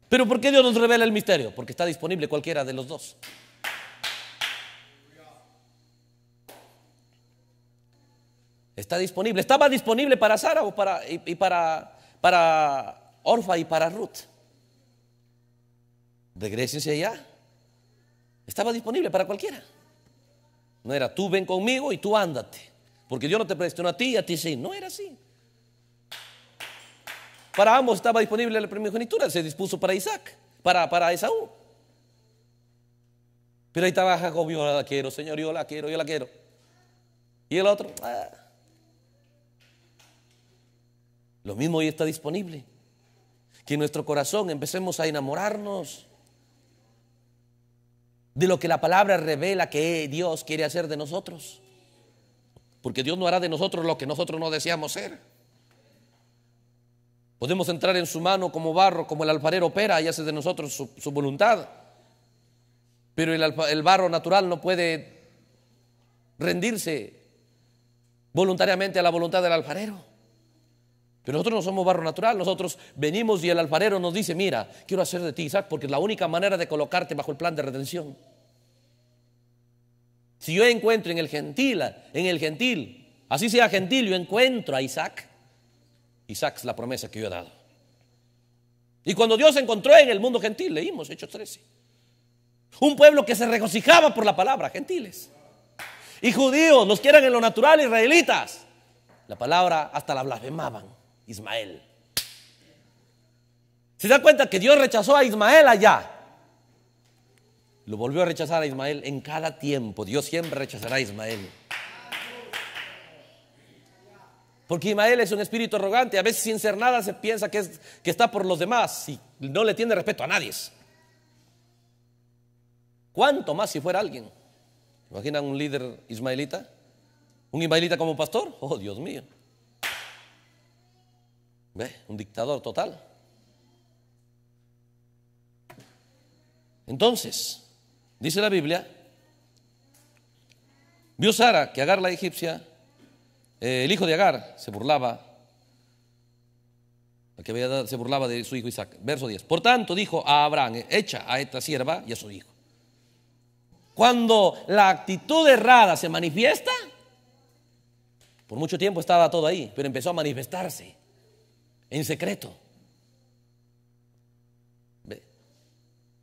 Pero ¿por qué Dios nos revela el misterio? Porque está disponible cualquiera de los dos. Está disponible. Estaba disponible para Sara para, y, para, para Orfa y para Ruth. Regresense allá. Estaba disponible para cualquiera. No era tú ven conmigo y tú ándate. Porque Dios no te prestó a ti a ti sí. No era así. Para ambos estaba disponible la primogenitura, se dispuso para Isaac, para, para Esaú. Pero ahí estaba Jacob, yo la quiero, Señor, yo la quiero, yo la quiero. Y el otro, ah. lo mismo hoy está disponible. Que en nuestro corazón empecemos a enamorarnos de lo que la palabra revela que Dios quiere hacer de nosotros porque Dios no hará de nosotros lo que nosotros no deseamos ser. Podemos entrar en su mano como barro, como el alfarero opera y hace de nosotros su, voluntad. Pero el, el barro natural no puede rendirse voluntariamente a la voluntad del alfarero. Pero nosotros no somos barro natural, nosotros venimos y el alfarero nos dice, mira, quiero hacer de ti, Isaac, porque es la única manera de colocarte bajo el plan de redención. Si yo encuentro en el gentil, en el gentil, así sea gentil, yo encuentro a Isaac. Isaac es la promesa que yo he dado. Y cuando Dios se encontró en el mundo gentil, leímos Hechos 13. Un pueblo que se regocijaba por la palabra, gentiles. Y judíos, los quieran en lo natural, israelitas. La palabra hasta la blasfemaban, Ismael. ¿Se da cuenta que Dios rechazó a Ismael allá? Lo volvió a rechazar a Ismael en cada tiempo. Dios siempre rechazará a Ismael. Porque Ismael es un espíritu arrogante. A veces sin ser nada se piensa que, que está por los demás y no le tiene respeto a nadie. ¿Cuánto más si fuera alguien? ¿Imaginan un líder ismaelita? ¿Un ismaelita como pastor? Oh, Dios mío. ¿Ve? Un dictador total. Entonces, Dice la Biblia, vio Sara que Agar la egipcia, eh, el hijo de Agar, se burlaba, que se burlaba de su hijo Isaac. Verso 10. Por tanto dijo a Abraham, echa a esta sierva y a su hijo. Cuando la actitud errada se manifiesta, por mucho tiempo estaba todo ahí, pero empezó a manifestarse en secreto.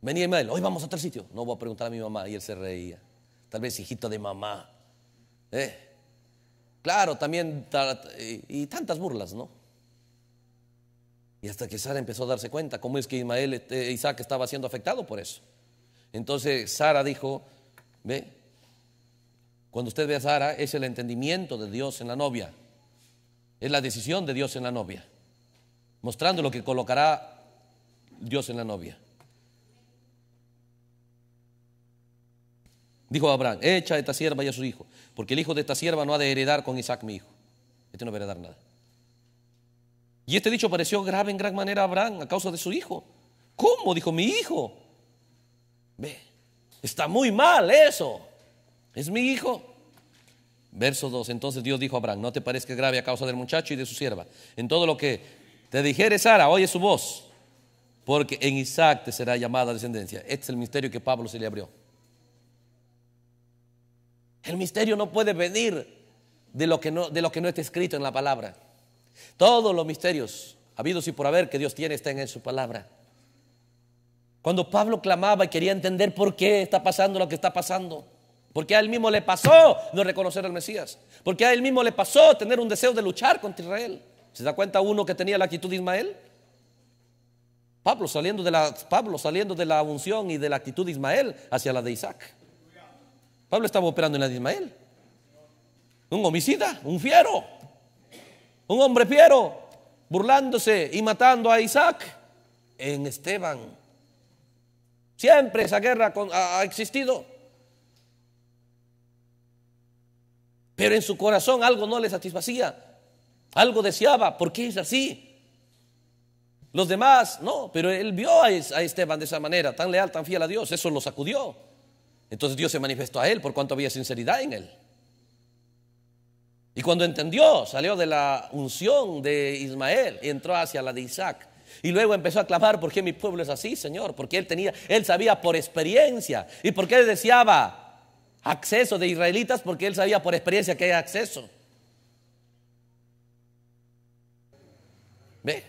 Venía Ismael, hoy vamos a otro sitio. No voy a preguntar a mi mamá. Y él se reía. Tal vez hijito de mamá. ¿Eh? Claro, también y tantas burlas, ¿no? Y hasta que Sara empezó a darse cuenta cómo es que Ismael, este, Isaac estaba siendo afectado por eso. Entonces Sara dijo, ve, cuando usted ve a Sara es el entendimiento de Dios en la novia, es la decisión de Dios en la novia, mostrando lo que colocará Dios en la novia. Dijo Abraham, echa a esta sierva y a su hijo, porque el hijo de esta sierva no ha de heredar con Isaac mi hijo. Este no va a heredar nada. Y este dicho pareció grave en gran manera a Abraham a causa de su hijo. ¿Cómo? Dijo, mi hijo. Ve, está muy mal eso. Es mi hijo. Verso 2. Entonces Dios dijo a Abraham, no te parezca grave a causa del muchacho y de su sierva. En todo lo que te dijere Sara, oye su voz, porque en Isaac te será llamada descendencia. Este es el misterio que Pablo se le abrió. El misterio no puede venir de lo que no, está escrito en la palabra. Todos los misterios habidos y por haber que Dios tiene están en su palabra. Cuando Pablo clamaba y quería entender por qué está pasando lo que está pasando. Porque a él mismo le pasó no reconocer al Mesías. Porque a él mismo le pasó tener un deseo de luchar contra Israel. ¿Se da cuenta uno que tenía la actitud de Ismael? Pablo saliendo de la, Pablo saliendo de la unción y de la actitud de Ismael hacia la de Isaac. Pablo estaba operando en la de Ismael. Un homicida, un fiero, un hombre fiero, burlándose y matando a Isaac en Esteban. Siempre esa guerra ha existido. Pero en su corazón algo no le satisfacía, algo deseaba, ¿por qué es así? Los demás, no, pero él vio a Esteban de esa manera, tan leal, tan fiel a Dios, eso lo sacudió. Entonces Dios se manifestó a él por cuanto había sinceridad en él. Y cuando entendió, salió de la unción de Ismael y entró hacia la de Isaac. Y luego empezó a clamar, ¿por qué mi pueblo es así, Señor? Porque él tenía, él sabía por experiencia. ¿Y por qué él deseaba acceso de israelitas? Porque él sabía por experiencia que hay acceso. ¿Ve?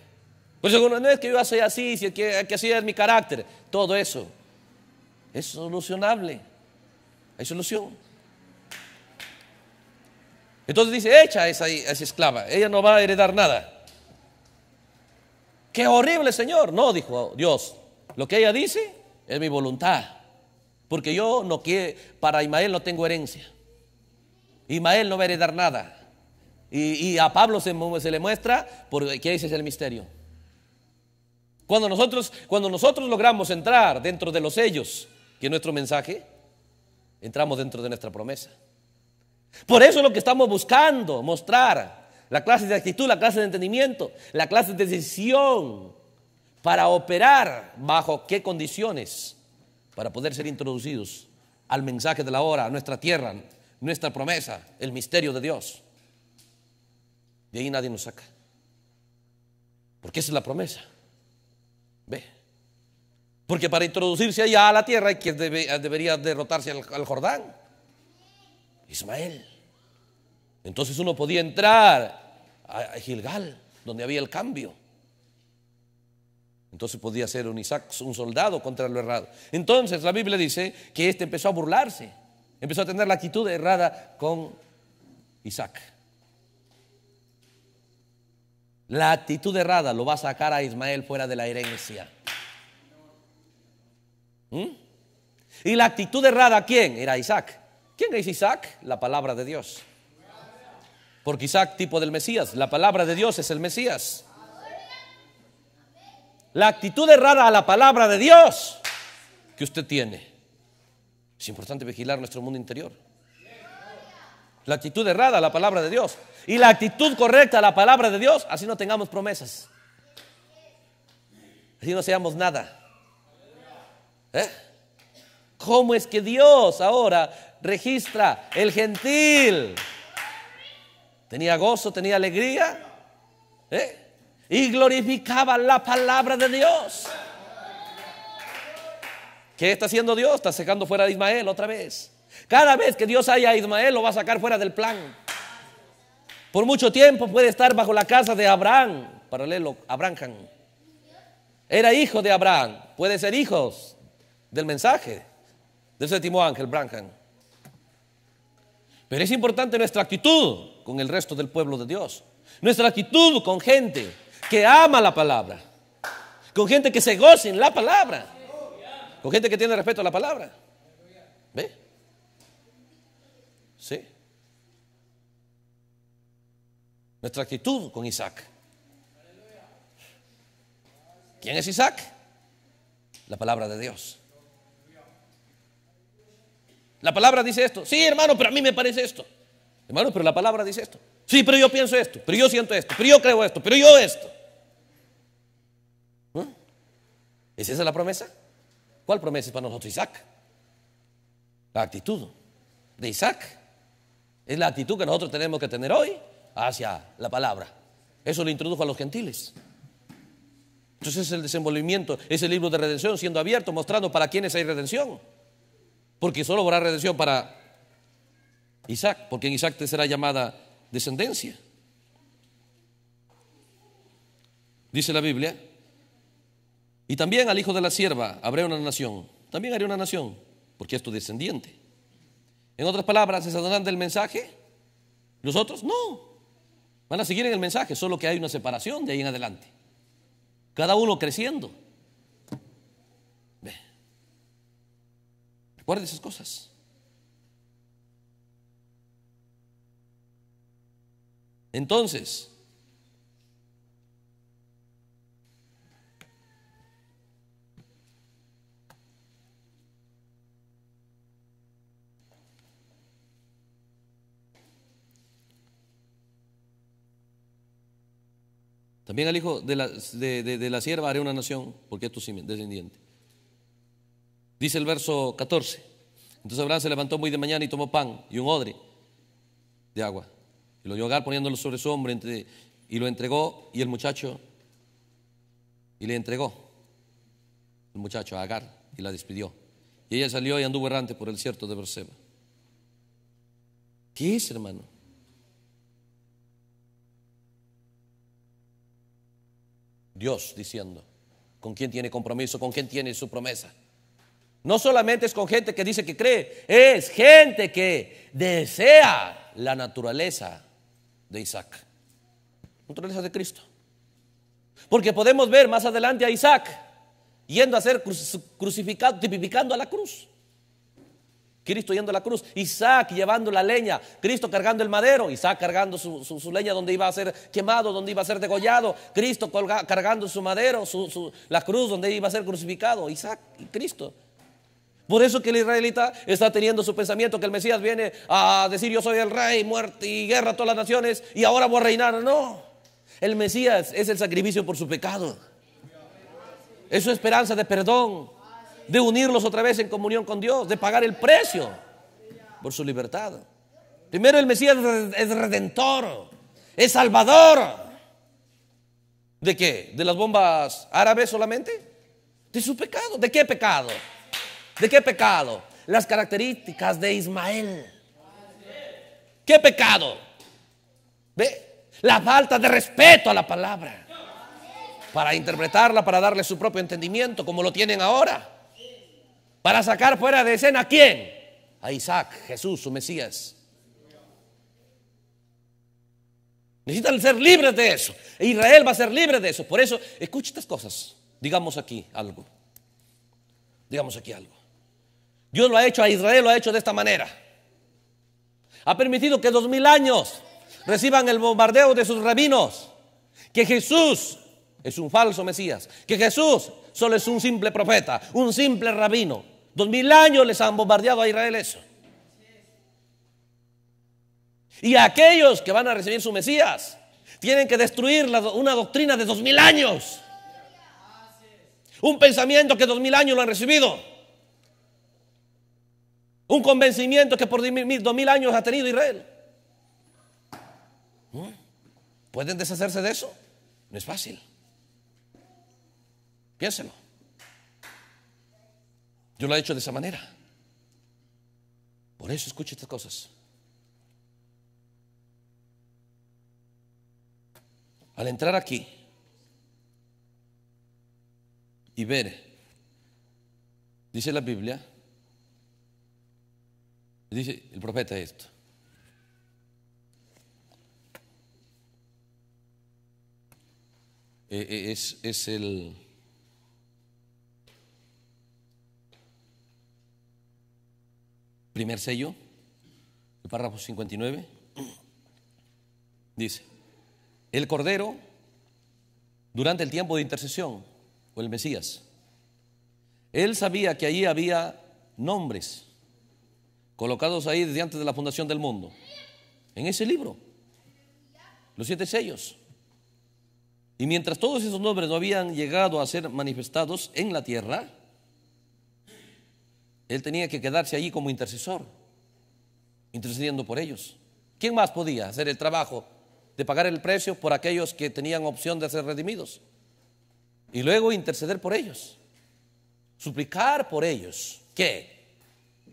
Por pues no es que yo así, que, que así es mi carácter. Todo eso es solucionable. Hay solución. Entonces dice, echa a esa, esclava, ella no va a heredar nada. Qué horrible, Señor. No, dijo Dios. Lo que ella dice es mi voluntad. Porque yo no quiero, para Imael no tengo herencia. Imael no va a heredar nada. Y, a Pablo se, se, le muestra porque ese es el misterio. Cuando nosotros, cuando nosotros logramos entrar dentro de los sellos que nuestro mensaje, entramos dentro de nuestra promesa. Por eso es lo que estamos buscando, mostrar la clase de actitud, la clase de entendimiento, la clase de decisión para operar bajo qué condiciones, para poder ser introducidos al mensaje de la hora, a nuestra tierra, nuestra promesa, el misterio de Dios. De ahí nadie nos saca. Porque esa es la promesa. Ve. Porque para introducirse allá a la tierra hay que ah, debería derrotarse al, al Jordán. Ismael. Entonces uno podía entrar a Gilgal, donde había el cambio. Entonces podía ser un Isaac, un soldado contra lo errado. Entonces la Biblia dice que este empezó a burlarse, empezó a tener la actitud errada con Isaac. La actitud errada lo va a sacar a Ismael fuera de la herencia. ¿Mm? Y la actitud errada, a ¿quién? Era Isaac. ¿Quién es Isaac? La palabra de Dios. Porque Isaac tipo del Mesías, la palabra de Dios es el Mesías. La actitud errada a la palabra de Dios que usted tiene. Es importante vigilar nuestro mundo interior. La actitud errada a la palabra de Dios. Y la actitud correcta a la palabra de Dios, así no tengamos promesas. Así no seamos nada. ¿Eh? ¿Cómo es que Dios ahora registra el gentil? Tenía gozo, tenía alegría ¿Eh? y glorificaba la palabra de Dios. ¿Qué está haciendo Dios? Está sacando fuera de Ismael otra vez. Cada vez que Dios haya a Ismael, lo va a sacar fuera del plan. Por mucho tiempo puede estar bajo la casa de Abraham, paralelo, Abraham. Era hijo de Abraham, puede ser hijos del mensaje del séptimo ángel, Branham. Pero es importante nuestra actitud con el resto del pueblo de Dios. Nuestra actitud con gente que ama la palabra. Con gente que se goce en la palabra. Con gente que tiene respeto a la palabra. ¿Ve? Sí. Nuestra actitud con Isaac. ¿Quién es Isaac? La palabra de Dios. La palabra dice esto. Sí, hermano, pero a mí me parece esto. Hermano, pero la palabra dice esto. Sí, pero yo pienso esto, pero yo siento esto, pero yo creo esto, pero yo esto. ¿Ah? ¿Es esa la promesa? ¿Cuál promesa es para nosotros? Isaac. La actitud de Isaac es la actitud que nosotros tenemos que tener hoy hacia la palabra. Eso lo introdujo a los gentiles. Entonces es el desenvolvimiento, es el libro de redención siendo abierto, mostrando para quienes hay redención. Porque solo habrá redención para Isaac, porque en Isaac te será llamada descendencia. Dice la Biblia. Y también al hijo de la sierva habrá una nación. También haré una nación, porque es tu descendiente. En otras palabras, ¿se adoran del mensaje? ¿Los otros? No. Van a seguir en el mensaje, solo que hay una separación de ahí en adelante. Cada uno creciendo. Guarde esas cosas. Entonces, También al hijo de la, de, de la sierva haré una nación, porque es tu descendiente. Dice el verso 14. Entonces Abraham se levantó muy de mañana y tomó pan y un odre de agua. Y lo dio a Agar poniéndolo sobre su hombro y lo entregó y el muchacho y le entregó el muchacho a Agar y la despidió. Y ella salió y anduvo errante por el cierto de Berseba. ¿Qué es, hermano? Dios diciendo, ¿con quién tiene compromiso? ¿Con quién tiene su promesa? No solamente es con gente que dice que cree, es gente que desea la naturaleza de Isaac, naturaleza de Cristo. Porque podemos ver más adelante a Isaac yendo a ser crucificado, tipificando a la cruz. Cristo yendo a la cruz, Isaac llevando la leña, Cristo cargando el madero, Isaac cargando su, leña donde iba a ser quemado, donde iba a ser degollado, Cristo cargando su madero, la cruz donde iba a ser crucificado, Isaac y Cristo por eso que el israelita está teniendo su pensamiento que el Mesías viene a decir yo soy el rey, muerte y guerra a todas las naciones y ahora voy a reinar. No, el Mesías es el sacrificio por su pecado. Es su esperanza de perdón, de unirlos otra vez en comunión con Dios, de pagar el precio por su libertad. Primero el Mesías es redentor, es salvador. ¿De qué? ¿De las bombas árabes solamente? De su pecado. ¿De qué pecado? ¿De qué pecado? Las características de Ismael. ¿Qué pecado? ¿Ve? La falta de respeto a la palabra. Para interpretarla, para darle su propio entendimiento, como lo tienen ahora. Para sacar fuera de escena a quién? A Isaac, Jesús, su Mesías. Necesitan ser libres de eso. Israel va a ser libre de eso. Por eso, escucha estas cosas. Digamos aquí algo. Digamos aquí algo. Dios lo ha hecho a Israel, lo ha hecho de esta manera. Ha permitido que dos mil años reciban el bombardeo de sus rabinos. Que Jesús es un falso Mesías. Que Jesús solo es un simple profeta, un simple rabino. Dos mil años les han bombardeado a Israel eso. Y aquellos que van a recibir su Mesías tienen que destruir una doctrina de dos mil años. Un pensamiento que dos mil años lo han recibido. Un convencimiento que por dos mil años ha tenido Israel. ¿Pueden deshacerse de eso? No es fácil. Piénselo. Yo lo he hecho de esa manera. Por eso escuche estas cosas. Al entrar aquí y ver, dice la Biblia, Dice el profeta esto. Eh, eh, es, es el... primer sello, el párrafo 59, dice, el Cordero, durante el tiempo de intercesión, o el Mesías, él sabía que allí había nombres colocados ahí desde antes de la fundación del mundo. En ese libro. Los siete sellos. Y mientras todos esos nombres no habían llegado a ser manifestados en la tierra, él tenía que quedarse allí como intercesor, intercediendo por ellos. ¿Quién más podía hacer el trabajo de pagar el precio por aquellos que tenían opción de ser redimidos? Y luego interceder por ellos, suplicar por ellos. ¿Qué?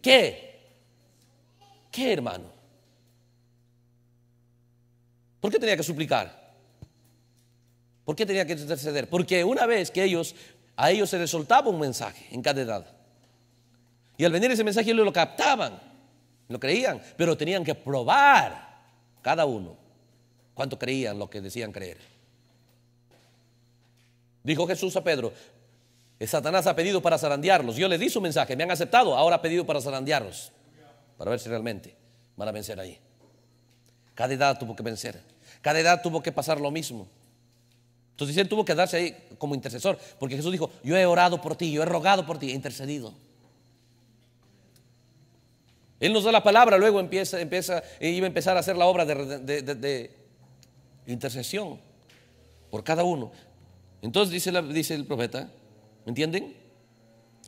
¿Qué? ¿Qué, hermano? ¿Por qué tenía que suplicar? ¿Por qué tenía que interceder? Porque una vez que ellos, a ellos se les soltaba un mensaje En cada edad Y al venir ese mensaje ellos lo captaban, lo creían, pero tenían que probar cada uno cuánto creían lo que decían creer. Dijo Jesús a Pedro, Satanás ha pedido para zarandearlos. Yo le di su mensaje, me han aceptado, ahora ha pedido para zarandearlos para ver si realmente van a vencer ahí. Cada edad tuvo que vencer. Cada edad tuvo que pasar lo mismo. Entonces él tuvo que darse ahí como intercesor, porque Jesús dijo, yo he orado por ti, yo he rogado por ti, he intercedido. Él nos da la palabra, luego empieza, empieza, e iba a empezar a hacer la obra de, intercesión por cada uno. Entonces dice, dice el profeta, ¿me entienden?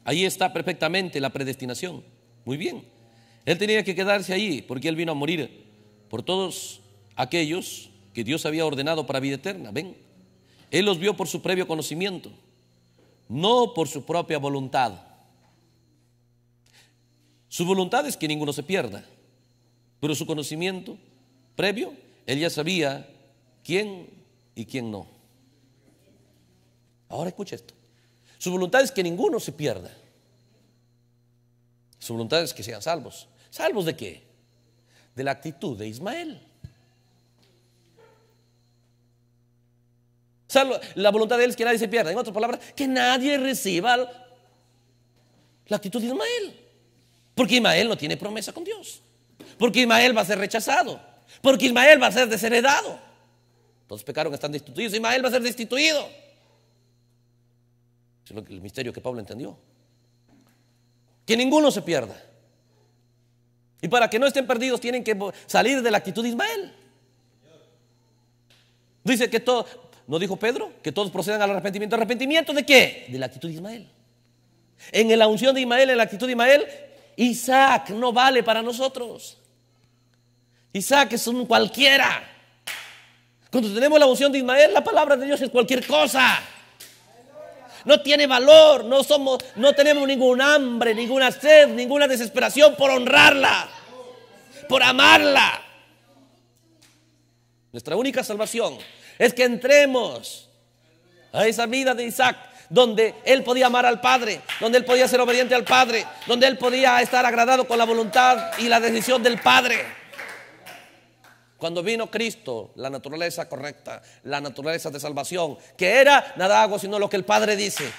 Ahí está perfectamente la predestinación. Muy bien. Él tenía que quedarse ahí porque Él vino a morir por todos aquellos que Dios había ordenado para vida eterna. Ven, Él los vio por su previo conocimiento, no por su propia voluntad. Su voluntad es que ninguno se pierda, pero su conocimiento previo, Él ya sabía quién y quién no. Ahora escucha esto. Su voluntad es que ninguno se pierda. Su voluntad es que sean salvos. ¿Salvos de qué? De la actitud de Ismael. Salvo, la voluntad de él es que nadie se pierda. En otras palabras, que nadie reciba la actitud de Ismael. Porque Ismael no tiene promesa con Dios. Porque Ismael va a ser rechazado. Porque Ismael va a ser desheredado. Todos pecaron, están destituidos. Ismael va a ser destituido. Es el misterio que Pablo entendió. Que ninguno se pierda. Y para que no estén perdidos tienen que salir de la actitud de Ismael. Dice que todo, ¿no dijo Pedro? Que todos procedan al arrepentimiento. ¿Arrepentimiento de qué? De la actitud de Ismael. En la unción de Ismael, en la actitud de Ismael, Isaac no vale para nosotros. Isaac es un cualquiera. Cuando tenemos la unción de Ismael, la palabra de Dios es cualquier cosa no tiene valor, no somos, no tenemos ningún hambre, ninguna sed, ninguna desesperación por honrarla, por amarla. Nuestra única salvación es que entremos a esa vida de Isaac, donde él podía amar al Padre, donde él podía ser obediente al Padre, donde él podía estar agradado con la voluntad y la decisión del Padre. Cuando vino Cristo, la naturaleza correcta, la naturaleza de salvación, que era nada hago sino lo que el Padre dice.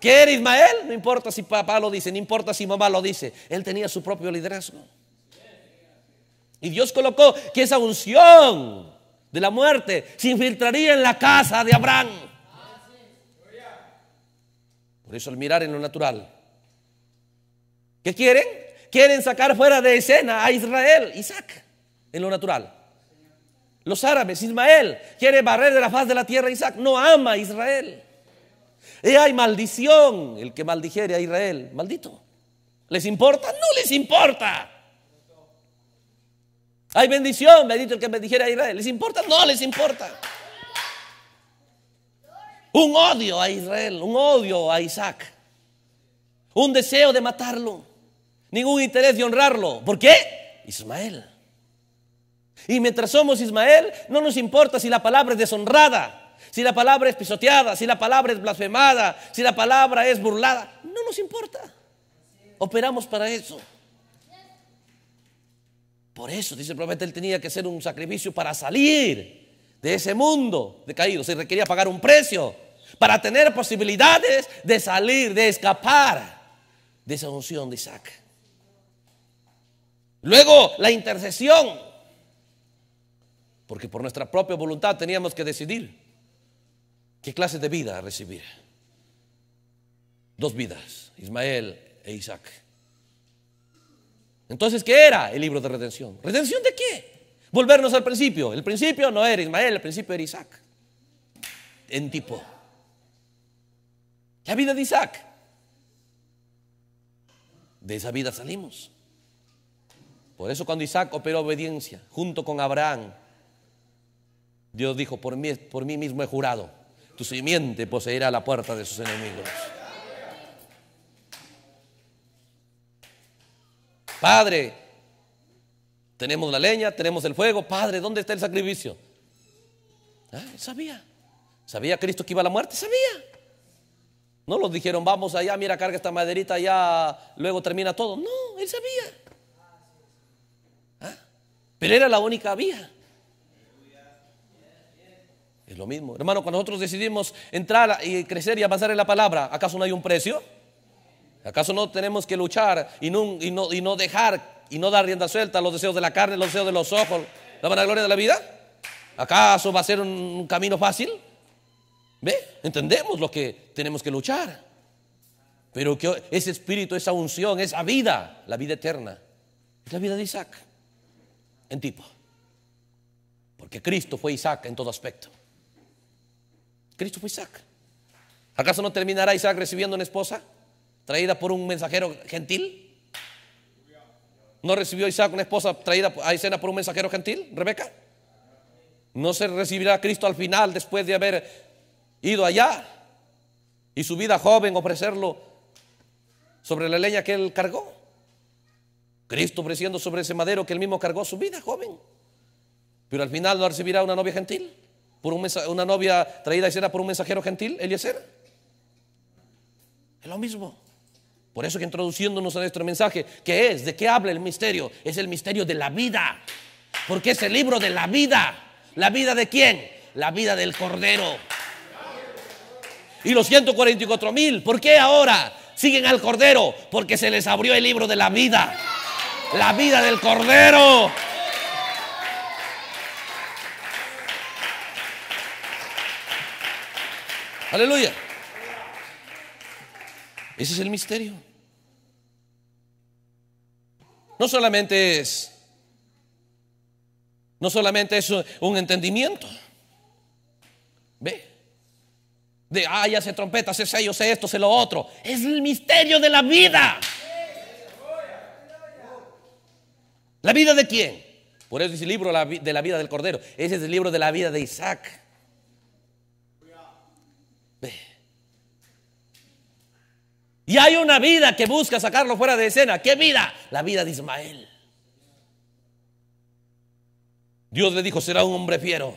¿Qué era Ismael? No importa si papá lo dice, no importa si mamá lo dice. Él tenía su propio liderazgo. Y Dios colocó que esa unción de la muerte se infiltraría en la casa de Abraham. Por eso el mirar en lo natural. ¿Qué quieren? Quieren sacar fuera de escena a Israel, Isaac en lo natural. Los árabes, Ismael quiere barrer de la faz de la tierra a Isaac, no ama a Israel. Y hay maldición, el que maldijere a Israel, maldito. ¿Les importa? No les importa. Hay bendición, bendito el que maldijere a Israel. ¿Les importa? No les importa. Un odio a Israel, un odio a Isaac. Un deseo de matarlo. Ningún interés de honrarlo. ¿Por qué? Ismael. Y mientras somos Ismael, no nos importa si la palabra es deshonrada, si la palabra es pisoteada, si la palabra es blasfemada, si la palabra es burlada. No nos importa. Operamos para eso. Por eso, dice el profeta, él tenía que hacer un sacrificio para salir de ese mundo decaído. Se requería pagar un precio para tener posibilidades de salir, de escapar de esa unción de Isaac. Luego, la intercesión porque por nuestra propia voluntad teníamos que decidir qué clase de vida recibir. Dos vidas, Ismael e Isaac. Entonces, ¿qué era el libro de redención? ¿Redención de qué? Volvernos al principio. El principio no era Ismael, el principio era Isaac. En tipo. La vida de Isaac. De esa vida salimos. Por eso cuando Isaac operó obediencia junto con Abraham, Dios dijo, por mí, por mí mismo he jurado, tu simiente poseerá la puerta de sus enemigos. Padre, tenemos la leña, tenemos el fuego. Padre, ¿dónde está el sacrificio? Ah, sabía. ¿Sabía Cristo que iba a la muerte? Sabía. No los dijeron, vamos allá, mira, carga esta maderita, ya luego termina todo. No, él sabía. Ah, pero era la única vía lo mismo. Hermano, cuando nosotros decidimos entrar y crecer y avanzar en la palabra, ¿acaso no hay un precio? ¿Acaso no tenemos que luchar y no, y no, y no dejar y no dar rienda suelta a los deseos de la carne, los deseos de los ojos, la gloria de la vida? ¿Acaso va a ser un camino fácil? ¿Ve? Entendemos lo que tenemos que luchar. Pero que ese espíritu, esa unción, esa vida, la vida eterna, es la vida de Isaac en tipo. Porque Cristo fue Isaac en todo aspecto. Cristo fue Isaac. ¿Acaso no terminará Isaac recibiendo una esposa traída por un mensajero gentil? ¿No recibió Isaac una esposa traída a escena por un mensajero gentil, Rebeca? ¿No se recibirá Cristo al final después de haber ido allá y su vida joven ofrecerlo sobre la leña que él cargó? Cristo ofreciendo sobre ese madero que él mismo cargó su vida joven. Pero al final no recibirá una novia gentil por una novia traída y será por un mensajero gentil, Eliezer. Es lo mismo. Por eso que introduciéndonos a nuestro mensaje, ¿qué es? ¿De qué habla el misterio? Es el misterio de la vida. Porque es el libro de la vida. ¿La vida de quién? La vida del Cordero. Y los 144 mil, ¿por qué ahora siguen al Cordero? Porque se les abrió el libro de la vida. La vida del Cordero. Aleluya. Ese es el misterio. No solamente es, no solamente es un entendimiento. Ve. De, ah, ya sé trompeta, sé sello, sé esto, sé lo otro. Es el misterio de la vida. ¿La vida de quién? Por eso dice el libro de la vida del Cordero. Ese es el libro de la vida de Isaac. Y hay una vida que busca sacarlo fuera de escena. ¿Qué vida? La vida de Ismael. Dios le dijo, será un hombre fiero.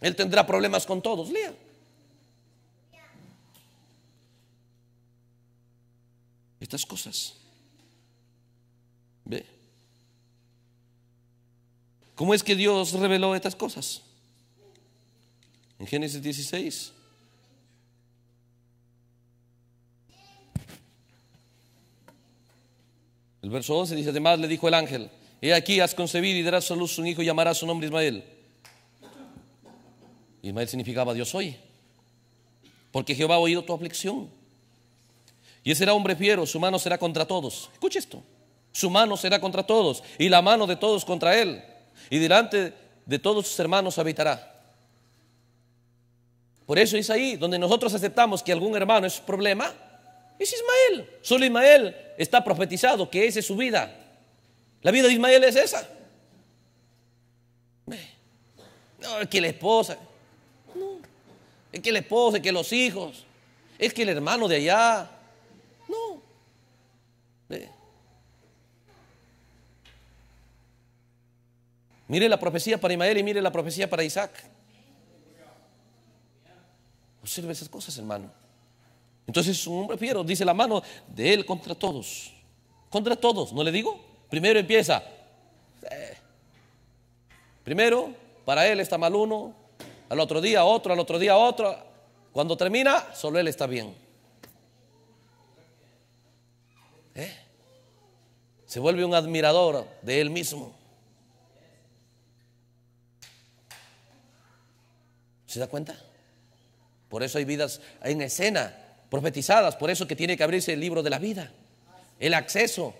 Él tendrá problemas con todos. Lía. Estas cosas. ¿Ve? ¿Cómo es que Dios reveló estas cosas? En Génesis 16. El verso 11 dice, además le dijo el ángel, he aquí has concebido y darás a luz un hijo y llamarás su nombre Ismael. Ismael significaba Dios oye, porque Jehová ha oído tu aflicción. Y ese será hombre fiero, su mano será contra todos. Escucha esto, su mano será contra todos y la mano de todos contra él. Y delante de todos sus hermanos habitará. Por eso es ahí donde nosotros aceptamos que algún hermano es problema es Ismael. Solo Ismael está profetizado que esa es su vida. La vida de Ismael es esa. No, es que la esposa. No. Es que la esposa, es que los hijos. Es que el hermano de allá. No. Mire la profecía para Ismael y mire la profecía para Isaac. Observe esas cosas, hermano. Entonces un hombre fiero dice la mano de él contra todos. Contra todos, ¿no le digo? Primero empieza. Eh". Primero, para él está mal uno, al otro día otro, al otro día otro. Cuando termina, solo él está bien. ¿Eh? Se vuelve un admirador de él mismo. ¿Se da cuenta? Por eso hay vidas en escena profetizadas. Por eso que tiene que abrirse el libro de la vida, el acceso.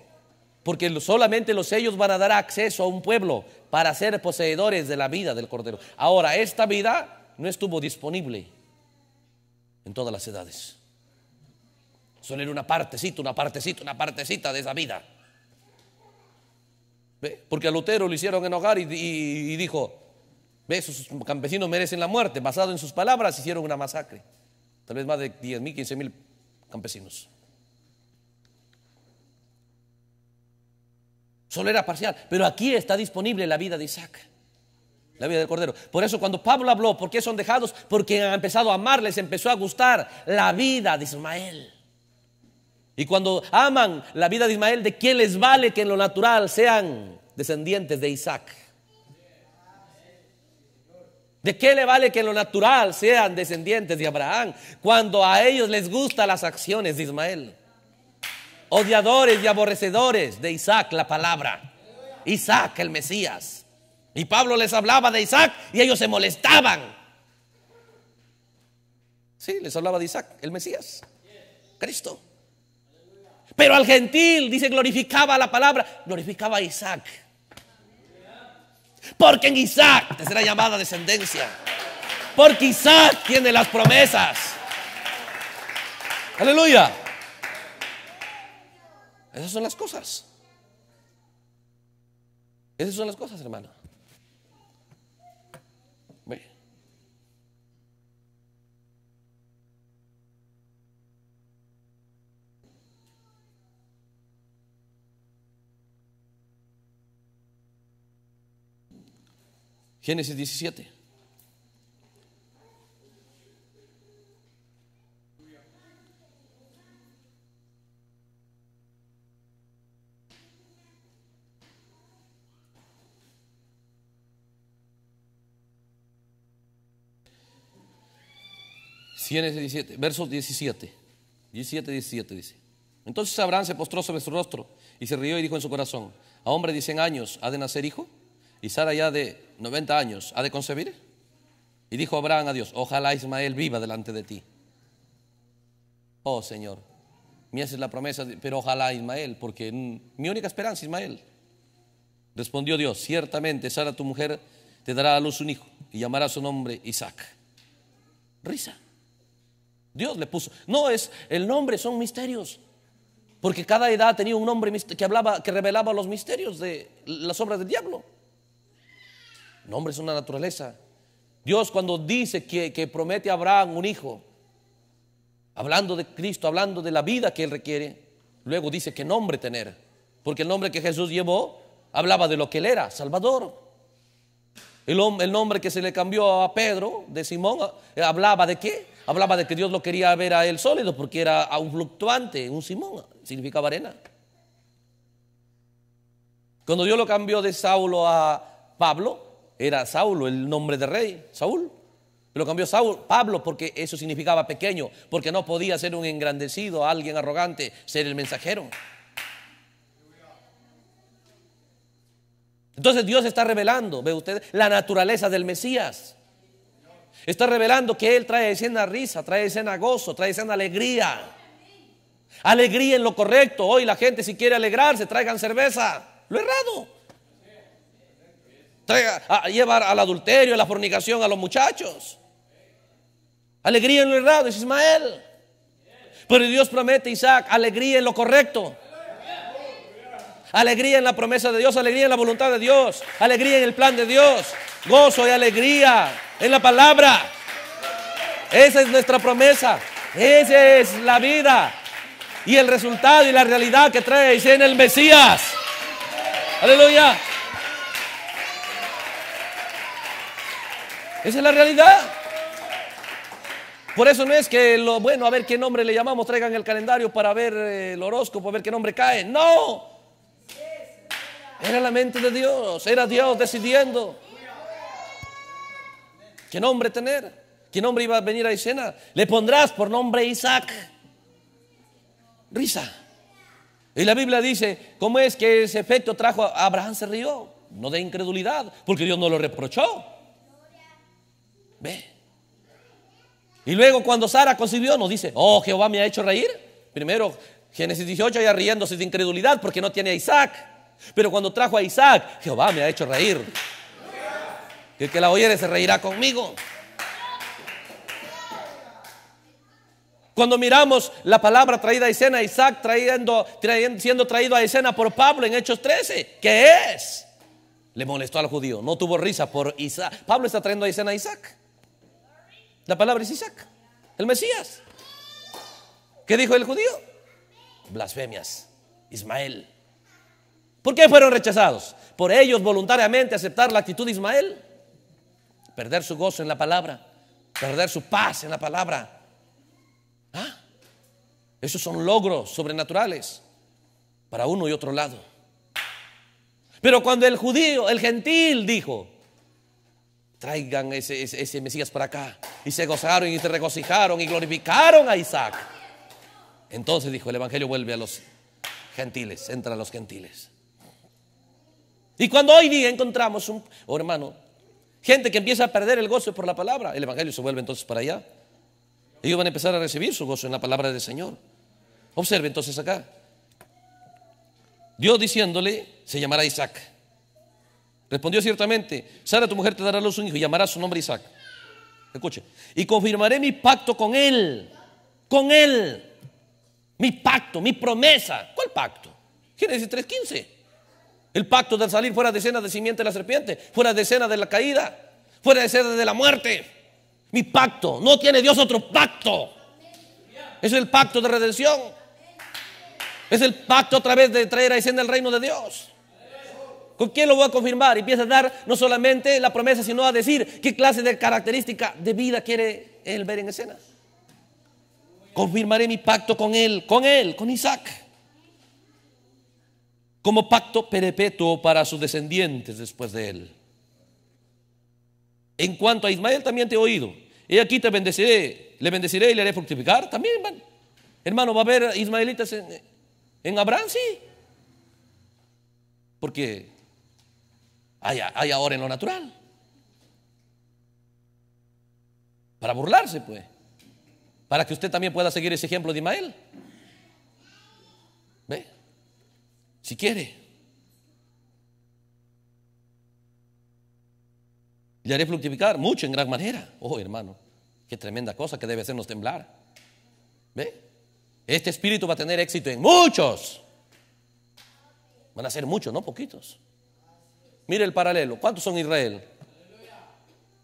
Porque solamente los sellos van a dar acceso a un pueblo para ser poseedores de la vida del Cordero. Ahora, esta vida no estuvo disponible en todas las edades. Solo era una partecita, una partecita, una partecita de esa vida. Porque a Lutero lo hicieron enojar y, y, dijo, ve, campesinos merecen la muerte. Basado en sus palabras, hicieron una masacre tal vez más de 10 mil, 15 mil campesinos. Solo era parcial, pero aquí está disponible la vida de Isaac, la vida del Cordero. Por eso cuando Pablo habló, ¿por qué son dejados? Porque han empezado a amarles empezó a gustar la vida de Ismael. Y cuando aman la vida de Ismael, ¿de quién les vale que en lo natural sean descendientes de Isaac? ¿De qué le vale que en lo natural sean descendientes de Abraham cuando a ellos les gustan las acciones de Ismael? Odiadores y aborrecedores de Isaac, la palabra. Isaac, el Mesías. Y Pablo les hablaba de Isaac y ellos se molestaban. Sí, les hablaba de Isaac, el Mesías, Cristo. Pero al gentil, dice, glorificaba la palabra, glorificaba a Isaac. Porque en Isaac te será llamada descendencia. Porque Isaac tiene las promesas. Aleluya. Esas son las cosas. Esas son las cosas, hermano. Génesis 17. Génesis 17, versos 17. 17, 17 dice. Entonces Abraham se postró sobre su rostro y se rió y dijo en su corazón, a hombre de 100 años, ¿ha de nacer hijo? y Sara ya de 90 años, ¿ha de concebir? Y dijo Abraham a Dios, ojalá Ismael viva delante de ti. Oh Señor, me haces la promesa, pero ojalá Ismael, porque mi única esperanza Ismael. Respondió Dios, ciertamente Sara tu mujer te dará a luz un hijo y llamará su nombre Isaac. Risa. Dios le puso. No es, el nombre son misterios. Porque cada edad tenía un nombre que hablaba, que revelaba los misterios de las obras del diablo. Nombre es una naturaleza. Dios cuando dice que, promete a Abraham un hijo, hablando de Cristo, hablando de la vida que él requiere, luego dice que nombre tener, porque el nombre que Jesús llevó hablaba de lo que él era, Salvador. El, el nombre que se le cambió a Pedro, de Simón, eh, hablaba de qué? Hablaba de que Dios lo quería ver a él sólido, porque era un fluctuante, un Simón, significaba arena. Cuando Dios lo cambió de Saulo a Pablo, era Saulo, el nombre de rey, Saúl. Lo cambió Saúl, Pablo, porque eso significaba pequeño, porque no podía ser un engrandecido, alguien arrogante, ser el mensajero. Entonces Dios está revelando, ve usted, la naturaleza del Mesías. Está revelando que Él trae escena risa, trae escena gozo, trae escena alegría. Alegría en lo correcto. Hoy la gente si quiere alegrarse, traigan cerveza. Lo errado a llevar al adulterio, a la fornicación a los muchachos. Alegría en lo errado, es Ismael. Pero Dios promete, Isaac, alegría en lo correcto. Alegría en la promesa de Dios, alegría en la voluntad de Dios, alegría en el plan de Dios, gozo y alegría en la palabra. Esa es nuestra promesa, esa es la vida y el resultado y la realidad que trae en el Mesías. Aleluya. Esa es la realidad. Por eso no es que lo bueno, a ver qué nombre le llamamos, traigan el calendario para ver eh, el horóscopo, a ver qué nombre cae. No. Era la mente de Dios, era Dios decidiendo qué nombre tener, qué nombre iba a venir a escena. Le pondrás por nombre Isaac. Risa. Y la Biblia dice, ¿cómo es que ese efecto trajo a Abraham se rió? No de incredulidad, porque Dios no lo reprochó. Ve. Y luego cuando Sara concibió, nos dice, oh, Jehová me ha hecho reír. Primero, Génesis 18, ya riéndose de incredulidad porque no tiene a Isaac. Pero cuando trajo a Isaac, Jehová me ha hecho reír. el que la oyere se reirá conmigo. Cuando miramos la palabra traída a escena, Isaac siendo traído a escena por Pablo en Hechos 13, ¿qué es? Le molestó al judío, no tuvo risa por Isaac. Pablo está trayendo a escena a Isaac. La palabra es Isaac, el Mesías. ¿Qué dijo el judío? Blasfemias, Ismael. ¿Por qué fueron rechazados? Por ellos voluntariamente aceptar la actitud de Ismael, perder su gozo en la palabra, perder su paz en la palabra. ¿Ah? Esos son logros sobrenaturales para uno y otro lado. Pero cuando el judío, el gentil dijo, traigan ese, Mesías para acá. Y se gozaron y se regocijaron y glorificaron a Isaac. Entonces dijo, el Evangelio vuelve a los gentiles, entra a los gentiles. Y cuando hoy día encontramos un, oh hermano, gente que empieza a perder el gozo por la palabra, el Evangelio se vuelve entonces para allá. Ellos van a empezar a recibir su gozo en la palabra del Señor. Observe entonces acá. Dios diciéndole, se llamará Isaac. Respondió ciertamente, Sara tu mujer te dará luz un hijo y llamará su nombre Isaac. Escuche, y confirmaré mi pacto con él, con él. Mi pacto, mi promesa. ¿Cuál pacto? Génesis 3.15. El pacto de salir fuera de escena de simiente de la serpiente, fuera de escena de la caída, fuera de escena de la muerte. Mi pacto. No tiene Dios otro pacto. Es el pacto de redención. Es el pacto a través de traer a escena el reino de Dios. ¿Con quién lo voy a confirmar? Y empieza a dar no solamente la promesa, sino a decir qué clase de característica de vida quiere él ver en escena. Confirmaré mi pacto con él, con él, con Isaac. Como pacto perpetuo para sus descendientes después de él. En cuanto a Ismael, también te he oído. Y aquí te bendeciré, le bendeciré y le haré fructificar. También, hermano. ¿va a haber ismaelitas en, en Abraham? Sí. Porque hay, ahora en lo natural. Para burlarse, pues. Para que usted también pueda seguir ese ejemplo de Ismael. ¿Ve? Si quiere. Le haré fructificar mucho en gran manera. Oh, hermano, qué tremenda cosa que debe hacernos temblar. ¿Ve? Este espíritu va a tener éxito en muchos. Van a ser muchos, no poquitos. Mire el paralelo. ¿Cuántos son Israel?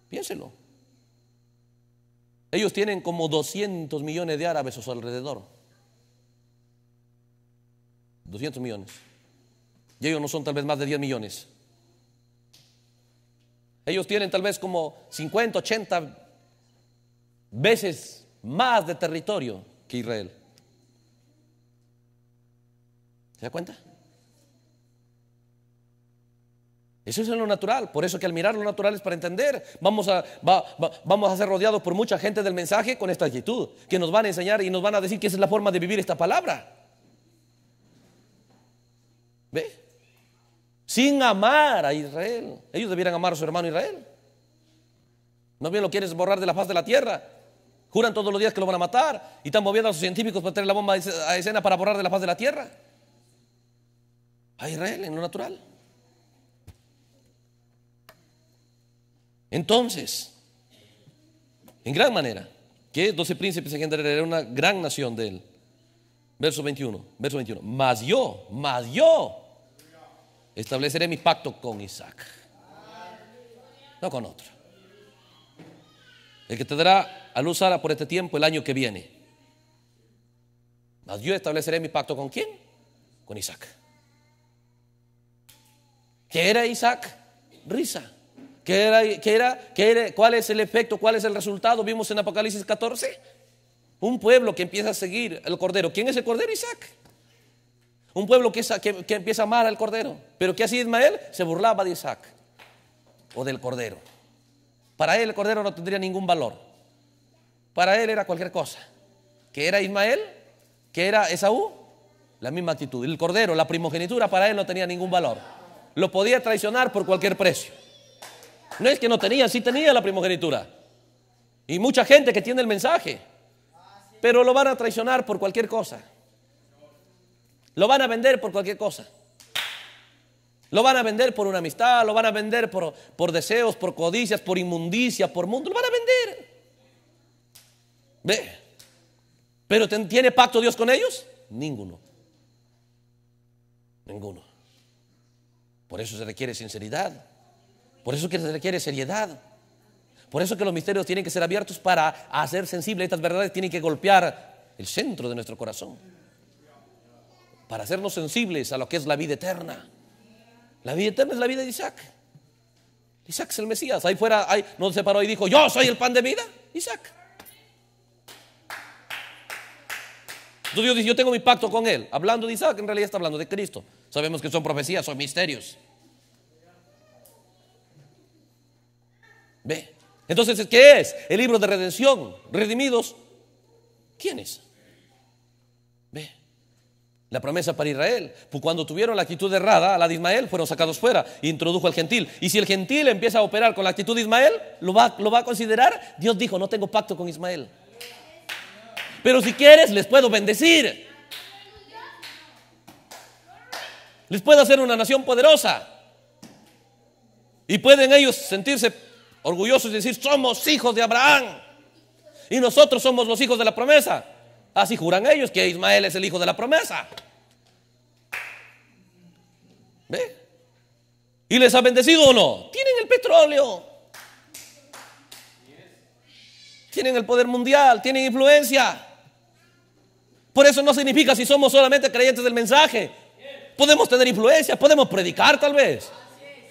Piénselo. Ellos tienen como 200 millones de árabes a su alrededor. 200 millones. Y ellos no son tal vez más de 10 millones. Ellos tienen tal vez como 50, 80 veces más de territorio que Israel. ¿Se da cuenta? Eso es lo natural. Por eso que al mirar lo natural es para entender. Vamos a, vamos a ser rodeados por mucha gente del mensaje con esta actitud, que nos van a enseñar y nos van a decir que esa es la forma de vivir esta palabra. ¿Ve? Sin amar a Israel. Ellos debieran amar a su hermano Israel. No bien lo quieres borrar de la paz de la tierra. Juran todos los días que lo van a matar y están moviendo a sus científicos para traer la bomba a escena para borrar de la paz de la tierra. A Israel en lo natural. Entonces, en gran manera, que doce príncipes era una gran nación de él. Verso 21, verso 21. Mas yo, mas yo estableceré mi pacto con Isaac, no con otro. El que te dará a luz por este tiempo el año que viene. Mas yo estableceré mi pacto con quién? Con Isaac. ¿Qué era Isaac? Risa. ¿Qué era, qué era, qué ¿Cuál es el efecto? ¿Cuál es el resultado? Vimos en Apocalipsis 14. Un pueblo que empieza a seguir al Cordero. ¿Quién es el Cordero? Isaac. Un pueblo que, empieza a amar al Cordero. Pero ¿qué hacía Ismael? Se burlaba de Isaac o del Cordero. Para él el Cordero no tendría ningún valor. Para él era cualquier cosa. ¿Qué era Ismael? ¿Qué era Esaú? La misma actitud. El Cordero, la primogenitura, para él no tenía ningún valor. Lo podía traicionar por cualquier precio. No es que no tenía, sí tenía la primogenitura. Y mucha gente que tiene el mensaje. Pero lo van a traicionar por cualquier cosa. Lo van a vender por cualquier cosa. Lo van a vender por una amistad, lo van a vender por, por deseos, por codicias, por inmundicia, por mundo. Lo van a vender. Ve. ¿Pero tiene pacto Dios con ellos? Ninguno. Ninguno. Por eso se requiere sinceridad. Por eso que se requiere seriedad. Por eso que los misterios tienen que ser abiertos para hacer sensible. Estas verdades tienen que golpear el centro de nuestro corazón. Para hacernos sensibles a lo que es la vida eterna. La vida eterna es la vida de Isaac. Isaac es el Mesías. Ahí fuera, ahí, no se paró y dijo, yo soy el pan de vida. Isaac. Entonces Dios dice, yo tengo mi pacto con él. Hablando de Isaac, en realidad está hablando de Cristo. Sabemos que son profecías, son misterios. Ve. Entonces, ¿qué es el libro de redención? Redimidos. ¿Quiénes? Ve. La promesa para Israel. Pues cuando tuvieron la actitud errada, a la de Ismael, fueron sacados fuera. introdujo al gentil. Y si el gentil empieza a operar con la actitud de Ismael, lo va, lo va a considerar. Dios dijo, no tengo pacto con Ismael. Pero si quieres, les puedo bendecir. Les puedo hacer una nación poderosa. Y pueden ellos sentirse Orgullosos de decir, somos hijos de Abraham. Y nosotros somos los hijos de la promesa. Así juran ellos que Ismael es el hijo de la promesa. ¿Ve? ¿Y les ha bendecido o no? Tienen el petróleo. Tienen el poder mundial, tienen influencia. Por eso no significa si somos solamente creyentes del mensaje. Podemos tener influencia, podemos predicar tal vez.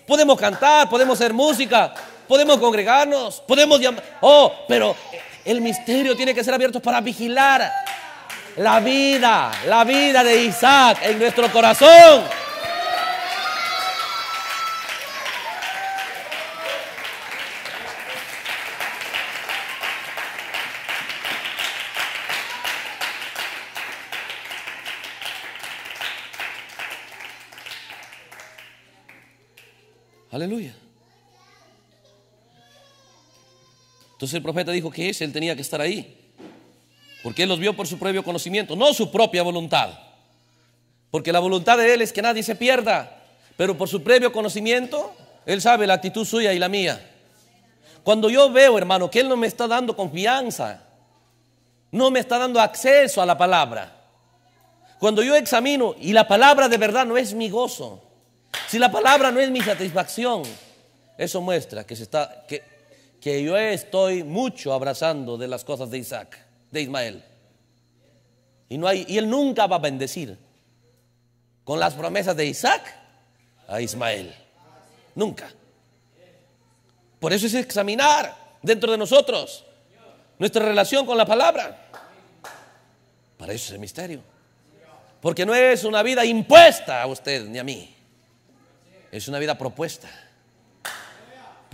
Podemos cantar, podemos hacer música, podemos congregarnos, podemos llamar. Oh, pero el misterio tiene que ser abierto para vigilar la vida, la vida de Isaac en nuestro corazón. Aleluya. Entonces el profeta dijo que él tenía que estar ahí. Porque él los vio por su propio conocimiento, no su propia voluntad. Porque la voluntad de él es que nadie se pierda. Pero por su previo conocimiento, él sabe la actitud suya y la mía. Cuando yo veo, hermano, que él no me está dando confianza, no me está dando acceso a la palabra. Cuando yo examino y la palabra de verdad no es mi gozo, si la palabra no es mi satisfacción, eso muestra que se está que que yo estoy mucho abrazando de las cosas de Isaac, de Ismael. Y, no hay, y él nunca va a bendecir con las promesas de Isaac a Ismael. Nunca. Por eso es examinar dentro de nosotros nuestra relación con la palabra. Para eso es el misterio. Porque no es una vida impuesta a usted ni a mí. Es una vida propuesta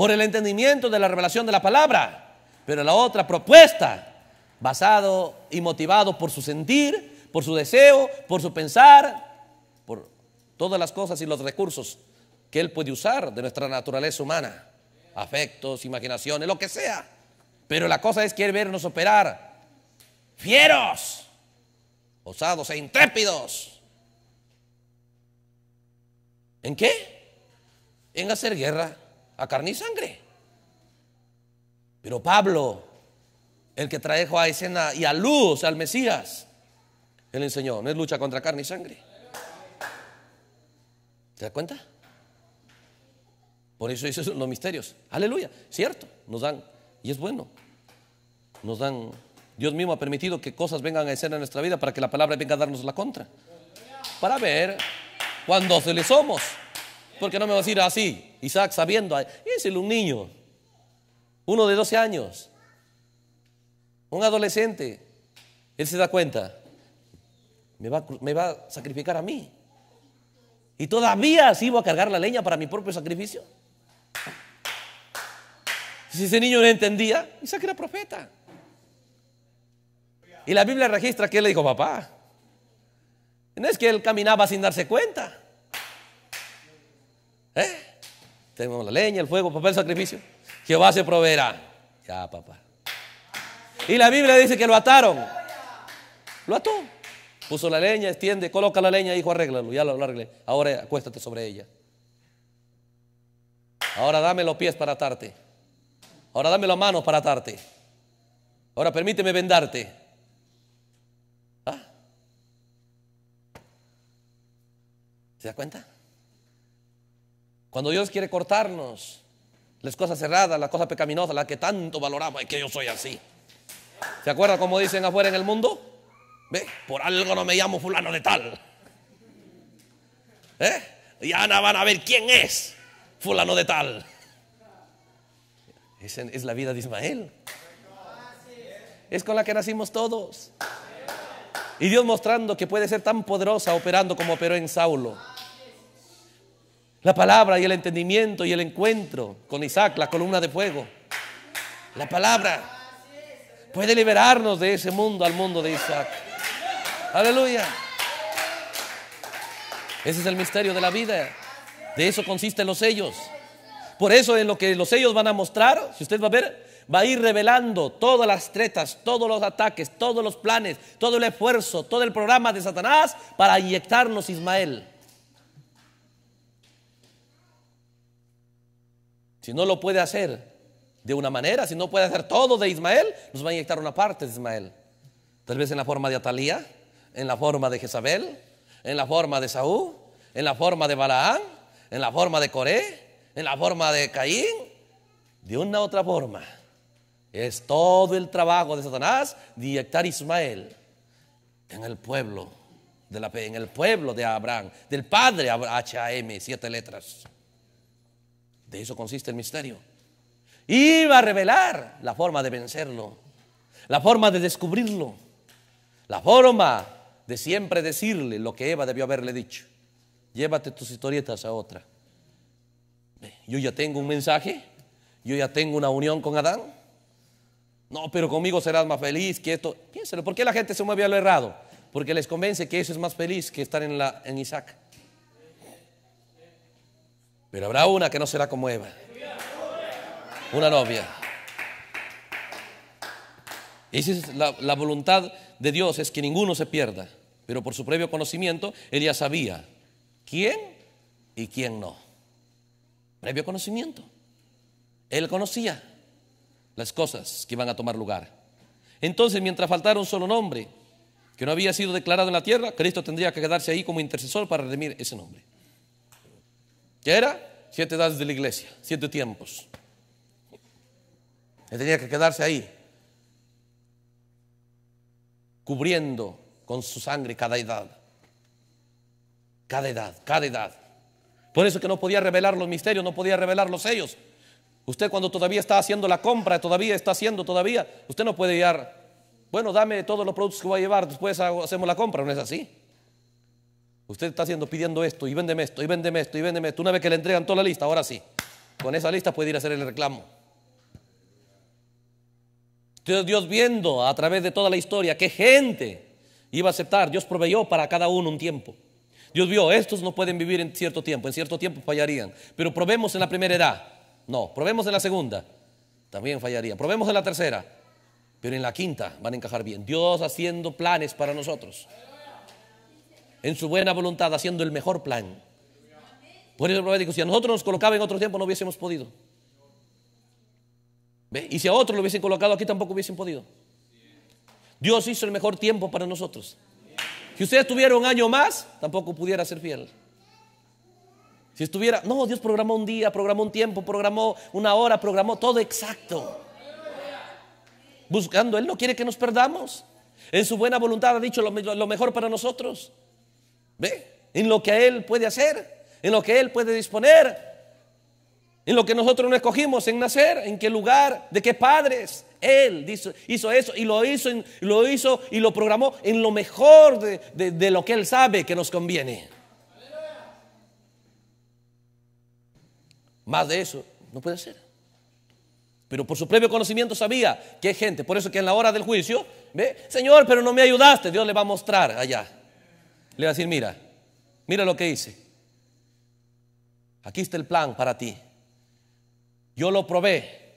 por el entendimiento de la revelación de la palabra, pero la otra propuesta, basado y motivado por su sentir, por su deseo, por su pensar, por todas las cosas y los recursos que él puede usar de nuestra naturaleza humana, afectos, imaginaciones, lo que sea. Pero la cosa es quiere vernos operar fieros, osados e intrépidos. ¿En qué? En hacer guerra a carne y sangre. Pero Pablo, el que trajo a escena y a luz al Mesías, él enseñó, no es lucha contra carne y sangre. ¿Te das cuenta? Por eso esos los misterios. Aleluya, cierto, nos dan, y es bueno, nos dan, Dios mismo ha permitido que cosas vengan a escena en nuestra vida para que la palabra venga a darnos la contra. Para ver cuando se le somos. Porque no me vas a decir así, Isaac sabiendo, es un niño, uno de 12 años, un adolescente, él se da cuenta, me va, me va a sacrificar a mí. Y todavía si iba a cargar la leña para mi propio sacrificio. Si ese niño no entendía, Isaac era profeta. Y la Biblia registra que él le dijo, papá, no es que él caminaba sin darse cuenta. ¿Eh? Tenemos la leña, el fuego, papel, el sacrificio. Jehová se proveerá. Ya, papá. Y la Biblia dice que lo ataron. Lo ató. Puso la leña, extiende, coloca la leña, hijo, arreglalo Ya lo, arregle, Ahora acuéstate sobre ella. Ahora dame los pies para atarte. Ahora dame las manos para atarte. Ahora permíteme vendarte. ¿Ah? ¿Se da cuenta? Cuando Dios quiere cortarnos las cosas cerradas, las cosas pecaminosas, las que tanto valoramos, es que yo soy así. ¿Se acuerdan cómo dicen afuera en el mundo? Por algo no me llamo fulano de tal. ¿Eh? Ya van a ver quién es fulano de tal. Es, es la vida de Ismael. Es con la que nacimos todos. Y Dios mostrando que puede ser tan poderosa operando como operó en Saulo. La palabra y el entendimiento y el encuentro con Isaac, la columna de fuego. La palabra puede liberarnos de ese mundo al mundo de Isaac. Aleluya. Ese es el misterio de la vida. De eso consisten los sellos. Por eso en lo que los sellos van a mostrar, si usted va a ver, va a ir revelando todas las tretas, todos los ataques, todos los planes, todo el esfuerzo, todo el programa de Satanás para inyectarnos Ismael. Si no lo puede hacer de una manera, si no puede hacer todo de Ismael, nos va a inyectar una parte de Ismael. Tal vez en la forma de Atalía, en la forma de Jezabel, en la forma de Saúl, en la forma de Balaán, en la forma de Coré, en la forma de Caín, de una u otra forma. Es todo el trabajo de Satanás de inyectar Ismael en el pueblo de la en el pueblo de Abraham, del padre H.A.M., siete letras. De eso consiste el misterio. Iba a revelar la forma de vencerlo, la forma de descubrirlo, la forma de siempre decirle lo que Eva debió haberle dicho. Llévate tus historietas a otra. Yo ya tengo un mensaje, yo ya tengo una unión con Adán. No, pero conmigo serás más feliz que esto. Piénselo, ¿por qué la gente se mueve a lo errado? Porque les convence que eso es más feliz que estar en, la, en Isaac. Pero habrá una que no será como Eva. Una novia. Esa es la, la voluntad de Dios es que ninguno se pierda. Pero por su previo conocimiento, él ya sabía quién y quién no. Previo conocimiento. Él conocía las cosas que iban a tomar lugar. Entonces, mientras faltara un solo nombre que no había sido declarado en la tierra, Cristo tendría que quedarse ahí como intercesor para redimir ese nombre. ¿Qué era? Siete edades de la iglesia, siete tiempos. Él tenía que quedarse ahí, cubriendo con su sangre cada edad. Cada edad, cada edad. Por eso que no podía revelar los misterios, no podía revelar los sellos. Usted cuando todavía está haciendo la compra, todavía está haciendo, todavía, usted no puede llegar, bueno, dame todos los productos que voy a llevar, después hacemos la compra, ¿no es así? Usted está haciendo, pidiendo esto y véndeme esto y véndeme esto y véndeme esto. Una vez que le entregan toda la lista, ahora sí. Con esa lista puede ir a hacer el reclamo. Entonces Dios viendo a través de toda la historia qué gente iba a aceptar, Dios proveyó para cada uno un tiempo. Dios vio, estos no pueden vivir en cierto tiempo, en cierto tiempo fallarían. Pero probemos en la primera edad. No, probemos en la segunda. También fallarían. Probemos en la tercera. Pero en la quinta van a encajar bien. Dios haciendo planes para nosotros en su buena voluntad, haciendo el mejor plan. Por eso el dijo, si a nosotros nos colocaba en otro tiempo no hubiésemos podido. Y si a otros lo hubiesen colocado aquí tampoco hubiesen podido. Dios hizo el mejor tiempo para nosotros. Si ustedes tuvieran un año más, tampoco pudiera ser fiel. Si estuviera, no, Dios programó un día, programó un tiempo, programó una hora, programó todo exacto. Buscando, Él no quiere que nos perdamos. En su buena voluntad ha dicho lo mejor para nosotros. ¿Ve? En lo que Él puede hacer, en lo que Él puede disponer, en lo que nosotros no escogimos, en nacer, en qué lugar, de qué padres. Él hizo, hizo eso y lo hizo, lo hizo y lo programó en lo mejor de, lo que Él sabe que nos conviene. Más de eso no puede ser. Pero por su previo conocimiento sabía que gente. Por eso que en la hora del juicio, ve, Señor, pero no me ayudaste. Dios le va a mostrar allá. Le va a decir, mira, mira lo que hice. Aquí está el plan para ti. Yo lo probé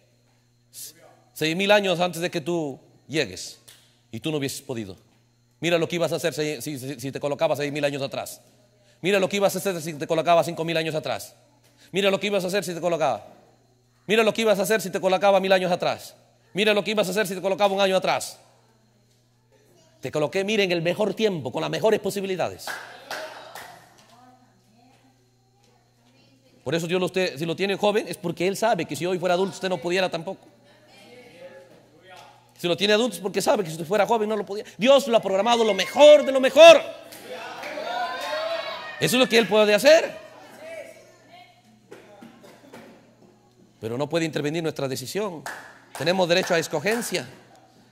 seis mil años antes de que tú llegues y tú no hubieses podido. Mira lo que ibas a hacer si, te colocabas seis mil años atrás. Mira lo que ibas a hacer si te colocabas cinco mil años atrás. Mira lo que ibas a hacer si te colocaba. Mira lo que ibas a hacer si te colocaba mil años atrás. Mira lo que ibas a hacer si te colocaba un año atrás. Te coloqué, miren, el mejor tiempo, con las mejores posibilidades. Por eso Dios, lo si lo tiene joven, es porque Él sabe que si hoy fuera adulto usted no pudiera tampoco. Si lo tiene adulto es porque sabe que si usted fuera joven no lo podía. Dios lo ha programado lo mejor de lo mejor. Eso es lo que Él puede hacer. Pero no puede intervenir nuestra decisión. Tenemos derecho a escogencia.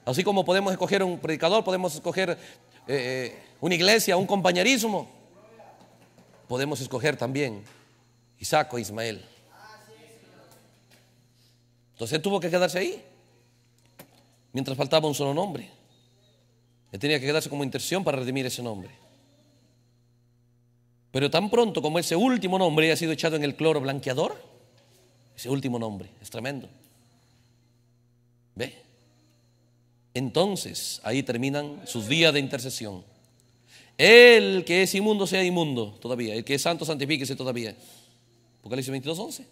Así como podemos escoger un predicador, podemos escoger eh, eh, una iglesia, un compañerismo, podemos escoger también Isaac o Ismael. Entonces tuvo que quedarse ahí, mientras faltaba un solo nombre. Él tenía que quedarse como intercesión para redimir ese nombre. Pero tan pronto como ese último nombre haya sido echado en el cloro blanqueador, ese último nombre, es tremendo. ¿Ve? Entonces, ahí terminan sus días de intercesión. El que es inmundo sea inmundo todavía. El que es santo santifíquese todavía. Apocalipsis 22, 11.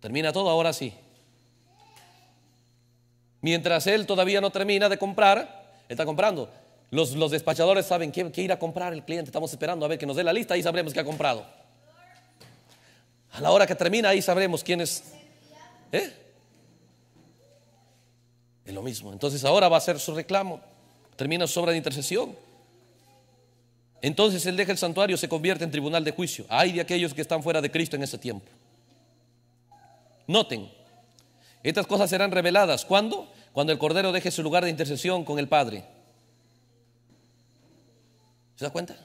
Termina todo ahora sí. Mientras él todavía no termina de comprar, está comprando. Los, los despachadores saben qué, ir a comprar el cliente. Estamos esperando a ver que nos dé la lista y sabremos qué ha comprado. A la hora que termina ahí sabremos quién es. ¿Eh? lo mismo. Entonces ahora va a hacer su reclamo. Termina su obra de intercesión. Entonces él deja el santuario, se convierte en tribunal de juicio. Hay de aquellos que están fuera de Cristo en ese tiempo. Noten, estas cosas serán reveladas. ¿Cuándo? Cuando el Cordero deje su lugar de intercesión con el Padre. ¿Se da cuenta?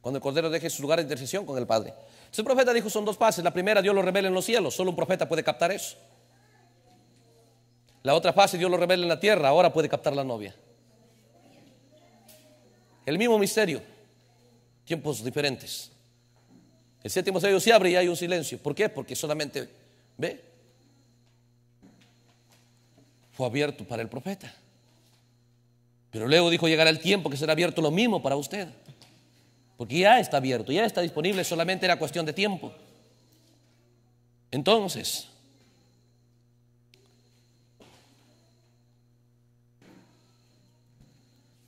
Cuando el Cordero deje su lugar de intercesión con el Padre el profeta dijo, son dos fases La primera, Dios lo revela en los cielos. Solo un profeta puede captar eso. La otra fase, Dios lo revela en la tierra. Ahora puede captar la novia. El mismo misterio. Tiempos diferentes. El séptimo sello se abre y hay un silencio. ¿Por qué? Porque solamente, ¿ve? Fue abierto para el profeta. Pero luego dijo, llegará el tiempo que será abierto lo mismo para usted porque ya está abierto, ya está disponible, solamente era cuestión de tiempo. Entonces,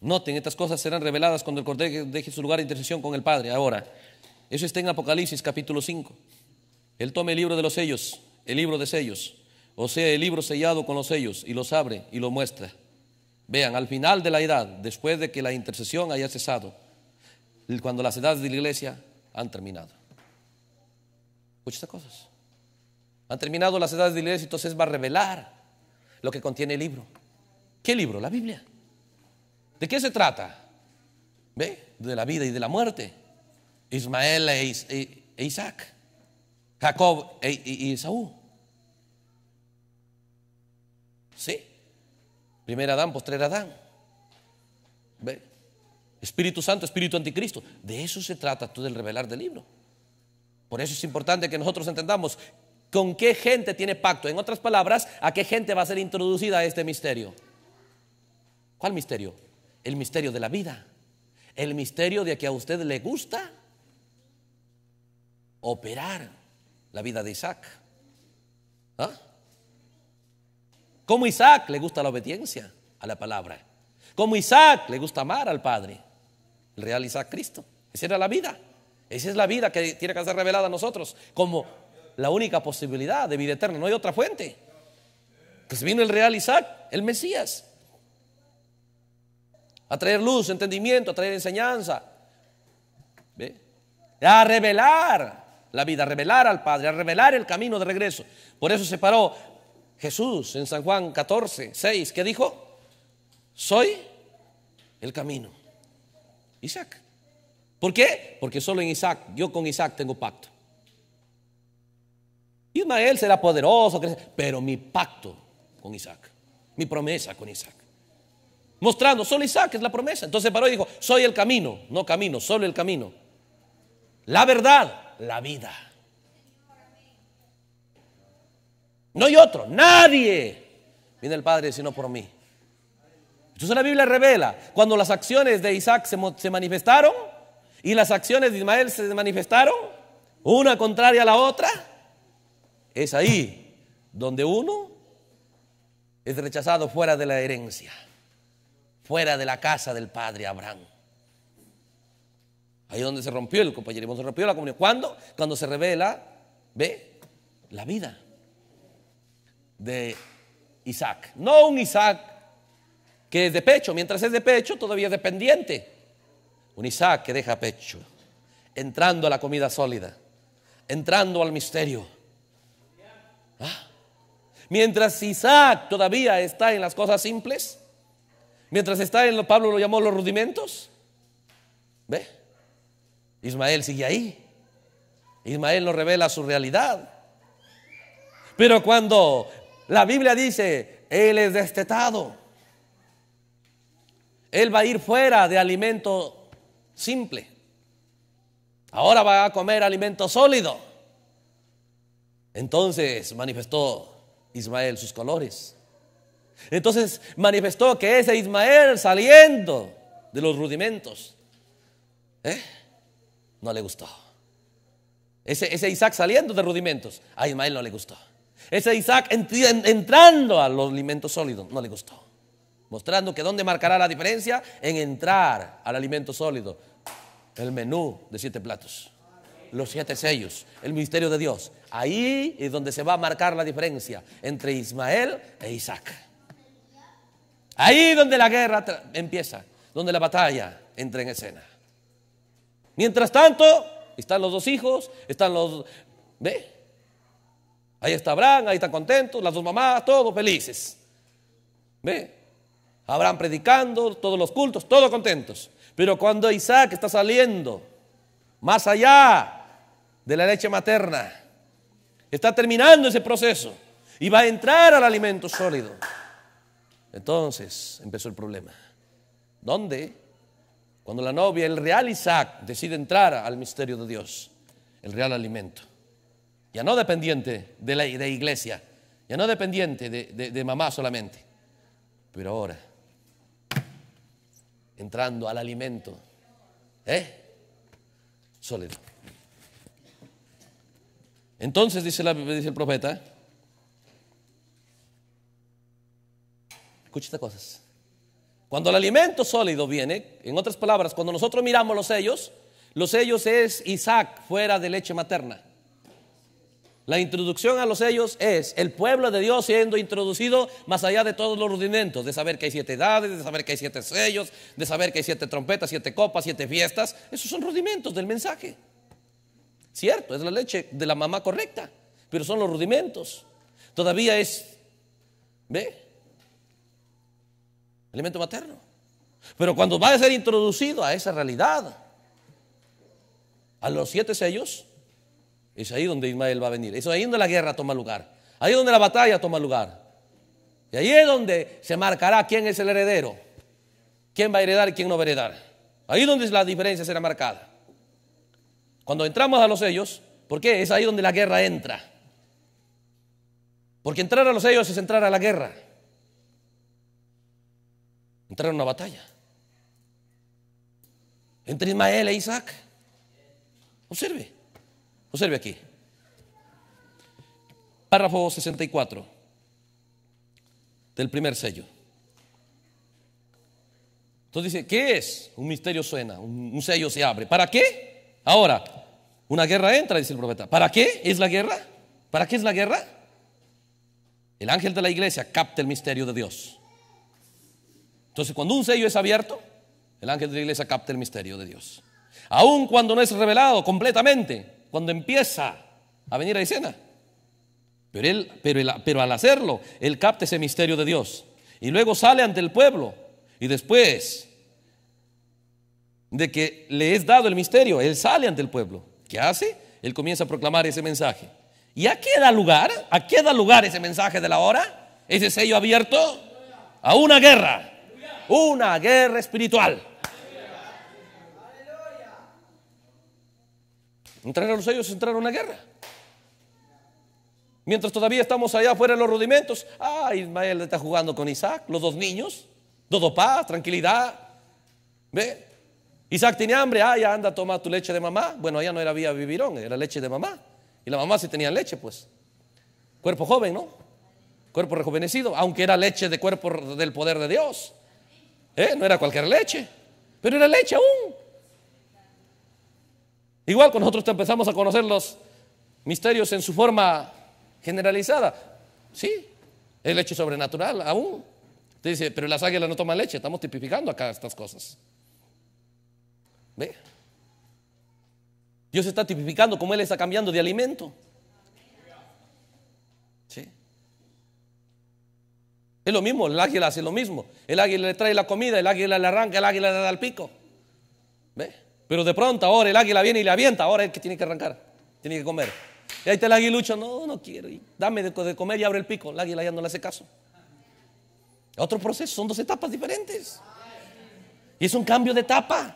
noten, estas cosas serán reveladas cuando el Cordero deje su lugar de intercesión con el Padre. Ahora, eso está en Apocalipsis capítulo 5. Él toma el libro de los sellos, el libro de sellos, o sea, el libro sellado con los sellos, y los abre y lo muestra. Vean, al final de la edad, después de que la intercesión haya cesado, cuando las edades de la iglesia han terminado. Muchas cosas. Han terminado las edades de la iglesia, entonces va a revelar lo que contiene el libro. ¿Qué libro? La Biblia. ¿De qué se trata? ¿Ve? De la vida y de la muerte. Ismael e, e, e Isaac. Jacob e Esaú. ¿Sí? Primer Adán, postrer Adán. ¿Ve? Espíritu Santo, Espíritu Anticristo. De eso se trata todo el revelar del libro. Por eso es importante que nosotros entendamos con qué gente tiene pacto. En otras palabras, a qué gente va a ser introducida a este misterio. ¿Cuál misterio? El misterio de la vida. El misterio de que a usted le gusta operar la vida de Isaac. ¿Ah? Como Isaac le gusta la obediencia a la palabra. Como Isaac le gusta amar al Padre realiza Cristo. Esa era la vida. Esa es la vida que tiene que ser revelada a nosotros como la única posibilidad de vida eterna. No hay otra fuente. Pues vino el real Isaac, el Mesías, a traer luz, entendimiento, a traer enseñanza, a revelar la vida, a revelar al Padre, a revelar el camino de regreso. Por eso se paró Jesús en San Juan 14, 6, que dijo, soy el camino. Isaac. ¿Por qué? Porque solo en Isaac, yo con Isaac tengo pacto. Ismael será poderoso, pero mi pacto con Isaac, mi promesa con Isaac. Mostrando, solo Isaac es la promesa. Entonces paró y dijo, soy el camino, no camino, solo el camino. La verdad, la vida. No hay otro, nadie. Viene el Padre, sino por mí. Entonces la Biblia revela, cuando las acciones de Isaac se, manifestaron y las acciones de Ismael se manifestaron, una contraria a la otra, es ahí donde uno es rechazado fuera de la herencia, fuera de la casa del padre Abraham. Ahí es donde se rompió el compañerismo, se rompió la comunión. ¿Cuándo? Cuando se revela, ve, la vida de Isaac. No un Isaac que es de pecho. Mientras es de pecho, todavía es dependiente. Un Isaac que deja pecho, entrando a la comida sólida, entrando al misterio. Ah. Mientras Isaac todavía está en las cosas simples, mientras está en lo Pablo lo llamó los rudimentos, ¿ve? Ismael sigue ahí. Ismael nos revela su realidad. Pero cuando la Biblia dice, Él es destetado, él va a ir fuera de alimento simple. Ahora va a comer alimento sólido. Entonces manifestó Ismael sus colores. Entonces manifestó que ese Ismael saliendo de los rudimentos, ¿eh? no le gustó. Ese, ese, Isaac saliendo de rudimentos, a Ismael no le gustó. Ese Isaac entrando a los alimentos sólidos, no le gustó mostrando que dónde marcará la diferencia en entrar al alimento sólido, el menú de siete platos, los siete sellos, el misterio de Dios. Ahí es donde se va a marcar la diferencia entre Ismael e Isaac. Ahí es donde la guerra empieza, donde la batalla entra en escena. Mientras tanto, están los dos hijos, están los... ¿Ve? Ahí está Abraham, ahí están contentos, las dos mamás, todos felices. ¿Ve? Habrán predicando, todos los cultos, todos contentos. Pero cuando Isaac está saliendo más allá de la leche materna, está terminando ese proceso y va a entrar al alimento sólido. Entonces empezó el problema. ¿Dónde? Cuando la novia, el real Isaac, decide entrar al misterio de Dios, el real alimento. Ya no dependiente de la iglesia, ya no dependiente de mamá solamente, pero ahora entrando al alimento. ¿Eh? Sólido. Entonces dice, la, dice el profeta, escucha estas cosas. Cuando el alimento sólido viene, en otras palabras, cuando nosotros miramos los sellos, los sellos es Isaac fuera de leche materna. La introducción a los sellos es el pueblo de Dios siendo introducido más allá de todos los rudimentos, de saber que hay siete edades, de saber que hay siete sellos, de saber que hay siete trompetas, siete copas, siete fiestas. Esos son rudimentos del mensaje. Cierto, es la leche de la mamá correcta, pero son los rudimentos. Todavía es, ¿ve? Alimento materno. Pero cuando va a ser introducido a esa realidad, a los siete sellos, es ahí donde Ismael va a venir. Es ahí donde la guerra toma lugar. Ahí donde la batalla toma lugar. Y ahí es donde se marcará quién es el heredero. Quién va a heredar y quién no va a heredar. Ahí donde la diferencia será marcada. Cuando entramos a los ellos, ¿por qué? Es ahí donde la guerra entra. Porque entrar a los ellos es entrar a la guerra. Entrar a una batalla. Entre Ismael e Isaac. Observe. Observe aquí. Párrafo 64 del primer sello. Entonces dice, ¿qué es? Un misterio suena, un, sello se abre. ¿Para qué? Ahora, una guerra entra, dice el profeta. ¿Para qué es la guerra? ¿Para qué es la guerra? El ángel de la iglesia capta el misterio de Dios. Entonces, cuando un sello es abierto, el ángel de la iglesia capta el misterio de Dios. Aun cuando no es revelado completamente, cuando empieza a venir a escena. Pero, él, pero, pero al hacerlo, él capta ese misterio de Dios. Y luego sale ante el pueblo. Y después de que le es dado el misterio, él sale ante el pueblo. ¿Qué hace? Él comienza a proclamar ese mensaje. ¿Y a qué da lugar? ¿A qué da lugar ese mensaje de la hora? Ese sello abierto a una guerra. Una guerra espiritual. Entraron a los sellos y a una guerra. Mientras todavía estamos allá afuera en los rudimentos, ah, Ismael está jugando con Isaac, los dos niños, todo paz, tranquilidad. ¿Ve? Isaac tiene hambre, ah, ya anda, toma tu leche de mamá. Bueno, allá no era vía vivirón, era leche de mamá. Y la mamá sí tenía leche, pues. Cuerpo joven, ¿no? Cuerpo rejuvenecido, aunque era leche de cuerpo del poder de Dios. ¿Eh? No era cualquier leche, pero era leche aún. Igual que nosotros empezamos a conocer los misterios en su forma generalizada. Sí, es leche sobrenatural aún. Usted dice, pero las águilas no toman leche, estamos tipificando acá estas cosas. ¿Ve? Dios está tipificando como Él está cambiando de alimento. ¿Sí? Es lo mismo, el águila hace lo mismo. El águila le trae la comida, el águila le arranca, el águila le da el pico. ¿Ve? Pero de pronto ahora el águila viene y le avienta, ahora el que tiene que arrancar, tiene que comer. Y ahí está el aguilucho, no, no quiero, dame de, comer y abre el pico. El águila ya no le hace caso. Otro proceso, son dos etapas diferentes. Y es un cambio de etapa.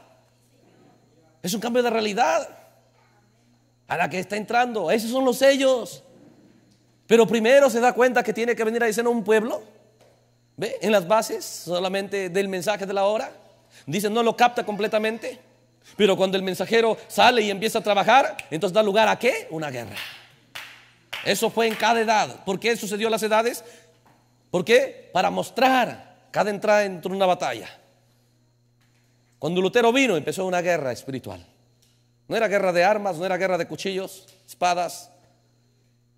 Es un cambio de realidad a la que está entrando. Esos son los sellos. Pero primero se da cuenta que tiene que venir a decir a un pueblo. ¿Ve? En las bases solamente del mensaje de la hora. Dice, no lo capta completamente. Pero cuando el mensajero sale y empieza a trabajar, entonces da lugar a qué? Una guerra. Eso fue en cada edad. ¿Por qué sucedió en las edades? ¿Por qué? Para mostrar cada entrada en una batalla. Cuando Lutero vino, empezó una guerra espiritual. No era guerra de armas, no era guerra de cuchillos, espadas,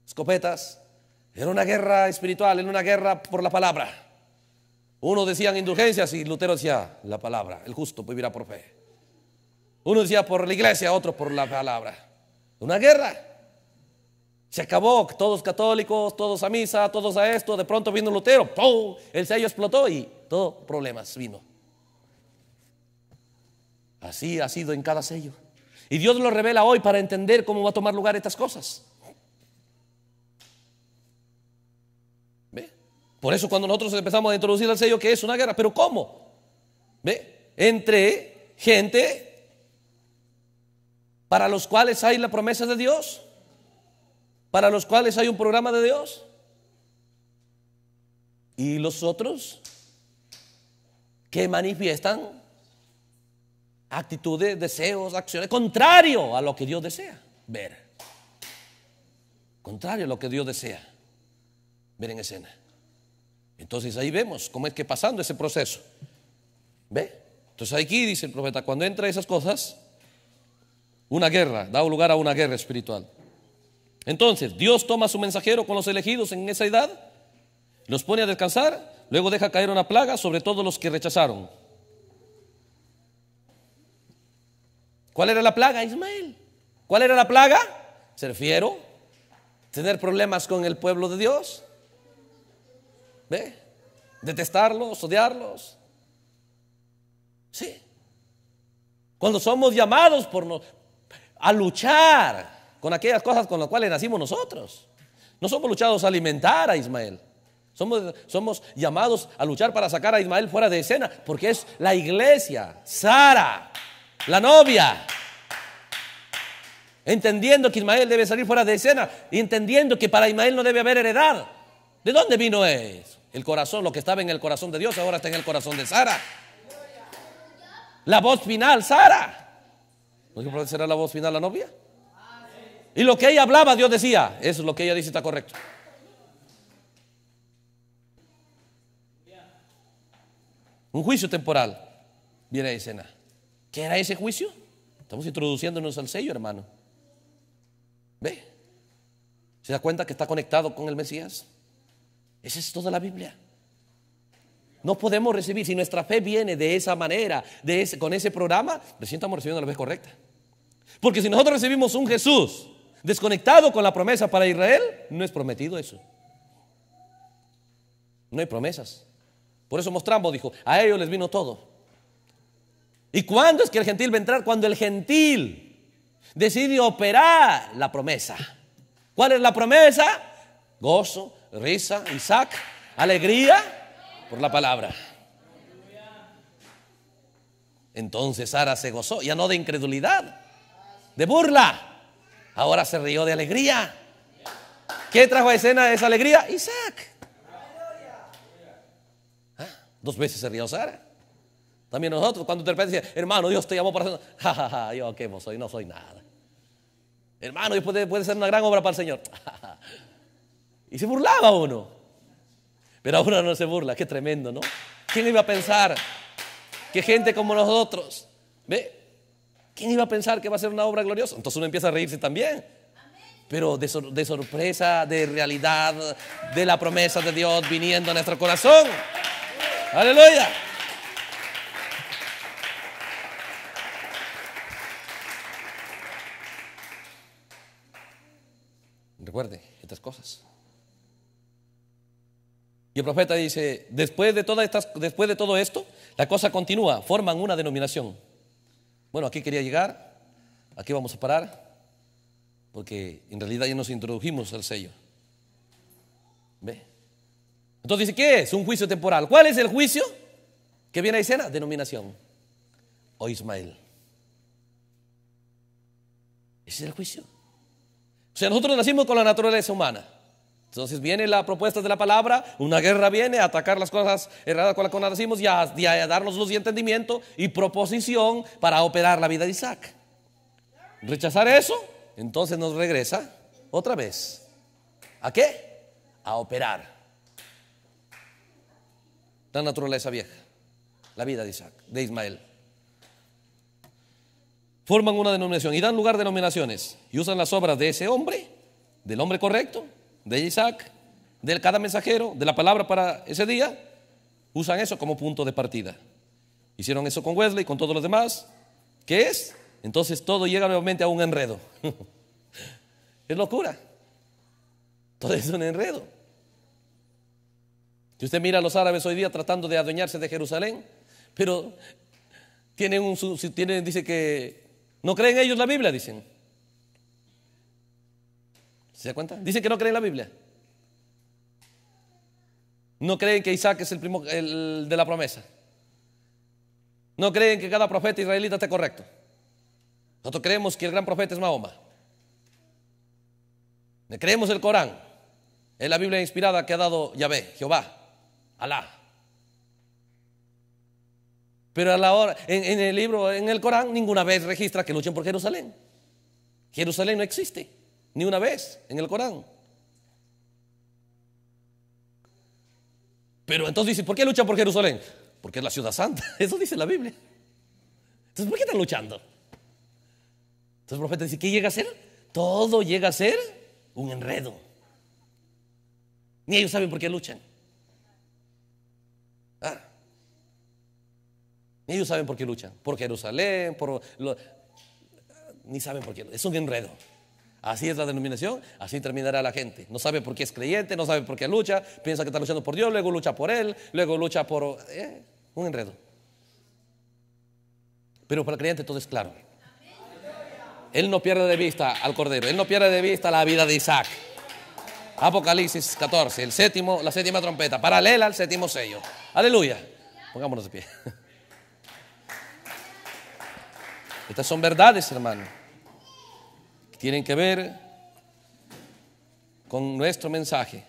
escopetas. Era una guerra espiritual, era una guerra por la palabra. Uno decían indulgencias y Lutero decía la palabra, el justo vivirá por fe. Uno decía por la iglesia, otro por la palabra. Una guerra. Se acabó, todos católicos, todos a misa, todos a esto. De pronto vino Lutero, ¡pum! El sello explotó y todo problemas vino. Así ha sido en cada sello. Y Dios lo revela hoy para entender cómo va a tomar lugar estas cosas. ¿Ve? Por eso cuando nosotros empezamos a introducir el sello que es una guerra, pero ¿cómo? ¿Ve? Entre gente para los cuales hay la promesa de Dios, para los cuales hay un programa de Dios. ¿Y los otros que manifiestan actitudes, deseos, acciones, contrario a lo que Dios desea ver? Contrario a lo que Dios desea ver en escena. Entonces ahí vemos cómo es que pasando ese proceso. ¿Ve? Entonces aquí dice el profeta, cuando entra esas cosas, una guerra, da lugar a una guerra espiritual. Entonces, Dios toma a su mensajero con los elegidos en esa edad, los pone a descansar, luego deja caer una plaga sobre todos los que rechazaron. ¿Cuál era la plaga, Ismael? ¿Cuál era la plaga? Ser fiero, tener problemas con el pueblo de Dios, ¿ve? Detestarlos, odiarlos. Sí. Cuando somos llamados por, nosotros, a luchar con aquellas cosas con las cuales nacimos nosotros. No somos luchados a alimentar a Ismael. Somos, somos llamados a luchar para sacar a Ismael fuera de escena, porque es la iglesia, Sara, la novia, entendiendo que Ismael debe salir fuera de escena entendiendo que para Ismael no debe haber heredad. ¿De dónde vino eso? El corazón, lo que estaba en el corazón de Dios, ahora está en el corazón de Sara. La voz final, Sara. ¿No será la voz final la novia? Y lo que ella hablaba, Dios decía, eso es lo que ella dice está correcto. Un juicio temporal viene a escena. ¿Qué era ese juicio? Estamos introduciéndonos al sello, hermano. ¿Ve? ¿Se da cuenta que está conectado con el Mesías? Esa es toda la Biblia. No podemos recibir, si nuestra fe viene de esa manera, de con ese programa, recién estamos recibiendo la vez correcta. Porque si nosotros recibimos un Jesús desconectado con la promesa para Israel, no es prometido eso. No hay promesas. Por eso mostramos, dijo, a ellos les vino todo. ¿Y cuándo es que el gentil va a entrar? Cuando el gentil decide operar la promesa. ¿Cuál es la promesa? Gozo, risa, Isaac, alegría por la palabra. Entonces Sara se gozó, ya no de incredulidad, de burla, ahora se rió de alegría. ¿Qué trajo a escena esa alegría? Isaac. Ah, dos veces se rió Sara. También nosotros, cuando te repente hermano, Dios te llamó para. Ja, ja, ja, yo qué vos soy, no soy nada. Hermano, Dios puede, puede ser una gran obra para el Señor. y se burlaba uno. Pero ahora no se burla, qué tremendo, ¿no? ¿Quién iba a pensar que gente como nosotros, ¿ve? ¿Quién iba a pensar que va a ser una obra gloriosa? Entonces uno empieza a reírse también. Pero de, sorpresa, de realidad, de la promesa de Dios viniendo a nuestro corazón. Aleluya. Recuerde estas cosas. Y el profeta dice, después de, todas estas, después de todo esto, la cosa continúa, forman una denominación. Bueno, aquí quería llegar, aquí vamos a parar, porque en realidad ya nos introdujimos al sello. ¿Ve? Entonces dice, ¿qué es? Un juicio temporal. ¿Cuál es el juicio que viene a escena? Denominación. O Ismael. Ese es el juicio. O sea, nosotros nacimos con la naturaleza humana. Entonces viene la propuesta de la palabra, una guerra viene a atacar las cosas erradas con las que nacimos y y a darnos luz y entendimiento y proposición para operar la vida de Isaac. Rechazar eso, entonces nos regresa otra vez. ¿A qué? A operar la naturaleza vieja, la vida de Isaac, de Ismael. Forman una denominación y dan lugar a denominaciones y usan las obras de ese hombre, del hombre correcto, de Isaac, de cada mensajero, de la palabra para ese día, usan eso como punto de partida. Hicieron eso con Wesley y con todos los demás. ¿Qué es? Entonces todo llega nuevamente a un enredo. es locura. Todo es un enredo. Si usted mira a los árabes hoy día tratando de adueñarse de Jerusalén, pero tienen un, dice que no creen ellos la Biblia, dicen. ¿Se da cuenta? Dicen que no creen la Biblia. No creen que Isaac es el primo de la promesa. No creen que cada profeta israelita esté correcto. Nosotros creemos que el gran profeta es Mahoma. creemos el Corán. Es la Biblia inspirada que ha dado Yahvé, Jehová, Alá. Pero a la hora, en el libro, en el Corán, ninguna vez registra que luchen por Jerusalén. Jerusalén no existe. Ni una vez en el Corán. Pero entonces dice, ¿por qué luchan por Jerusalén? Porque es la ciudad santa. Eso dice la Biblia. Entonces, ¿por qué están luchando? Entonces el profeta dice, ¿qué llega a ser? Todo llega a ser un enredo. Ni ellos saben por qué luchan. Ah. Ni ellos saben por qué luchan. Por Jerusalén, por... ni saben por qué. Es un enredo. Así es la denominación, así terminará la gente. No sabe por qué es creyente, no sabe por qué lucha, piensa que está luchando por Dios, luego lucha por Él, luego lucha por... Eh, un enredo. Pero para el creyente todo es claro. Él no pierde de vista al Cordero, él no pierde de vista la vida de Isaac. Apocalipsis 14, el séptimo, la séptima trompeta, paralela al séptimo sello. Aleluya. Pongámonos de pie. Estas son verdades, hermano tienen que ver con nuestro mensaje,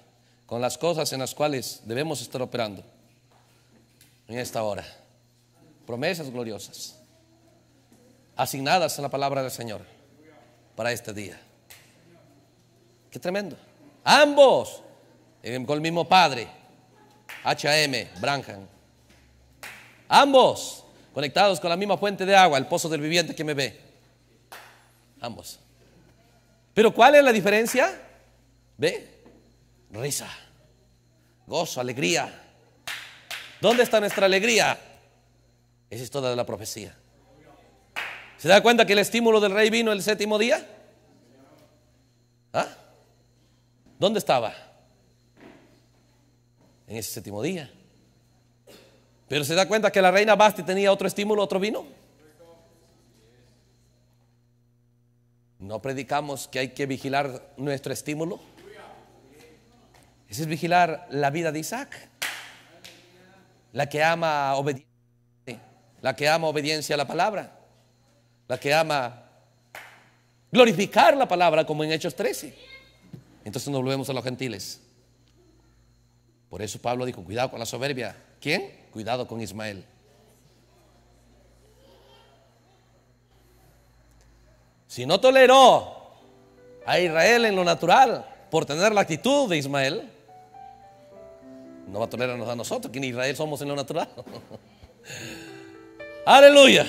con las cosas en las cuales debemos estar operando en esta hora. Promesas gloriosas, asignadas a la palabra del Señor para este día. Qué tremendo. Ambos, con el mismo Padre, HM, Branham. Ambos conectados con la misma fuente de agua, el pozo del viviente que me ve. Ambos. Pero ¿cuál es la diferencia? ¿Ve? Risa, gozo, alegría. ¿Dónde está nuestra alegría? Esa es toda la profecía. ¿Se da cuenta que el estímulo del rey vino el séptimo día? ¿Ah? ¿Dónde estaba? En ese séptimo día. Pero se da cuenta que la reina Basti tenía otro estímulo, otro vino. ¿No predicamos que hay que vigilar nuestro estímulo? Ese es vigilar la vida de Isaac, la que ama obediencia, la que ama obediencia a la palabra, la que ama glorificar la palabra como en Hechos 13. Entonces nos volvemos a los gentiles. Por eso Pablo dijo, cuidado con la soberbia. ¿Quién? Cuidado con Ismael. Si no toleró a Israel en lo natural por tener la actitud de Ismael, no va a tolerarnos a nosotros, que ni Israel somos en lo natural. Aleluya.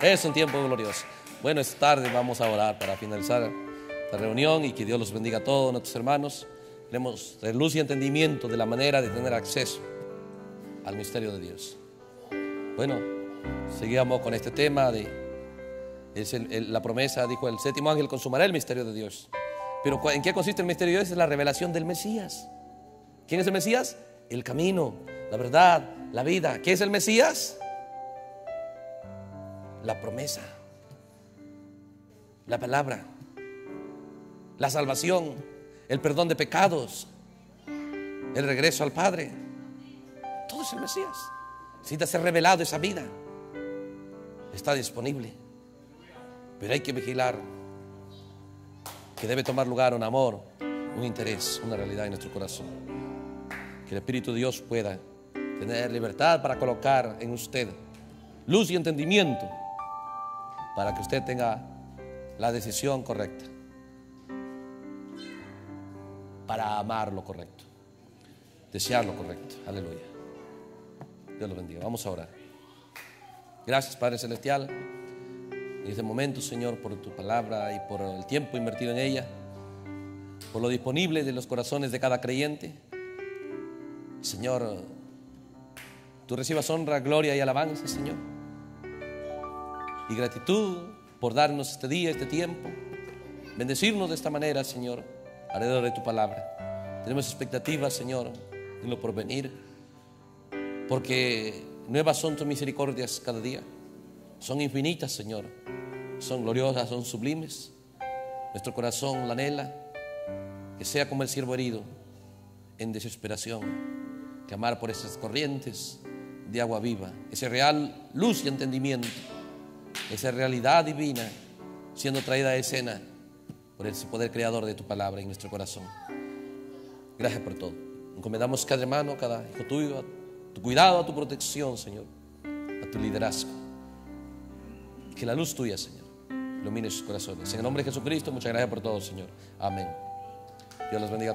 Es un tiempo glorioso. Bueno, es tarde, vamos a orar para finalizar esta reunión y que Dios los bendiga a todos nuestros hermanos. Tenemos luz y entendimiento de la manera de tener acceso al misterio de Dios. Bueno, seguimos con este tema de es la promesa, dijo el séptimo ángel, consumará el misterio de Dios. Pero ¿en qué consiste el misterio de Dios? Es la revelación del Mesías. ¿Quién es el Mesías? El camino, la verdad, la vida. ¿Qué es el Mesías? La promesa, la palabra, la salvación, el perdón de pecados, el regreso al Padre. Todo es el Mesías. Necesita ser revelado esa vida. Está disponible. Pero hay que vigilar que debe tomar lugar un amor, un interés, una realidad en nuestro corazón. Que el Espíritu de Dios pueda tener libertad para colocar en usted luz y entendimiento para que usted tenga la decisión correcta, para amar lo correcto, desear lo correcto. Aleluya. Dios lo bendiga. Vamos a orar. Gracias Padre Celestial. En este momento, Señor, por tu palabra y por el tiempo invertido en ella, por lo disponible de los corazones de cada creyente, Señor, tú recibas honra, gloria y alabanza, Señor. Y gratitud por darnos este día, este tiempo. Bendecirnos de esta manera, Señor, alrededor de tu palabra. Tenemos expectativas, Señor, en lo porvenir. Porque nuevas son tus misericordias cada día. Son infinitas, Señor. Son gloriosas, son sublimes. Nuestro corazón la anhela. Que sea como el siervo herido en desesperación. Que amar por esas corrientes de agua viva. Ese real luz y entendimiento. Esa realidad divina siendo traída a escena por ese poder creador de tu palabra en nuestro corazón. Gracias por todo. Encomendamos cada hermano, cada hijo tuyo, tu cuidado, a tu protección, Señor, a tu liderazgo la luz tuya, Señor, ilumine sus corazones. En el nombre de Jesucristo, muchas gracias por todo, Señor. Amén. Dios los bendiga.